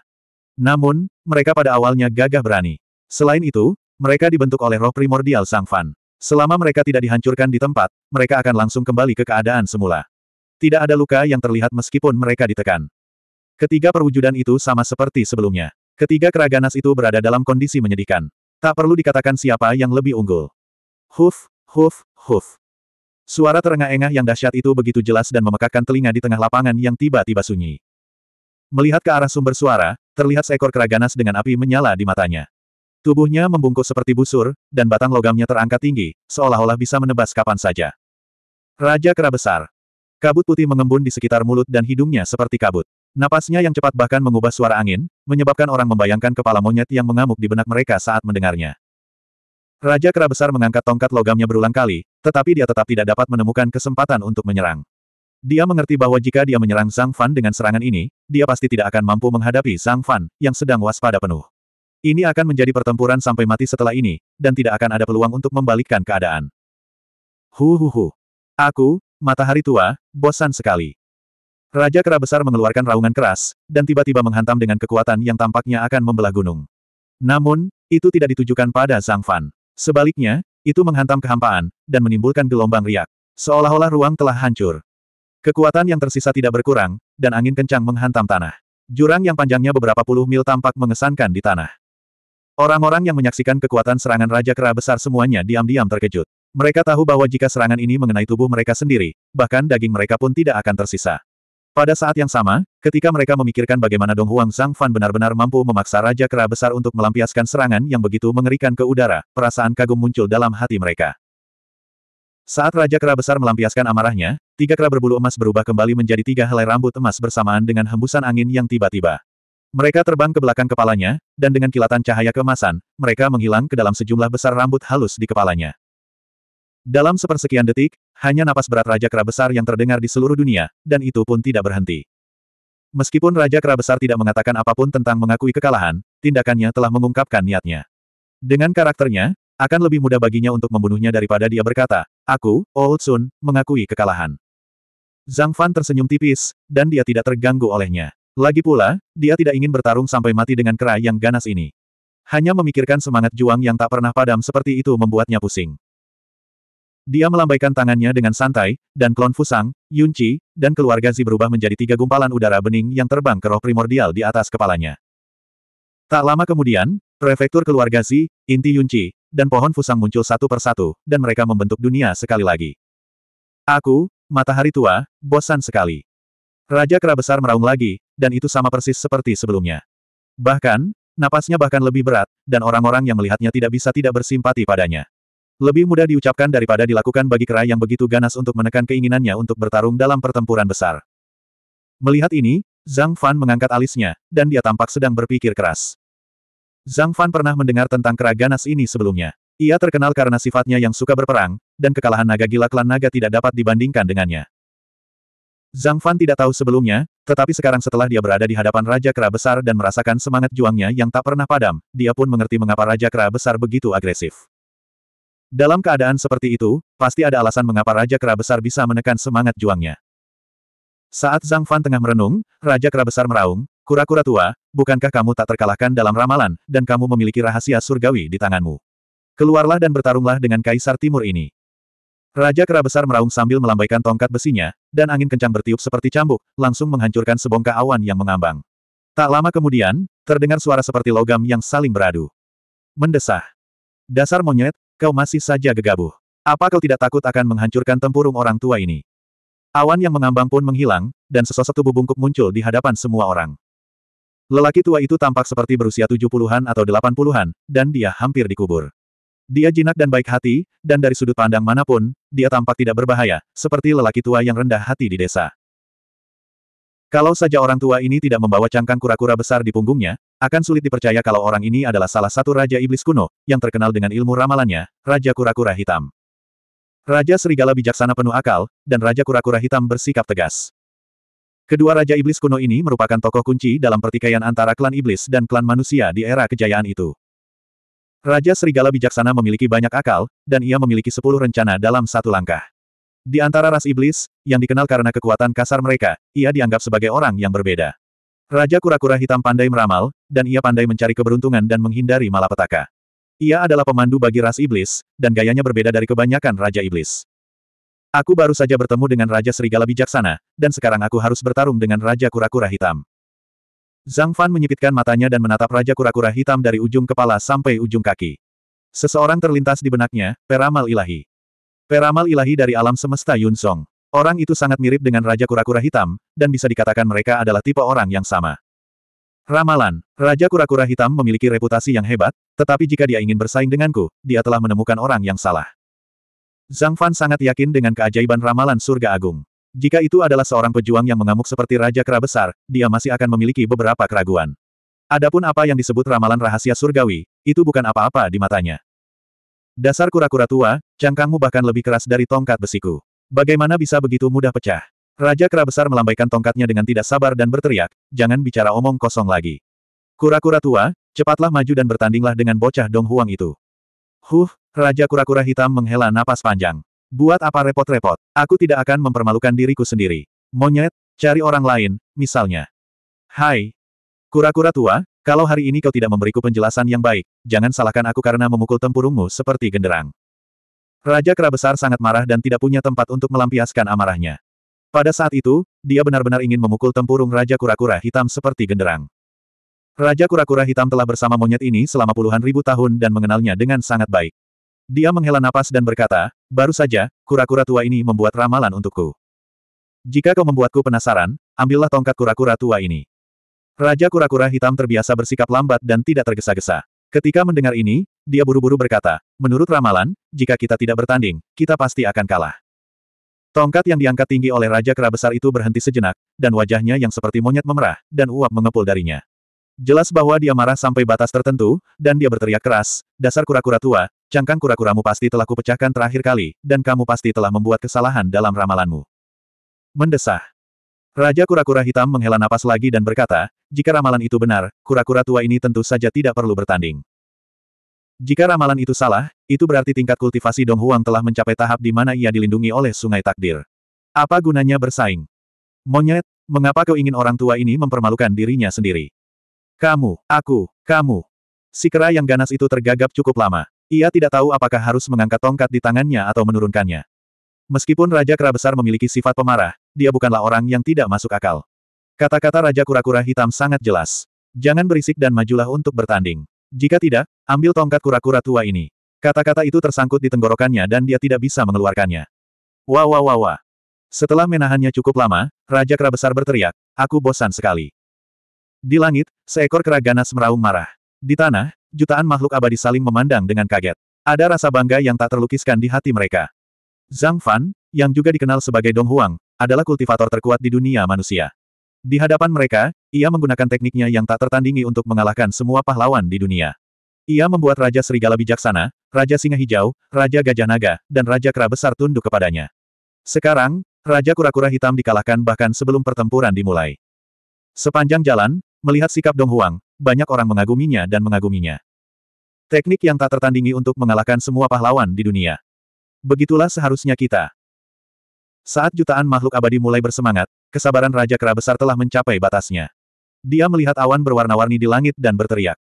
Namun, mereka pada awalnya gagah berani. Selain itu, mereka dibentuk oleh roh primordial Sang Fan. Selama mereka tidak dihancurkan di tempat, mereka akan langsung kembali ke keadaan semula. Tidak ada luka yang terlihat meskipun mereka ditekan. Ketiga perwujudan itu sama seperti sebelumnya. Ketiga keraganas itu berada dalam kondisi menyedihkan. Tak perlu dikatakan siapa yang lebih unggul. Huf, huf, huf. Suara terengah-engah yang dahsyat itu begitu jelas dan memekakkan telinga di tengah lapangan yang tiba-tiba sunyi. Melihat ke arah sumber suara, terlihat seekor kera ganas dengan api menyala di matanya. Tubuhnya membungkuk seperti busur, dan batang logamnya terangkat tinggi, seolah-olah bisa menebas kapan saja. Raja Kera Besar. Kabut putih mengembun di sekitar mulut dan hidungnya seperti kabut. Napasnya yang cepat bahkan mengubah suara angin, menyebabkan orang membayangkan kepala monyet yang mengamuk di benak mereka saat mendengarnya. Raja Kera Besar mengangkat tongkat logamnya berulang kali, tetapi dia tetap tidak dapat menemukan kesempatan untuk menyerang. Dia mengerti bahwa jika dia menyerang Zhang Fan dengan serangan ini, dia pasti tidak akan mampu menghadapi Zhang Fan, yang sedang waspada penuh. Ini akan menjadi pertempuran sampai mati setelah ini, dan tidak akan ada peluang untuk membalikkan keadaan. Huhuhu. Aku, matahari tua, bosan sekali. Raja Kera Besar mengeluarkan raungan keras, dan tiba-tiba menghantam dengan kekuatan yang tampaknya akan membelah gunung. Namun, itu tidak ditujukan pada Zhang Fan. Sebaliknya, itu menghantam kehampaan, dan menimbulkan gelombang riak. Seolah-olah ruang telah hancur. Kekuatan yang tersisa tidak berkurang, dan angin kencang menghantam tanah. Jurang yang panjangnya beberapa puluh mil tampak mengesankan di tanah. Orang-orang yang menyaksikan kekuatan serangan Raja Kera besar semuanya diam-diam terkejut. Mereka tahu bahwa jika serangan ini mengenai tubuh mereka sendiri, bahkan daging mereka pun tidak akan tersisa. Pada saat yang sama, ketika mereka memikirkan bagaimana Dong Huang Fan benar-benar mampu memaksa Raja Kera Besar untuk melampiaskan serangan yang begitu mengerikan ke udara, perasaan kagum muncul dalam hati mereka. Saat Raja Kera Besar melampiaskan amarahnya, tiga kera berbulu emas berubah kembali menjadi tiga helai rambut emas bersamaan dengan hembusan angin yang tiba-tiba. Mereka terbang ke belakang kepalanya, dan dengan kilatan cahaya kemasan, mereka menghilang ke dalam sejumlah besar rambut halus di kepalanya. Dalam sepersekian detik, hanya napas berat Raja Kera Besar yang terdengar di seluruh dunia, dan itu pun tidak berhenti. Meskipun Raja Kera Besar tidak mengatakan apapun tentang mengakui kekalahan, tindakannya telah mengungkapkan niatnya. Dengan karakternya, akan lebih mudah baginya untuk membunuhnya daripada dia berkata, aku, Old oh Sun, mengakui kekalahan. Zhang Fan tersenyum tipis, dan dia tidak terganggu olehnya. Lagi pula, dia tidak ingin bertarung sampai mati dengan kera yang ganas ini. Hanya memikirkan semangat juang yang tak pernah padam seperti itu membuatnya pusing. Dia melambaikan tangannya dengan santai, dan klon Fusang, Yunci, dan keluarga Zi berubah menjadi tiga gumpalan udara bening yang terbang ke roh primordial di atas kepalanya. Tak lama kemudian, prefektur keluarga Zi, inti Yunci, dan pohon Fusang muncul satu persatu, dan mereka membentuk dunia sekali lagi. Aku, matahari tua, bosan sekali. Raja Kera Besar meraung lagi, dan itu sama persis seperti sebelumnya. Bahkan, napasnya bahkan lebih berat, dan orang-orang yang melihatnya tidak bisa tidak bersimpati padanya. Lebih mudah diucapkan daripada dilakukan bagi Kera yang begitu ganas untuk menekan keinginannya untuk bertarung dalam pertempuran besar. Melihat ini, Zhang Fan mengangkat alisnya, dan dia tampak sedang berpikir keras. Zhang Fan pernah mendengar tentang Kera ganas ini sebelumnya. Ia terkenal karena sifatnya yang suka berperang, dan kekalahan naga gila klan naga tidak dapat dibandingkan dengannya. Zhang Fan tidak tahu sebelumnya, tetapi sekarang setelah dia berada di hadapan Raja Kera Besar dan merasakan semangat juangnya yang tak pernah padam, dia pun mengerti mengapa Raja Kera Besar begitu agresif. Dalam keadaan seperti itu, pasti ada alasan mengapa Raja Kera Besar bisa menekan semangat juangnya. Saat Zhang Fan tengah merenung, Raja Kera Besar meraung, Kura-kura tua, bukankah kamu tak terkalahkan dalam ramalan, dan kamu memiliki rahasia surgawi di tanganmu? Keluarlah dan bertarunglah dengan Kaisar Timur ini. Raja Kera Besar meraung sambil melambaikan tongkat besinya, dan angin kencang bertiup seperti cambuk, langsung menghancurkan sebongkah awan yang mengambang. Tak lama kemudian, terdengar suara seperti logam yang saling beradu. Mendesah. Dasar monyet, Kau masih saja gegabah. Apa kau tidak takut akan menghancurkan tempurung orang tua ini? Awan yang mengambang pun menghilang, dan sesosok tubuh bungkuk muncul di hadapan semua orang. Lelaki tua itu tampak seperti berusia tujuh puluhan atau delapan puluhan, dan dia hampir dikubur. Dia jinak dan baik hati, dan dari sudut pandang manapun, dia tampak tidak berbahaya, seperti lelaki tua yang rendah hati di desa. Kalau saja orang tua ini tidak membawa cangkang kura-kura besar di punggungnya, akan sulit dipercaya kalau orang ini adalah salah satu Raja Iblis kuno, yang terkenal dengan ilmu ramalannya, Raja Kura-Kura Hitam. Raja Serigala bijaksana penuh akal, dan Raja Kura-Kura Hitam bersikap tegas. Kedua Raja Iblis kuno ini merupakan tokoh kunci dalam pertikaian antara klan iblis dan klan manusia di era kejayaan itu. Raja Serigala bijaksana memiliki banyak akal, dan ia memiliki sepuluh rencana dalam satu langkah. Di antara ras iblis, yang dikenal karena kekuatan kasar mereka, ia dianggap sebagai orang yang berbeda. Raja kura-kura hitam pandai meramal, dan ia pandai mencari keberuntungan dan menghindari malapetaka. Ia adalah pemandu bagi ras iblis, dan gayanya berbeda dari kebanyakan Raja Iblis. Aku baru saja bertemu dengan Raja Serigala Bijaksana, dan sekarang aku harus bertarung dengan Raja Kura-Kura Hitam. Zhang Fan menyipitkan matanya dan menatap Raja Kura-Kura Hitam dari ujung kepala sampai ujung kaki. Seseorang terlintas di benaknya, peramal ilahi. Peramal ilahi dari alam semesta Yun Song. Orang itu sangat mirip dengan Raja Kura-Kura Hitam, dan bisa dikatakan mereka adalah tipe orang yang sama. Ramalan, Raja Kura-Kura Hitam memiliki reputasi yang hebat, tetapi jika dia ingin bersaing denganku, dia telah menemukan orang yang salah. Zhang Fan sangat yakin dengan keajaiban ramalan surga agung. Jika itu adalah seorang pejuang yang mengamuk seperti Raja Kera Besar, dia masih akan memiliki beberapa keraguan. Adapun apa yang disebut ramalan rahasia surgawi, itu bukan apa-apa di matanya. Dasar kura-kura tua, cangkangmu bahkan lebih keras dari tongkat besiku. Bagaimana bisa begitu mudah pecah? Raja kera besar melambaikan tongkatnya dengan tidak sabar dan berteriak, jangan bicara omong kosong lagi. Kura-kura tua, cepatlah maju dan bertandinglah dengan bocah Dong Huang itu. Huh, Raja kura-kura hitam menghela napas panjang. Buat apa repot-repot, aku tidak akan mempermalukan diriku sendiri. Monyet, cari orang lain, misalnya. Hai. Kura-kura tua, kalau hari ini kau tidak memberiku penjelasan yang baik, jangan salahkan aku karena memukul tempurungmu seperti genderang. Raja Kera Besar sangat marah dan tidak punya tempat untuk melampiaskan amarahnya. Pada saat itu, dia benar-benar ingin memukul tempurung Raja Kura-Kura Hitam seperti genderang. Raja Kura-Kura Hitam telah bersama monyet ini selama puluhan ribu tahun dan mengenalnya dengan sangat baik. Dia menghela napas dan berkata, baru saja, kura-kura tua ini membuat ramalan untukku. Jika kau membuatku penasaran, ambillah tongkat kura-kura tua ini. Raja kura-kura hitam terbiasa bersikap lambat dan tidak tergesa-gesa. Ketika mendengar ini, dia buru-buru berkata, menurut ramalan, jika kita tidak bertanding, kita pasti akan kalah. Tongkat yang diangkat tinggi oleh Raja Kera Besar itu berhenti sejenak, dan wajahnya yang seperti monyet memerah, dan uap mengepul darinya. Jelas bahwa dia marah sampai batas tertentu, dan dia berteriak keras, dasar kura-kura tua, cangkang kura-kuramu pasti telah kupecahkan terakhir kali, dan kamu pasti telah membuat kesalahan dalam ramalanmu. Mendesah. Raja kura-kura hitam menghela napas lagi dan berkata, jika ramalan itu benar, kura-kura tua ini tentu saja tidak perlu bertanding. Jika ramalan itu salah, itu berarti tingkat kultivasi Dong Huang telah mencapai tahap di mana ia dilindungi oleh sungai takdir. Apa gunanya bersaing? Monyet, mengapa kau ingin orang tua ini mempermalukan dirinya sendiri? Kamu, aku, kamu. Si kera yang ganas itu tergagap cukup lama. Ia tidak tahu apakah harus mengangkat tongkat di tangannya atau menurunkannya. Meskipun Raja Kera Besar memiliki sifat pemarah, dia bukanlah orang yang tidak masuk akal. Kata-kata Raja Kura-Kura Hitam sangat jelas. Jangan berisik dan majulah untuk bertanding. Jika tidak, ambil tongkat kura-kura tua ini. Kata-kata itu tersangkut di tenggorokannya dan dia tidak bisa mengeluarkannya. Wah wah wah wah. Setelah menahannya cukup lama, Raja Kera Besar berteriak, aku bosan sekali. Di langit, seekor kera ganas meraung marah. Di tanah, jutaan makhluk abadi saling memandang dengan kaget. Ada rasa bangga yang tak terlukiskan di hati mereka. Zhang Fan, yang juga dikenal sebagai Dong Huang, adalah kultivator terkuat di dunia manusia. Di hadapan mereka, ia menggunakan tekniknya yang tak tertandingi untuk mengalahkan semua pahlawan di dunia. Ia membuat Raja Serigala Bijaksana, Raja Singa Hijau, Raja Gajah Naga, dan Raja Kera Besar tunduk kepadanya. Sekarang, Raja Kura-Kura Hitam dikalahkan bahkan sebelum pertempuran dimulai. Sepanjang jalan, melihat sikap Dong Huang, banyak orang mengaguminya dan mengaguminya. Teknik yang tak tertandingi untuk mengalahkan semua pahlawan di dunia. Begitulah seharusnya kita. Saat jutaan makhluk abadi mulai bersemangat, kesabaran Raja Kera Besar telah mencapai batasnya. Dia melihat awan berwarna-warni di langit dan berteriak.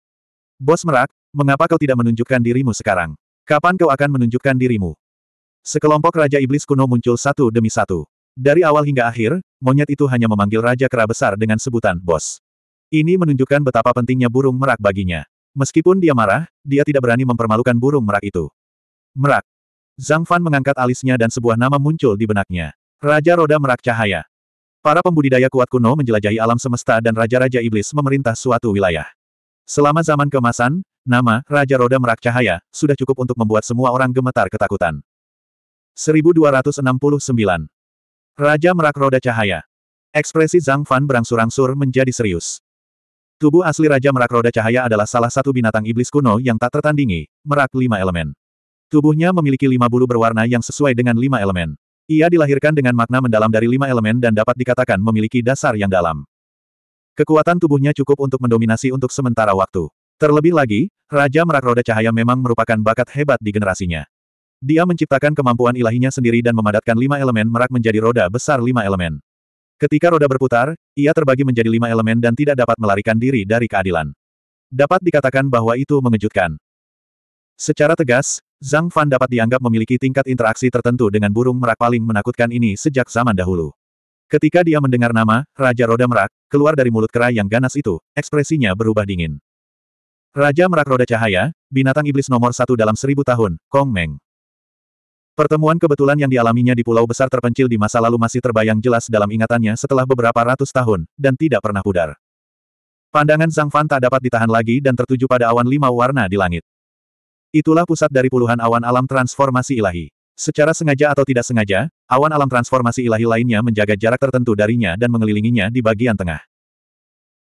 Bos Merak, mengapa kau tidak menunjukkan dirimu sekarang? Kapan kau akan menunjukkan dirimu? Sekelompok Raja Iblis kuno muncul satu demi satu. Dari awal hingga akhir, monyet itu hanya memanggil Raja Kera Besar dengan sebutan Bos. Ini menunjukkan betapa pentingnya burung merak baginya. Meskipun dia marah, dia tidak berani mempermalukan burung merak itu. Merak, Zhang Fan mengangkat alisnya dan sebuah nama muncul di benaknya. Raja Roda Merak Cahaya. Para pembudidaya kuat kuno menjelajahi alam semesta dan raja-raja iblis memerintah suatu wilayah. Selama zaman kemasan, nama Raja Roda Merak Cahaya sudah cukup untuk membuat semua orang gemetar ketakutan. 1269. Raja Merak Roda Cahaya. Ekspresi Zhang Fan berangsur-angsur menjadi serius. Tubuh asli Raja Merak Roda Cahaya adalah salah satu binatang iblis kuno yang tak tertandingi, merak lima elemen. Tubuhnya memiliki lima bulu berwarna yang sesuai dengan lima elemen. Ia dilahirkan dengan makna mendalam dari lima elemen dan dapat dikatakan memiliki dasar yang dalam. Kekuatan tubuhnya cukup untuk mendominasi untuk sementara waktu. Terlebih lagi, Raja Merak Roda Cahaya memang merupakan bakat hebat di generasinya. Dia menciptakan kemampuan ilahinya sendiri dan memadatkan lima elemen merak menjadi roda besar lima elemen. Ketika roda berputar, ia terbagi menjadi lima elemen dan tidak dapat melarikan diri dari keadilan. Dapat dikatakan bahwa itu mengejutkan. Secara tegas, Zhang Fan dapat dianggap memiliki tingkat interaksi tertentu dengan burung merak paling menakutkan ini sejak zaman dahulu. Ketika dia mendengar nama, Raja Roda Merak, keluar dari mulut kera yang ganas itu, ekspresinya berubah dingin. Raja Merak Roda Cahaya, binatang iblis nomor satu dalam seribu tahun, Kong Meng. Pertemuan kebetulan yang dialaminya di pulau besar terpencil di masa lalu masih terbayang jelas dalam ingatannya setelah beberapa ratus tahun, dan tidak pernah pudar. Pandangan Zhang Fan tak dapat ditahan lagi dan tertuju pada awan lima warna di langit. Itulah pusat dari puluhan awan alam transformasi ilahi. Secara sengaja atau tidak sengaja, awan alam transformasi ilahi lainnya menjaga jarak tertentu darinya dan mengelilinginya di bagian tengah.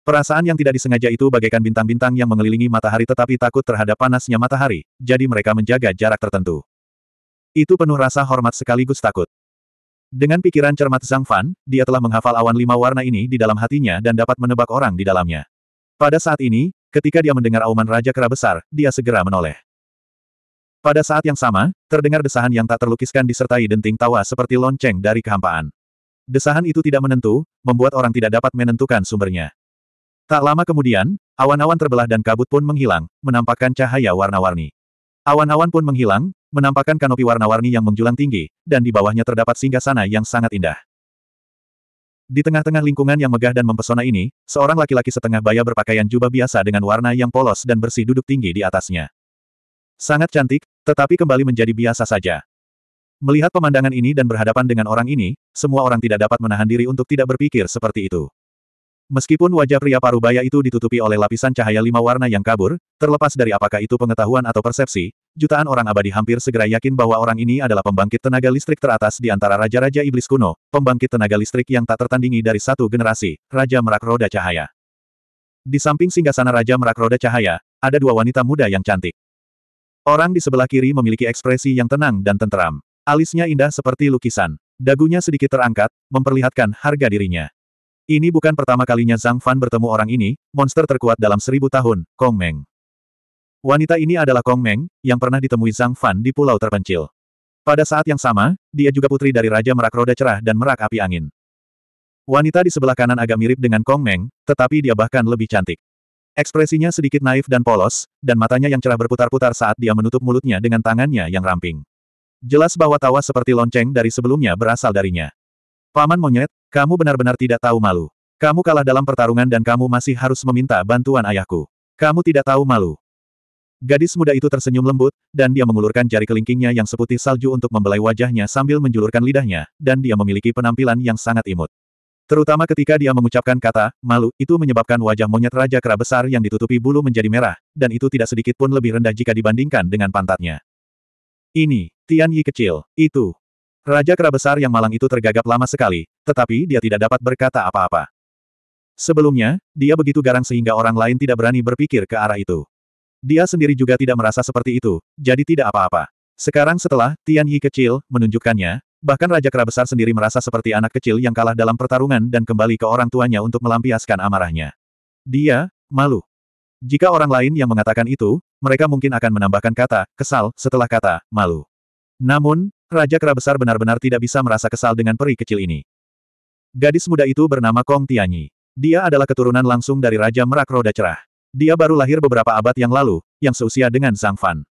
Perasaan yang tidak disengaja itu bagaikan bintang-bintang yang mengelilingi matahari tetapi takut terhadap panasnya matahari, jadi mereka menjaga jarak tertentu. Itu penuh rasa hormat sekaligus takut. Dengan pikiran cermat Zhang Fan, dia telah menghafal awan lima warna ini di dalam hatinya dan dapat menebak orang di dalamnya. Pada saat ini, ketika dia mendengar auman Raja Kera Besar, dia segera menoleh. Pada saat yang sama, terdengar desahan yang tak terlukiskan disertai denting tawa seperti lonceng dari kehampaan. Desahan itu tidak menentu, membuat orang tidak dapat menentukan sumbernya. Tak lama kemudian, awan-awan terbelah dan kabut pun menghilang, menampakkan cahaya warna-warni. Awan-awan pun menghilang, menampakkan kanopi warna-warni yang menjulang tinggi, dan di bawahnya terdapat singgah sana yang sangat indah. Di tengah-tengah lingkungan yang megah dan mempesona ini, seorang laki-laki setengah baya berpakaian jubah biasa dengan warna yang polos dan bersih duduk tinggi di atasnya. Sangat cantik, tetapi kembali menjadi biasa saja. Melihat pemandangan ini dan berhadapan dengan orang ini, semua orang tidak dapat menahan diri untuk tidak berpikir seperti itu. Meskipun wajah pria parubaya itu ditutupi oleh lapisan cahaya lima warna yang kabur, terlepas dari apakah itu pengetahuan atau persepsi, jutaan orang abadi hampir segera yakin bahwa orang ini adalah pembangkit tenaga listrik teratas di antara raja-raja iblis kuno, pembangkit tenaga listrik yang tak tertandingi dari satu generasi, Raja Merak Roda Cahaya. Di samping singgasana Raja Merak Roda Cahaya, ada dua wanita muda yang cantik. Orang di sebelah kiri memiliki ekspresi yang tenang dan tenteram. Alisnya indah seperti lukisan. Dagunya sedikit terangkat, memperlihatkan harga dirinya. Ini bukan pertama kalinya Zhang Fan bertemu orang ini, monster terkuat dalam seribu tahun, Kong Meng. Wanita ini adalah Kong Meng, yang pernah ditemui Zhang Fan di pulau terpencil. Pada saat yang sama, dia juga putri dari Raja Merak Roda Cerah dan Merak Api Angin. Wanita di sebelah kanan agak mirip dengan Kong Meng, tetapi dia bahkan lebih cantik. Ekspresinya sedikit naif dan polos, dan matanya yang cerah berputar-putar saat dia menutup mulutnya dengan tangannya yang ramping. Jelas bahwa tawa seperti lonceng dari sebelumnya berasal darinya. Paman monyet, kamu benar-benar tidak tahu malu. Kamu kalah dalam pertarungan dan kamu masih harus meminta bantuan ayahku. Kamu tidak tahu malu. Gadis muda itu tersenyum lembut, dan dia mengulurkan jari kelingkingnya yang seputih salju untuk membelai wajahnya sambil menjulurkan lidahnya, dan dia memiliki penampilan yang sangat imut. Terutama ketika dia mengucapkan kata, malu, itu menyebabkan wajah monyet Raja Kera besar yang ditutupi bulu menjadi merah, dan itu tidak sedikit pun lebih rendah jika dibandingkan dengan pantatnya. Ini, Tian Yi kecil, itu. Raja Kera besar yang malang itu tergagap lama sekali, tetapi dia tidak dapat berkata apa-apa. Sebelumnya, dia begitu garang sehingga orang lain tidak berani berpikir ke arah itu. Dia sendiri juga tidak merasa seperti itu, jadi tidak apa-apa. Sekarang setelah Tian Yi kecil menunjukkannya, Bahkan Raja Kera Besar sendiri merasa seperti anak kecil yang kalah dalam pertarungan dan kembali ke orang tuanya untuk melampiaskan amarahnya. Dia, malu. Jika orang lain yang mengatakan itu, mereka mungkin akan menambahkan kata, kesal, setelah kata, malu. Namun, Raja Kera Besar benar-benar tidak bisa merasa kesal dengan peri kecil ini. Gadis muda itu bernama Kong Tianyi. Dia adalah keturunan langsung dari Raja Merak Roda Cerah. Dia baru lahir beberapa abad yang lalu, yang seusia dengan Zhang Fan.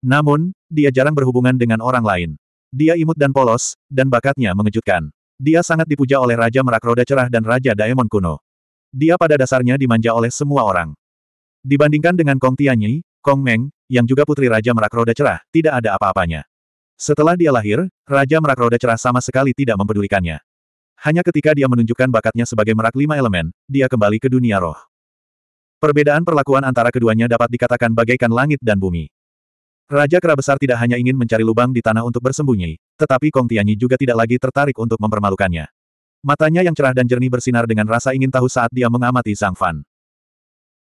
Namun, dia jarang berhubungan dengan orang lain. Dia imut dan polos, dan bakatnya mengejutkan. Dia sangat dipuja oleh Raja Merak Roda Cerah dan Raja Daemon Kuno. Dia pada dasarnya dimanja oleh semua orang. Dibandingkan dengan Kong Tianyi, Kong Meng, yang juga putri Raja Merak Roda Cerah, tidak ada apa-apanya. Setelah dia lahir, Raja Merak Roda Cerah sama sekali tidak mempedulikannya. Hanya ketika dia menunjukkan bakatnya sebagai merak lima elemen, dia kembali ke dunia roh. Perbedaan perlakuan antara keduanya dapat dikatakan bagaikan langit dan bumi. Raja Kera Besar tidak hanya ingin mencari lubang di tanah untuk bersembunyi, tetapi Kong Tianyi juga tidak lagi tertarik untuk mempermalukannya. Matanya yang cerah dan jernih bersinar dengan rasa ingin tahu saat dia mengamati Zhang Fan.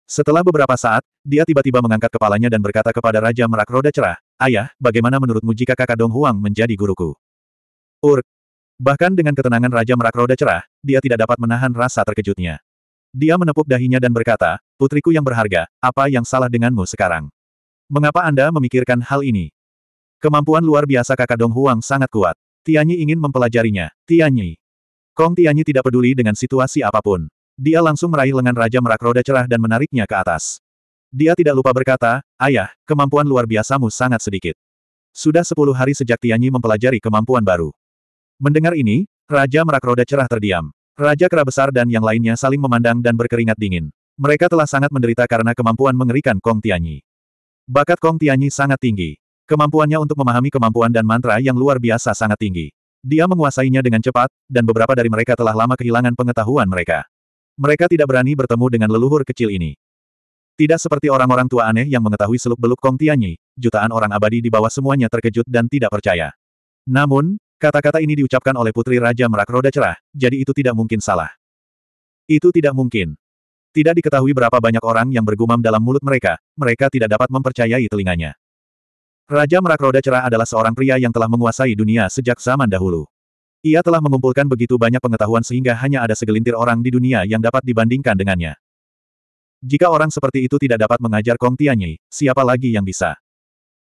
Setelah beberapa saat, dia tiba-tiba mengangkat kepalanya dan berkata kepada Raja Merak Roda Cerah, Ayah, bagaimana menurutmu jika kakak Dong Huang menjadi guruku? Urk! Bahkan dengan ketenangan Raja Merak Roda Cerah, dia tidak dapat menahan rasa terkejutnya. Dia menepuk dahinya dan berkata, Putriku yang berharga, apa yang salah denganmu sekarang? Mengapa Anda memikirkan hal ini? Kemampuan luar biasa kakak Dong Huang sangat kuat. Tianyi ingin mempelajarinya. Tianyi. Kong Tianyi tidak peduli dengan situasi apapun. Dia langsung meraih lengan Raja Merak Roda Cerah dan menariknya ke atas. Dia tidak lupa berkata, Ayah, kemampuan luar biasamu sangat sedikit. Sudah sepuluh hari sejak Tianyi mempelajari kemampuan baru. Mendengar ini, Raja Merak Roda Cerah terdiam. Raja Kera Besar dan yang lainnya saling memandang dan berkeringat dingin. Mereka telah sangat menderita karena kemampuan mengerikan Kong Tianyi. Bakat Kong Tianyi sangat tinggi. Kemampuannya untuk memahami kemampuan dan mantra yang luar biasa sangat tinggi. Dia menguasainya dengan cepat, dan beberapa dari mereka telah lama kehilangan pengetahuan mereka. Mereka tidak berani bertemu dengan leluhur kecil ini. Tidak seperti orang-orang tua aneh yang mengetahui seluk-beluk Kong Tianyi, jutaan orang abadi di bawah semuanya terkejut dan tidak percaya. Namun, kata-kata ini diucapkan oleh Putri Raja Merak Roda Cerah, jadi itu tidak mungkin salah. Itu tidak mungkin. Tidak diketahui berapa banyak orang yang bergumam dalam mulut mereka, mereka tidak dapat mempercayai telinganya. Raja Merak Roda Cerah adalah seorang pria yang telah menguasai dunia sejak zaman dahulu. Ia telah mengumpulkan begitu banyak pengetahuan sehingga hanya ada segelintir orang di dunia yang dapat dibandingkan dengannya. Jika orang seperti itu tidak dapat mengajar Kong Tianyi, siapa lagi yang bisa?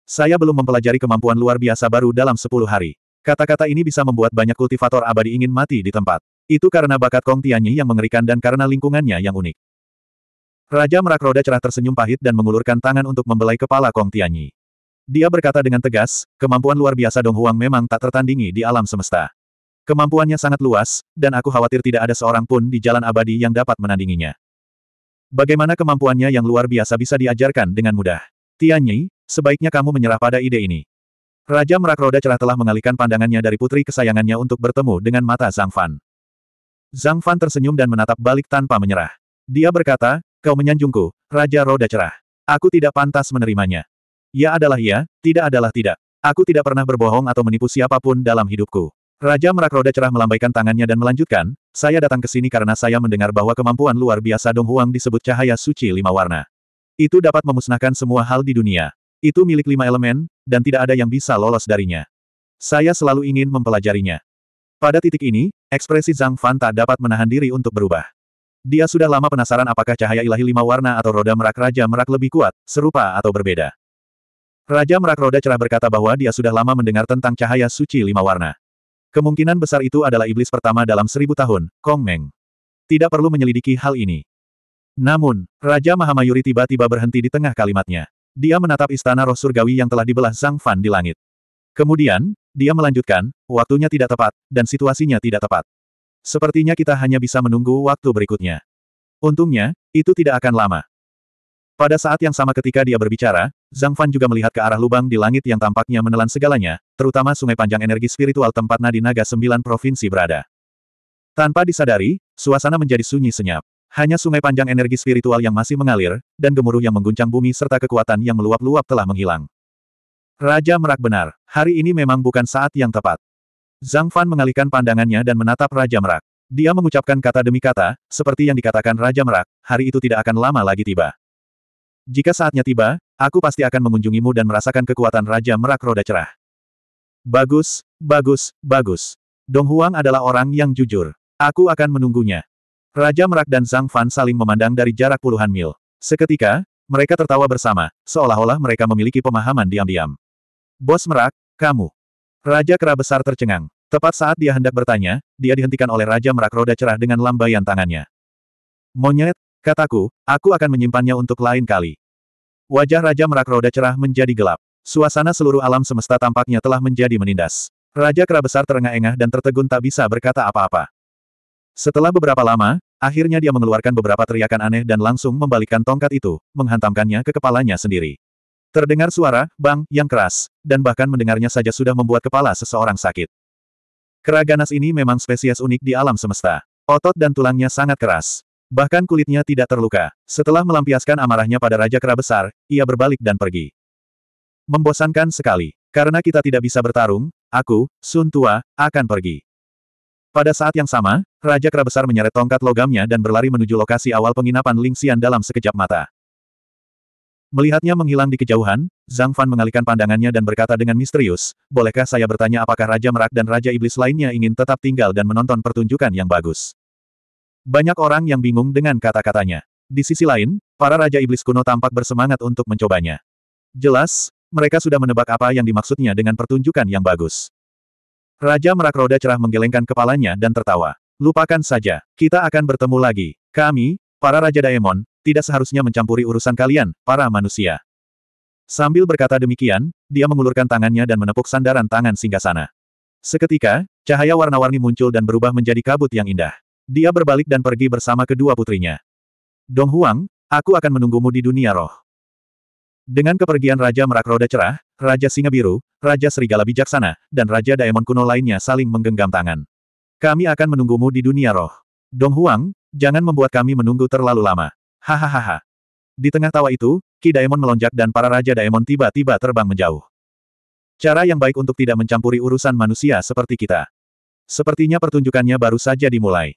Saya belum mempelajari kemampuan luar biasa baru dalam 10 hari. Kata-kata ini bisa membuat banyak kultivator abadi ingin mati di tempat. Itu karena bakat Kong Tianyi yang mengerikan dan karena lingkungannya yang unik. Raja merak roda cerah tersenyum pahit dan mengulurkan tangan untuk membelai kepala Kong Tianyi. Dia berkata dengan tegas, kemampuan luar biasa Dong Huang memang tak tertandingi di alam semesta. Kemampuannya sangat luas, dan aku khawatir tidak ada seorang pun di jalan abadi yang dapat menandinginya. Bagaimana kemampuannya yang luar biasa bisa diajarkan dengan mudah? Tianyi, sebaiknya kamu menyerah pada ide ini. Raja merak roda cerah telah mengalihkan pandangannya dari putri kesayangannya untuk bertemu dengan mata Zhang Fan. Zhang Fan tersenyum dan menatap balik tanpa menyerah. Dia berkata, kau menyanjungku, Raja Roda Cerah. Aku tidak pantas menerimanya. Ya adalah ya, tidak adalah tidak. Aku tidak pernah berbohong atau menipu siapapun dalam hidupku. Raja Merak Roda Cerah melambaikan tangannya dan melanjutkan, saya datang ke sini karena saya mendengar bahwa kemampuan luar biasa Dong Huang disebut cahaya suci lima warna. Itu dapat memusnahkan semua hal di dunia. Itu milik lima elemen, dan tidak ada yang bisa lolos darinya. Saya selalu ingin mempelajarinya. Pada titik ini, ekspresi Zhang Fan tak dapat menahan diri untuk berubah. Dia sudah lama penasaran apakah cahaya ilahi lima warna atau roda merak Raja Merak lebih kuat, serupa atau berbeda. Raja Merak Roda Cerah berkata bahwa dia sudah lama mendengar tentang cahaya suci lima warna. Kemungkinan besar itu adalah iblis pertama dalam seribu tahun, Kong Meng. Tidak perlu menyelidiki hal ini. Namun, Raja Mahamayuri tiba-tiba berhenti di tengah kalimatnya. Dia menatap istana roh surgawi yang telah dibelah Zhang Fan di langit. Kemudian, dia melanjutkan, waktunya tidak tepat, dan situasinya tidak tepat. Sepertinya kita hanya bisa menunggu waktu berikutnya. Untungnya, itu tidak akan lama. Pada saat yang sama ketika dia berbicara, Zhang Fan juga melihat ke arah lubang di langit yang tampaknya menelan segalanya, terutama sungai panjang energi spiritual tempat nadi naga sembilan provinsi berada. Tanpa disadari, suasana menjadi sunyi senyap. Hanya sungai panjang energi spiritual yang masih mengalir, dan gemuruh yang mengguncang bumi serta kekuatan yang meluap-luap telah menghilang. Raja merak benar, hari ini memang bukan saat yang tepat. Zhang Fan mengalihkan pandangannya dan menatap Raja Merak. Dia mengucapkan kata demi kata, seperti yang dikatakan Raja Merak, hari itu tidak akan lama lagi tiba. Jika saatnya tiba, aku pasti akan mengunjungimu dan merasakan kekuatan Raja Merak Roda Cerah. Bagus, bagus, bagus. Dong Huang adalah orang yang jujur. Aku akan menunggunya. Raja Merak dan Zhang Fan saling memandang dari jarak puluhan mil. Seketika, mereka tertawa bersama, seolah-olah mereka memiliki pemahaman diam-diam. Bos Merak, kamu. Raja Kera Besar tercengang. Tepat saat dia hendak bertanya, dia dihentikan oleh Raja Merak Roda Cerah dengan lambaian tangannya. Monyet, kataku, aku akan menyimpannya untuk lain kali. Wajah Raja Merak Roda Cerah menjadi gelap. Suasana seluruh alam semesta tampaknya telah menjadi menindas. Raja Kera Besar terengah-engah dan tertegun tak bisa berkata apa-apa. Setelah beberapa lama, akhirnya dia mengeluarkan beberapa teriakan aneh dan langsung membalikkan tongkat itu, menghantamkannya ke kepalanya sendiri. Terdengar suara, bang, yang keras, dan bahkan mendengarnya saja sudah membuat kepala seseorang sakit. Keraganas ini memang spesies unik di alam semesta. Otot dan tulangnya sangat keras. Bahkan kulitnya tidak terluka. Setelah melampiaskan amarahnya pada Raja Kera Besar, ia berbalik dan pergi. Membosankan sekali. Karena kita tidak bisa bertarung, aku, Sun Tua, akan pergi. Pada saat yang sama, Raja Kera Besar menyeret tongkat logamnya dan berlari menuju lokasi awal penginapan ling xian dalam sekejap mata. Melihatnya menghilang di kejauhan, Zhang Fan mengalihkan pandangannya dan berkata dengan misterius, bolehkah saya bertanya apakah Raja Merak dan Raja Iblis lainnya ingin tetap tinggal dan menonton pertunjukan yang bagus? Banyak orang yang bingung dengan kata-katanya. Di sisi lain, para Raja Iblis kuno tampak bersemangat untuk mencobanya. Jelas, mereka sudah menebak apa yang dimaksudnya dengan pertunjukan yang bagus. Raja Merak Roda Cerah menggelengkan kepalanya dan tertawa. Lupakan saja, kita akan bertemu lagi. Kami, para Raja Daemon, tidak seharusnya mencampuri urusan kalian, para manusia. Sambil berkata demikian, dia mengulurkan tangannya dan menepuk sandaran tangan singgasana. Seketika, cahaya warna-warni muncul dan berubah menjadi kabut yang indah. Dia berbalik dan pergi bersama kedua putrinya. Dong Huang, aku akan menunggumu di dunia roh. Dengan kepergian Raja Merak Roda Cerah, Raja Singa Biru, Raja Serigala Bijaksana, dan Raja Daemon Kuno lainnya saling menggenggam tangan. Kami akan menunggumu di dunia roh. Dong Huang, jangan membuat kami menunggu terlalu lama. Hahaha. Di tengah tawa itu, Ki Daemon melonjak dan para Raja Daemon tiba-tiba terbang menjauh. Cara yang baik untuk tidak mencampuri urusan manusia seperti kita. Sepertinya pertunjukannya baru saja dimulai.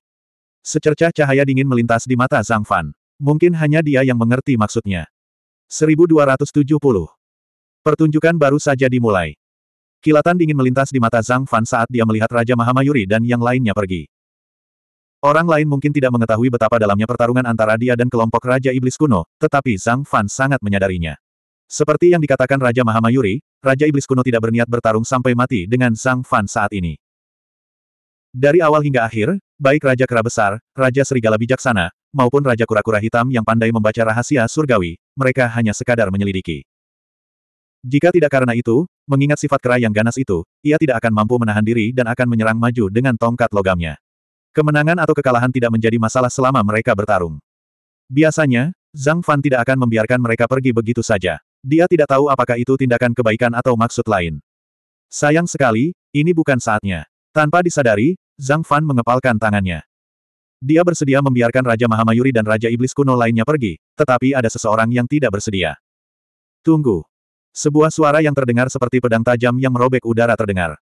Secercah cahaya dingin melintas di mata Zhang Fan. Mungkin hanya dia yang mengerti maksudnya. 1270. Pertunjukan baru saja dimulai. Kilatan dingin melintas di mata Zhang Fan saat dia melihat Raja Mahamayuri dan yang lainnya pergi. Orang lain mungkin tidak mengetahui betapa dalamnya pertarungan antara dia dan kelompok Raja Iblis kuno, tetapi Zhang Fan sangat menyadarinya. Seperti yang dikatakan Raja Mahamayuri, Raja Iblis kuno tidak berniat bertarung sampai mati dengan Zhang Fan saat ini. Dari awal hingga akhir, baik Raja Kera Besar, Raja Serigala Bijaksana, maupun Raja Kura-Kura Hitam yang pandai membaca rahasia surgawi, mereka hanya sekadar menyelidiki. Jika tidak karena itu, mengingat sifat kera yang ganas itu, ia tidak akan mampu menahan diri dan akan menyerang maju dengan tongkat logamnya. Kemenangan atau kekalahan tidak menjadi masalah selama mereka bertarung. Biasanya, Zhang Fan tidak akan membiarkan mereka pergi begitu saja. Dia tidak tahu apakah itu tindakan kebaikan atau maksud lain. Sayang sekali, ini bukan saatnya. Tanpa disadari, Zhang Fan mengepalkan tangannya. Dia bersedia membiarkan Raja Mahamayuri dan Raja Iblis kuno lainnya pergi, tetapi ada seseorang yang tidak bersedia. Tunggu. Sebuah suara yang terdengar seperti pedang tajam yang merobek udara terdengar.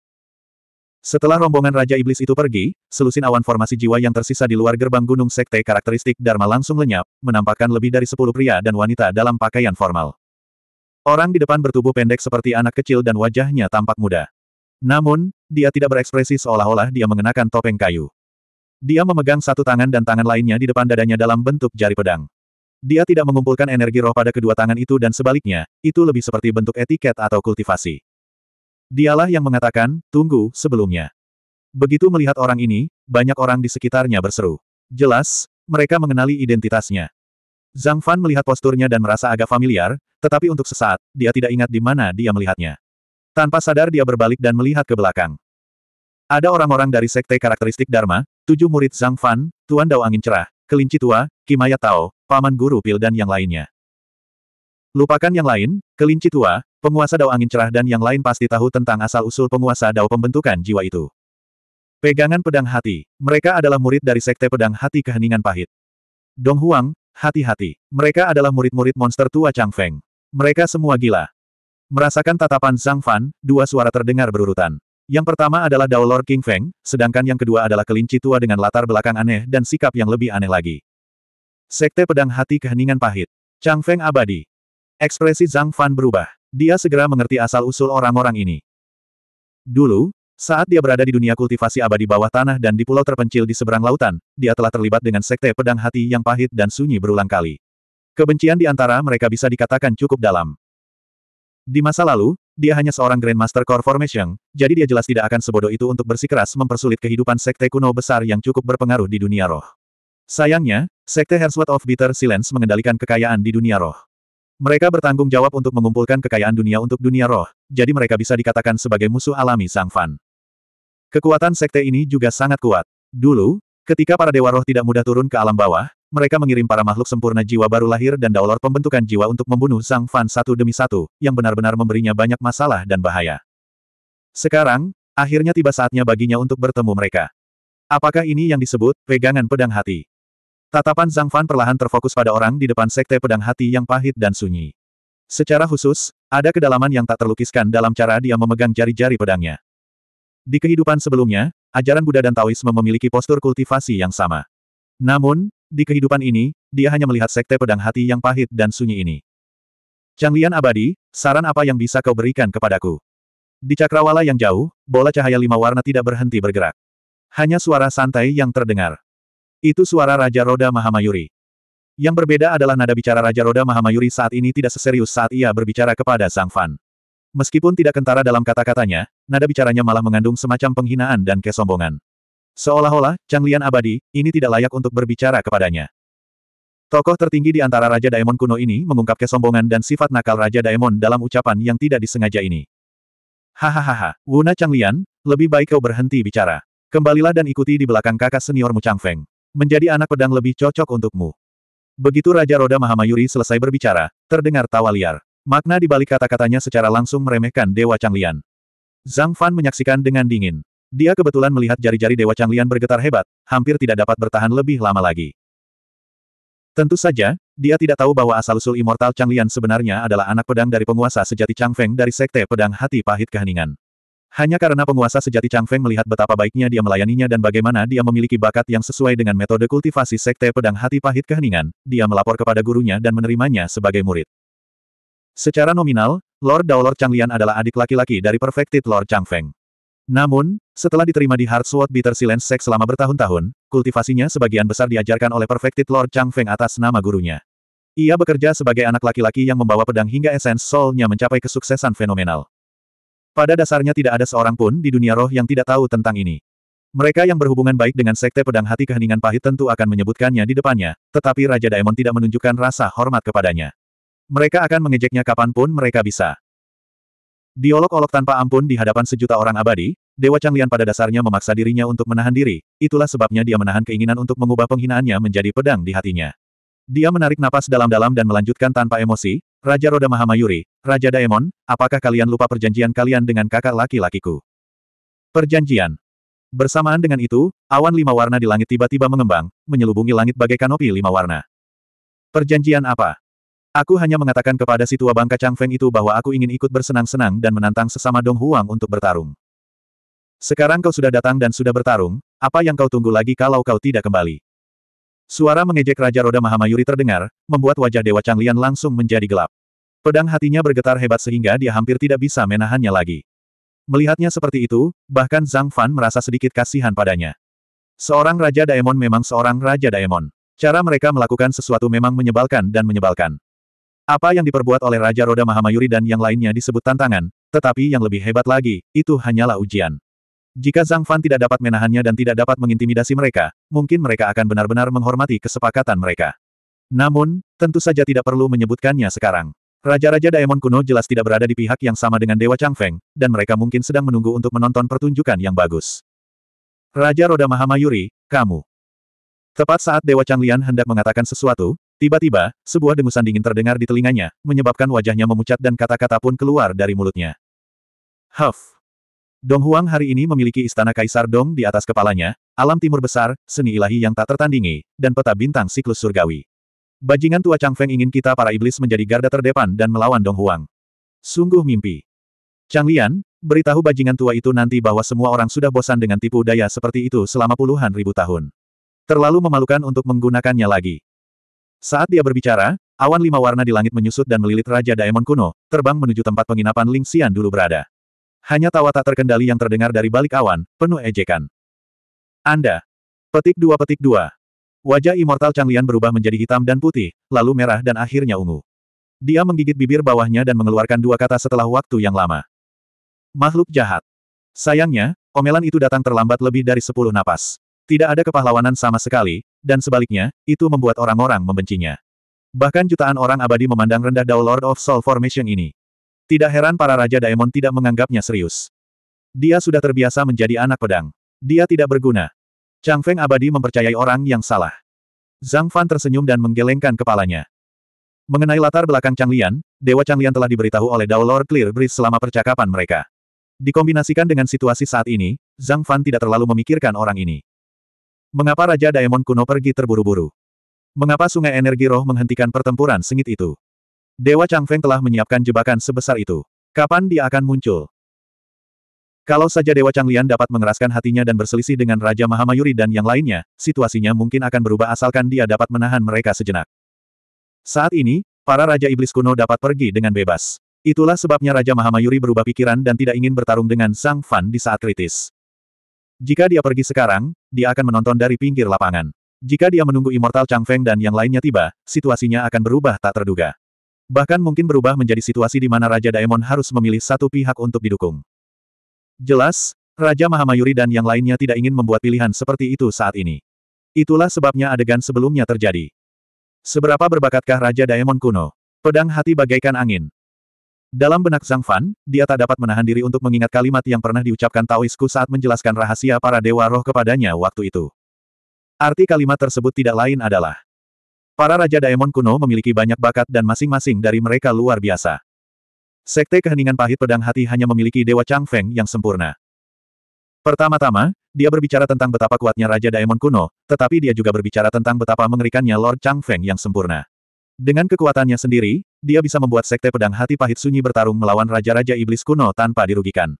Setelah rombongan Raja Iblis itu pergi, selusin awan formasi jiwa yang tersisa di luar gerbang gunung sekte karakteristik Dharma langsung lenyap, menampakkan lebih dari sepuluh pria dan wanita dalam pakaian formal. Orang di depan bertubuh pendek seperti anak kecil dan wajahnya tampak muda. Namun, dia tidak berekspresi seolah-olah dia mengenakan topeng kayu. Dia memegang satu tangan dan tangan lainnya di depan dadanya dalam bentuk jari pedang. Dia tidak mengumpulkan energi roh pada kedua tangan itu dan sebaliknya, itu lebih seperti bentuk etiket atau kultivasi. Dialah yang mengatakan, tunggu, sebelumnya. Begitu melihat orang ini, banyak orang di sekitarnya berseru. Jelas, mereka mengenali identitasnya. Zhang Fan melihat posturnya dan merasa agak familiar, tetapi untuk sesaat, dia tidak ingat di mana dia melihatnya. Tanpa sadar dia berbalik dan melihat ke belakang. Ada orang-orang dari sekte karakteristik Dharma, tujuh murid Zhang Fan, Tuan Dao Angin Cerah, Kelinci Tua, Kimaya Tao, Paman Guru Pil dan yang lainnya. Lupakan yang lain, Kelinci Tua, Penguasa Dao Angin Cerah dan yang lain pasti tahu tentang asal-usul penguasa Dao pembentukan jiwa itu. Pegangan Pedang Hati. Mereka adalah murid dari Sekte Pedang Hati Keheningan Pahit. Dong Huang, hati-hati. Mereka adalah murid-murid monster tua Chang Feng. Mereka semua gila. Merasakan tatapan Zhang Fan, dua suara terdengar berurutan. Yang pertama adalah Dao Lord King Feng, sedangkan yang kedua adalah kelinci tua dengan latar belakang aneh dan sikap yang lebih aneh lagi. Sekte Pedang Hati Keheningan Pahit. Chang Feng Abadi. Ekspresi Zhang Fan berubah. Dia segera mengerti asal-usul orang-orang ini. Dulu, saat dia berada di dunia kultivasi abadi bawah tanah dan di pulau terpencil di seberang lautan, dia telah terlibat dengan sekte pedang hati yang pahit dan sunyi berulang kali. Kebencian di antara mereka bisa dikatakan cukup dalam. Di masa lalu, dia hanya seorang Grandmaster Core Formation, jadi dia jelas tidak akan sebodoh itu untuk bersikeras mempersulit kehidupan sekte kuno besar yang cukup berpengaruh di dunia roh. Sayangnya, sekte Herzwet of Bitter Silence mengendalikan kekayaan di dunia roh. Mereka bertanggung jawab untuk mengumpulkan kekayaan dunia untuk dunia roh, jadi mereka bisa dikatakan sebagai musuh alami Sang Fan. Kekuatan sekte ini juga sangat kuat. Dulu, ketika para dewa roh tidak mudah turun ke alam bawah, mereka mengirim para makhluk sempurna jiwa baru lahir dan daulor pembentukan jiwa untuk membunuh Sang Fan satu demi satu, yang benar-benar memberinya banyak masalah dan bahaya. Sekarang, akhirnya tiba saatnya baginya untuk bertemu mereka. Apakah ini yang disebut pegangan pedang hati? Tatapan Zhang Fan perlahan terfokus pada orang di depan sekte pedang hati yang pahit dan sunyi. Secara khusus, ada kedalaman yang tak terlukiskan dalam cara dia memegang jari-jari pedangnya. Di kehidupan sebelumnya, ajaran Buddha dan Taoisme memiliki postur kultivasi yang sama. Namun, di kehidupan ini, dia hanya melihat sekte pedang hati yang pahit dan sunyi ini. Changlian abadi, saran apa yang bisa kau berikan kepadaku? Di cakrawala yang jauh, bola cahaya lima warna tidak berhenti bergerak. Hanya suara santai yang terdengar. Itu suara Raja Roda Mahamayuri. Yang berbeda adalah nada bicara Raja Roda Mahamayuri saat ini tidak seserius saat ia berbicara kepada Sang Fan. Meskipun tidak kentara dalam kata-katanya, nada bicaranya malah mengandung semacam penghinaan dan kesombongan. Seolah-olah, Lian abadi, ini tidak layak untuk berbicara kepadanya. Tokoh tertinggi di antara Raja Daemon kuno ini mengungkap kesombongan dan sifat nakal Raja Daemon dalam ucapan yang tidak disengaja ini. Hahaha, Wuna Lian, lebih baik kau berhenti bicara. Kembalilah dan ikuti di belakang kakak seniormu Chang Feng. Menjadi anak pedang lebih cocok untukmu. Begitu Raja Roda Mahamayuri selesai berbicara, terdengar tawa liar. Makna di balik kata-katanya secara langsung meremehkan Dewa Changlian. Zhang Fan menyaksikan dengan dingin. Dia kebetulan melihat jari-jari Dewa Changlian bergetar hebat, hampir tidak dapat bertahan lebih lama lagi. Tentu saja, dia tidak tahu bahwa asal-usul Immortal Changlian sebenarnya adalah anak pedang dari penguasa sejati Changfeng dari Sekte Pedang Hati Pahit Keheningan. Hanya karena penguasa sejati Chang Feng melihat betapa baiknya dia melayaninya dan bagaimana dia memiliki bakat yang sesuai dengan metode kultivasi sekte pedang hati pahit keheningan, dia melapor kepada gurunya dan menerimanya sebagai murid. Secara nominal, Lord Chang Lian adalah adik laki-laki dari Perfected Lord Chang Feng. Namun, setelah diterima di Hard Sword Bitter Silence Sect selama bertahun-tahun, kultivasinya sebagian besar diajarkan oleh Perfected Lord Chang Feng atas nama gurunya. Ia bekerja sebagai anak laki-laki yang membawa pedang hingga esens soul-nya mencapai kesuksesan fenomenal. Pada dasarnya tidak ada seorang pun di dunia roh yang tidak tahu tentang ini. Mereka yang berhubungan baik dengan Sekte Pedang Hati Keheningan Pahit tentu akan menyebutkannya di depannya, tetapi Raja Daemon tidak menunjukkan rasa hormat kepadanya. Mereka akan mengejeknya kapanpun mereka bisa. Diolok-olok tanpa ampun di hadapan sejuta orang abadi, Dewa Changlian pada dasarnya memaksa dirinya untuk menahan diri, itulah sebabnya dia menahan keinginan untuk mengubah penghinaannya menjadi pedang di hatinya. Dia menarik napas dalam-dalam dan melanjutkan tanpa emosi, Raja Roda Mahamayuri, Raja Daemon, apakah kalian lupa perjanjian kalian dengan kakak laki-lakiku? Perjanjian. Bersamaan dengan itu, awan lima warna di langit tiba-tiba mengembang, menyelubungi langit bagai kanopi lima warna. Perjanjian apa? Aku hanya mengatakan kepada si tua bangka Feng itu bahwa aku ingin ikut bersenang-senang dan menantang sesama Dong Huang untuk bertarung. Sekarang kau sudah datang dan sudah bertarung, apa yang kau tunggu lagi kalau kau tidak kembali? Suara mengejek Raja Roda Mahamayuri terdengar, membuat wajah Dewa Changlian langsung menjadi gelap. Pedang hatinya bergetar hebat sehingga dia hampir tidak bisa menahannya lagi. Melihatnya seperti itu, bahkan Zhang Fan merasa sedikit kasihan padanya. Seorang Raja Daemon memang seorang Raja Daemon. Cara mereka melakukan sesuatu memang menyebalkan dan menyebalkan. Apa yang diperbuat oleh Raja Roda Mahamayuri dan yang lainnya disebut tantangan, tetapi yang lebih hebat lagi, itu hanyalah ujian. Jika Zhang Fan tidak dapat menahannya dan tidak dapat mengintimidasi mereka, mungkin mereka akan benar-benar menghormati kesepakatan mereka. Namun, tentu saja tidak perlu menyebutkannya sekarang. Raja-raja Daemon kuno jelas tidak berada di pihak yang sama dengan Dewa Chang Feng, dan mereka mungkin sedang menunggu untuk menonton pertunjukan yang bagus. Raja Roda Mahamayuri, kamu. Tepat saat Dewa Chang Lian hendak mengatakan sesuatu, tiba-tiba, sebuah dengusan dingin terdengar di telinganya, menyebabkan wajahnya memucat dan kata-kata pun keluar dari mulutnya. Huff. Dong Huang hari ini memiliki istana Kaisar Dong di atas kepalanya, alam timur besar, seni ilahi yang tak tertandingi, dan peta bintang siklus surgawi. Bajingan tua Chang Feng ingin kita para iblis menjadi garda terdepan dan melawan Dong Huang. Sungguh mimpi. Chang Lian, beritahu bajingan tua itu nanti bahwa semua orang sudah bosan dengan tipu daya seperti itu selama puluhan ribu tahun. Terlalu memalukan untuk menggunakannya lagi. Saat dia berbicara, awan lima warna di langit menyusut dan melilit Raja Daemon kuno, terbang menuju tempat penginapan Ling Xian dulu berada. Hanya tawa tak terkendali yang terdengar dari balik awan, penuh ejekan. Anda. Petik dua petik dua. Wajah Immortal Changlian berubah menjadi hitam dan putih, lalu merah dan akhirnya ungu. Dia menggigit bibir bawahnya dan mengeluarkan dua kata setelah waktu yang lama. Makhluk jahat. Sayangnya, omelan itu datang terlambat lebih dari sepuluh napas. Tidak ada kepahlawanan sama sekali, dan sebaliknya, itu membuat orang-orang membencinya. Bahkan jutaan orang abadi memandang rendah Dao Lord of Soul Formation ini. Tidak heran para Raja Daemon tidak menganggapnya serius. Dia sudah terbiasa menjadi anak pedang. Dia tidak berguna. Chang Feng abadi mempercayai orang yang salah. Zhang Fan tersenyum dan menggelengkan kepalanya. Mengenai latar belakang Chang Lian, Dewa Chang Lian telah diberitahu oleh Dao Lord Clear Breeze selama percakapan mereka. Dikombinasikan dengan situasi saat ini, Zhang Fan tidak terlalu memikirkan orang ini. Mengapa Raja Daemon kuno pergi terburu-buru? Mengapa sungai energi roh menghentikan pertempuran sengit itu? Dewa Chang Feng telah menyiapkan jebakan sebesar itu. Kapan dia akan muncul? Kalau saja Dewa Chang Changlian dapat mengeraskan hatinya dan berselisih dengan Raja Mahamayuri dan yang lainnya, situasinya mungkin akan berubah asalkan dia dapat menahan mereka sejenak. Saat ini, para Raja Iblis kuno dapat pergi dengan bebas. Itulah sebabnya Raja Mahamayuri berubah pikiran dan tidak ingin bertarung dengan Sang Fan di saat kritis. Jika dia pergi sekarang, dia akan menonton dari pinggir lapangan. Jika dia menunggu Immortal Chang Feng dan yang lainnya tiba, situasinya akan berubah tak terduga. Bahkan mungkin berubah menjadi situasi di mana Raja Daemon harus memilih satu pihak untuk didukung. Jelas, Raja Mahamayuri dan yang lainnya tidak ingin membuat pilihan seperti itu saat ini. Itulah sebabnya adegan sebelumnya terjadi. Seberapa berbakatkah Raja Daemon kuno? Pedang hati bagaikan angin. Dalam benak Zhang Fan, dia tak dapat menahan diri untuk mengingat kalimat yang pernah diucapkan Taoisku saat menjelaskan rahasia para dewa roh kepadanya waktu itu. Arti kalimat tersebut tidak lain adalah, Para Raja Daemon kuno memiliki banyak bakat dan masing-masing dari mereka luar biasa. Sekte Keheningan Pahit Pedang Hati hanya memiliki Dewa Chang Feng yang sempurna. Pertama-tama, dia berbicara tentang betapa kuatnya Raja Daemon kuno, tetapi dia juga berbicara tentang betapa mengerikannya Lord Chang Feng yang sempurna. Dengan kekuatannya sendiri, dia bisa membuat Sekte Pedang Hati Pahit Sunyi bertarung melawan Raja-Raja Iblis kuno tanpa dirugikan.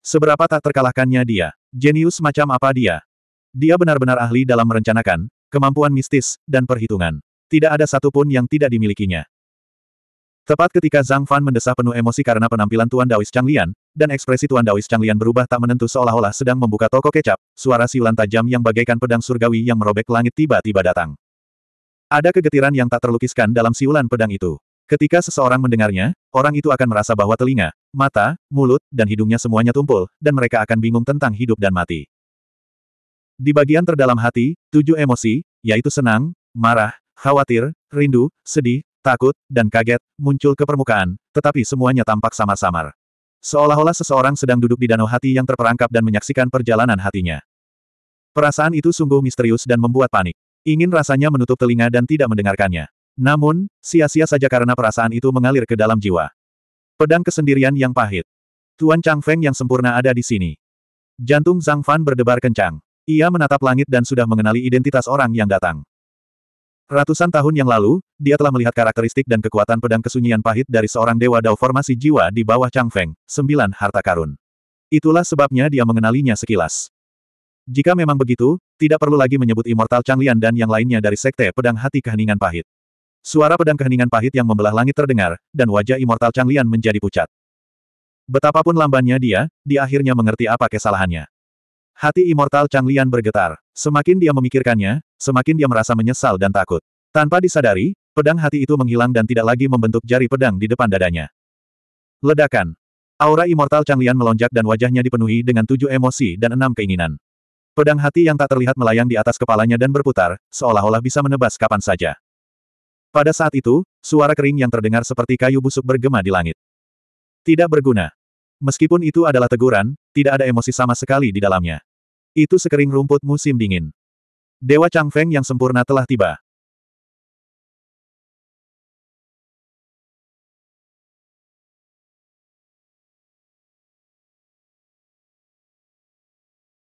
Seberapa tak terkalahkannya dia? Jenius macam apa dia? Dia benar-benar ahli dalam merencanakan, kemampuan mistis, dan perhitungan. Tidak ada satupun yang tidak dimilikinya. Tepat ketika Zhang Fan mendesah penuh emosi karena penampilan Tuan Daois Changlian, dan ekspresi Tuan Daois Changlian berubah tak menentu seolah-olah sedang membuka toko kecap, suara siulan tajam yang bagaikan pedang surgawi yang merobek langit tiba-tiba datang. Ada kegetiran yang tak terlukiskan dalam siulan pedang itu. Ketika seseorang mendengarnya, orang itu akan merasa bahwa telinga, mata, mulut, dan hidungnya semuanya tumpul, dan mereka akan bingung tentang hidup dan mati. Di bagian terdalam hati, tujuh emosi, yaitu senang, marah, Khawatir, rindu, sedih, takut, dan kaget, muncul ke permukaan, tetapi semuanya tampak samar-samar. Seolah-olah seseorang sedang duduk di danau hati yang terperangkap dan menyaksikan perjalanan hatinya. Perasaan itu sungguh misterius dan membuat panik. Ingin rasanya menutup telinga dan tidak mendengarkannya. Namun, sia-sia saja karena perasaan itu mengalir ke dalam jiwa. Pedang kesendirian yang pahit. Tuan Chang Feng yang sempurna ada di sini. Jantung Zhang Fan berdebar kencang. Ia menatap langit dan sudah mengenali identitas orang yang datang. Ratusan tahun yang lalu, dia telah melihat karakteristik dan kekuatan pedang kesunyian pahit dari seorang dewa dao formasi jiwa di bawah Chang Feng, sembilan harta karun. Itulah sebabnya dia mengenalinya sekilas. Jika memang begitu, tidak perlu lagi menyebut Immortal Chang Lian dan yang lainnya dari Sekte Pedang Hati Keheningan Pahit. Suara pedang keheningan pahit yang membelah langit terdengar, dan wajah Immortal Chang Lian menjadi pucat. Betapapun lambannya dia, dia akhirnya mengerti apa kesalahannya. Hati Immortal Chang Lian bergetar. Semakin dia memikirkannya, semakin dia merasa menyesal dan takut. Tanpa disadari, pedang hati itu menghilang dan tidak lagi membentuk jari pedang di depan dadanya. Ledakan. Aura Immortal Chang Lian melonjak dan wajahnya dipenuhi dengan tujuh emosi dan enam keinginan. Pedang hati yang tak terlihat melayang di atas kepalanya dan berputar, seolah-olah bisa menebas kapan saja. Pada saat itu, suara kering yang terdengar seperti kayu busuk bergema di langit. Tidak berguna. Meskipun itu adalah teguran, tidak ada emosi sama sekali di dalamnya. Itu sekering rumput musim dingin. Dewa Chang Feng yang sempurna telah tiba.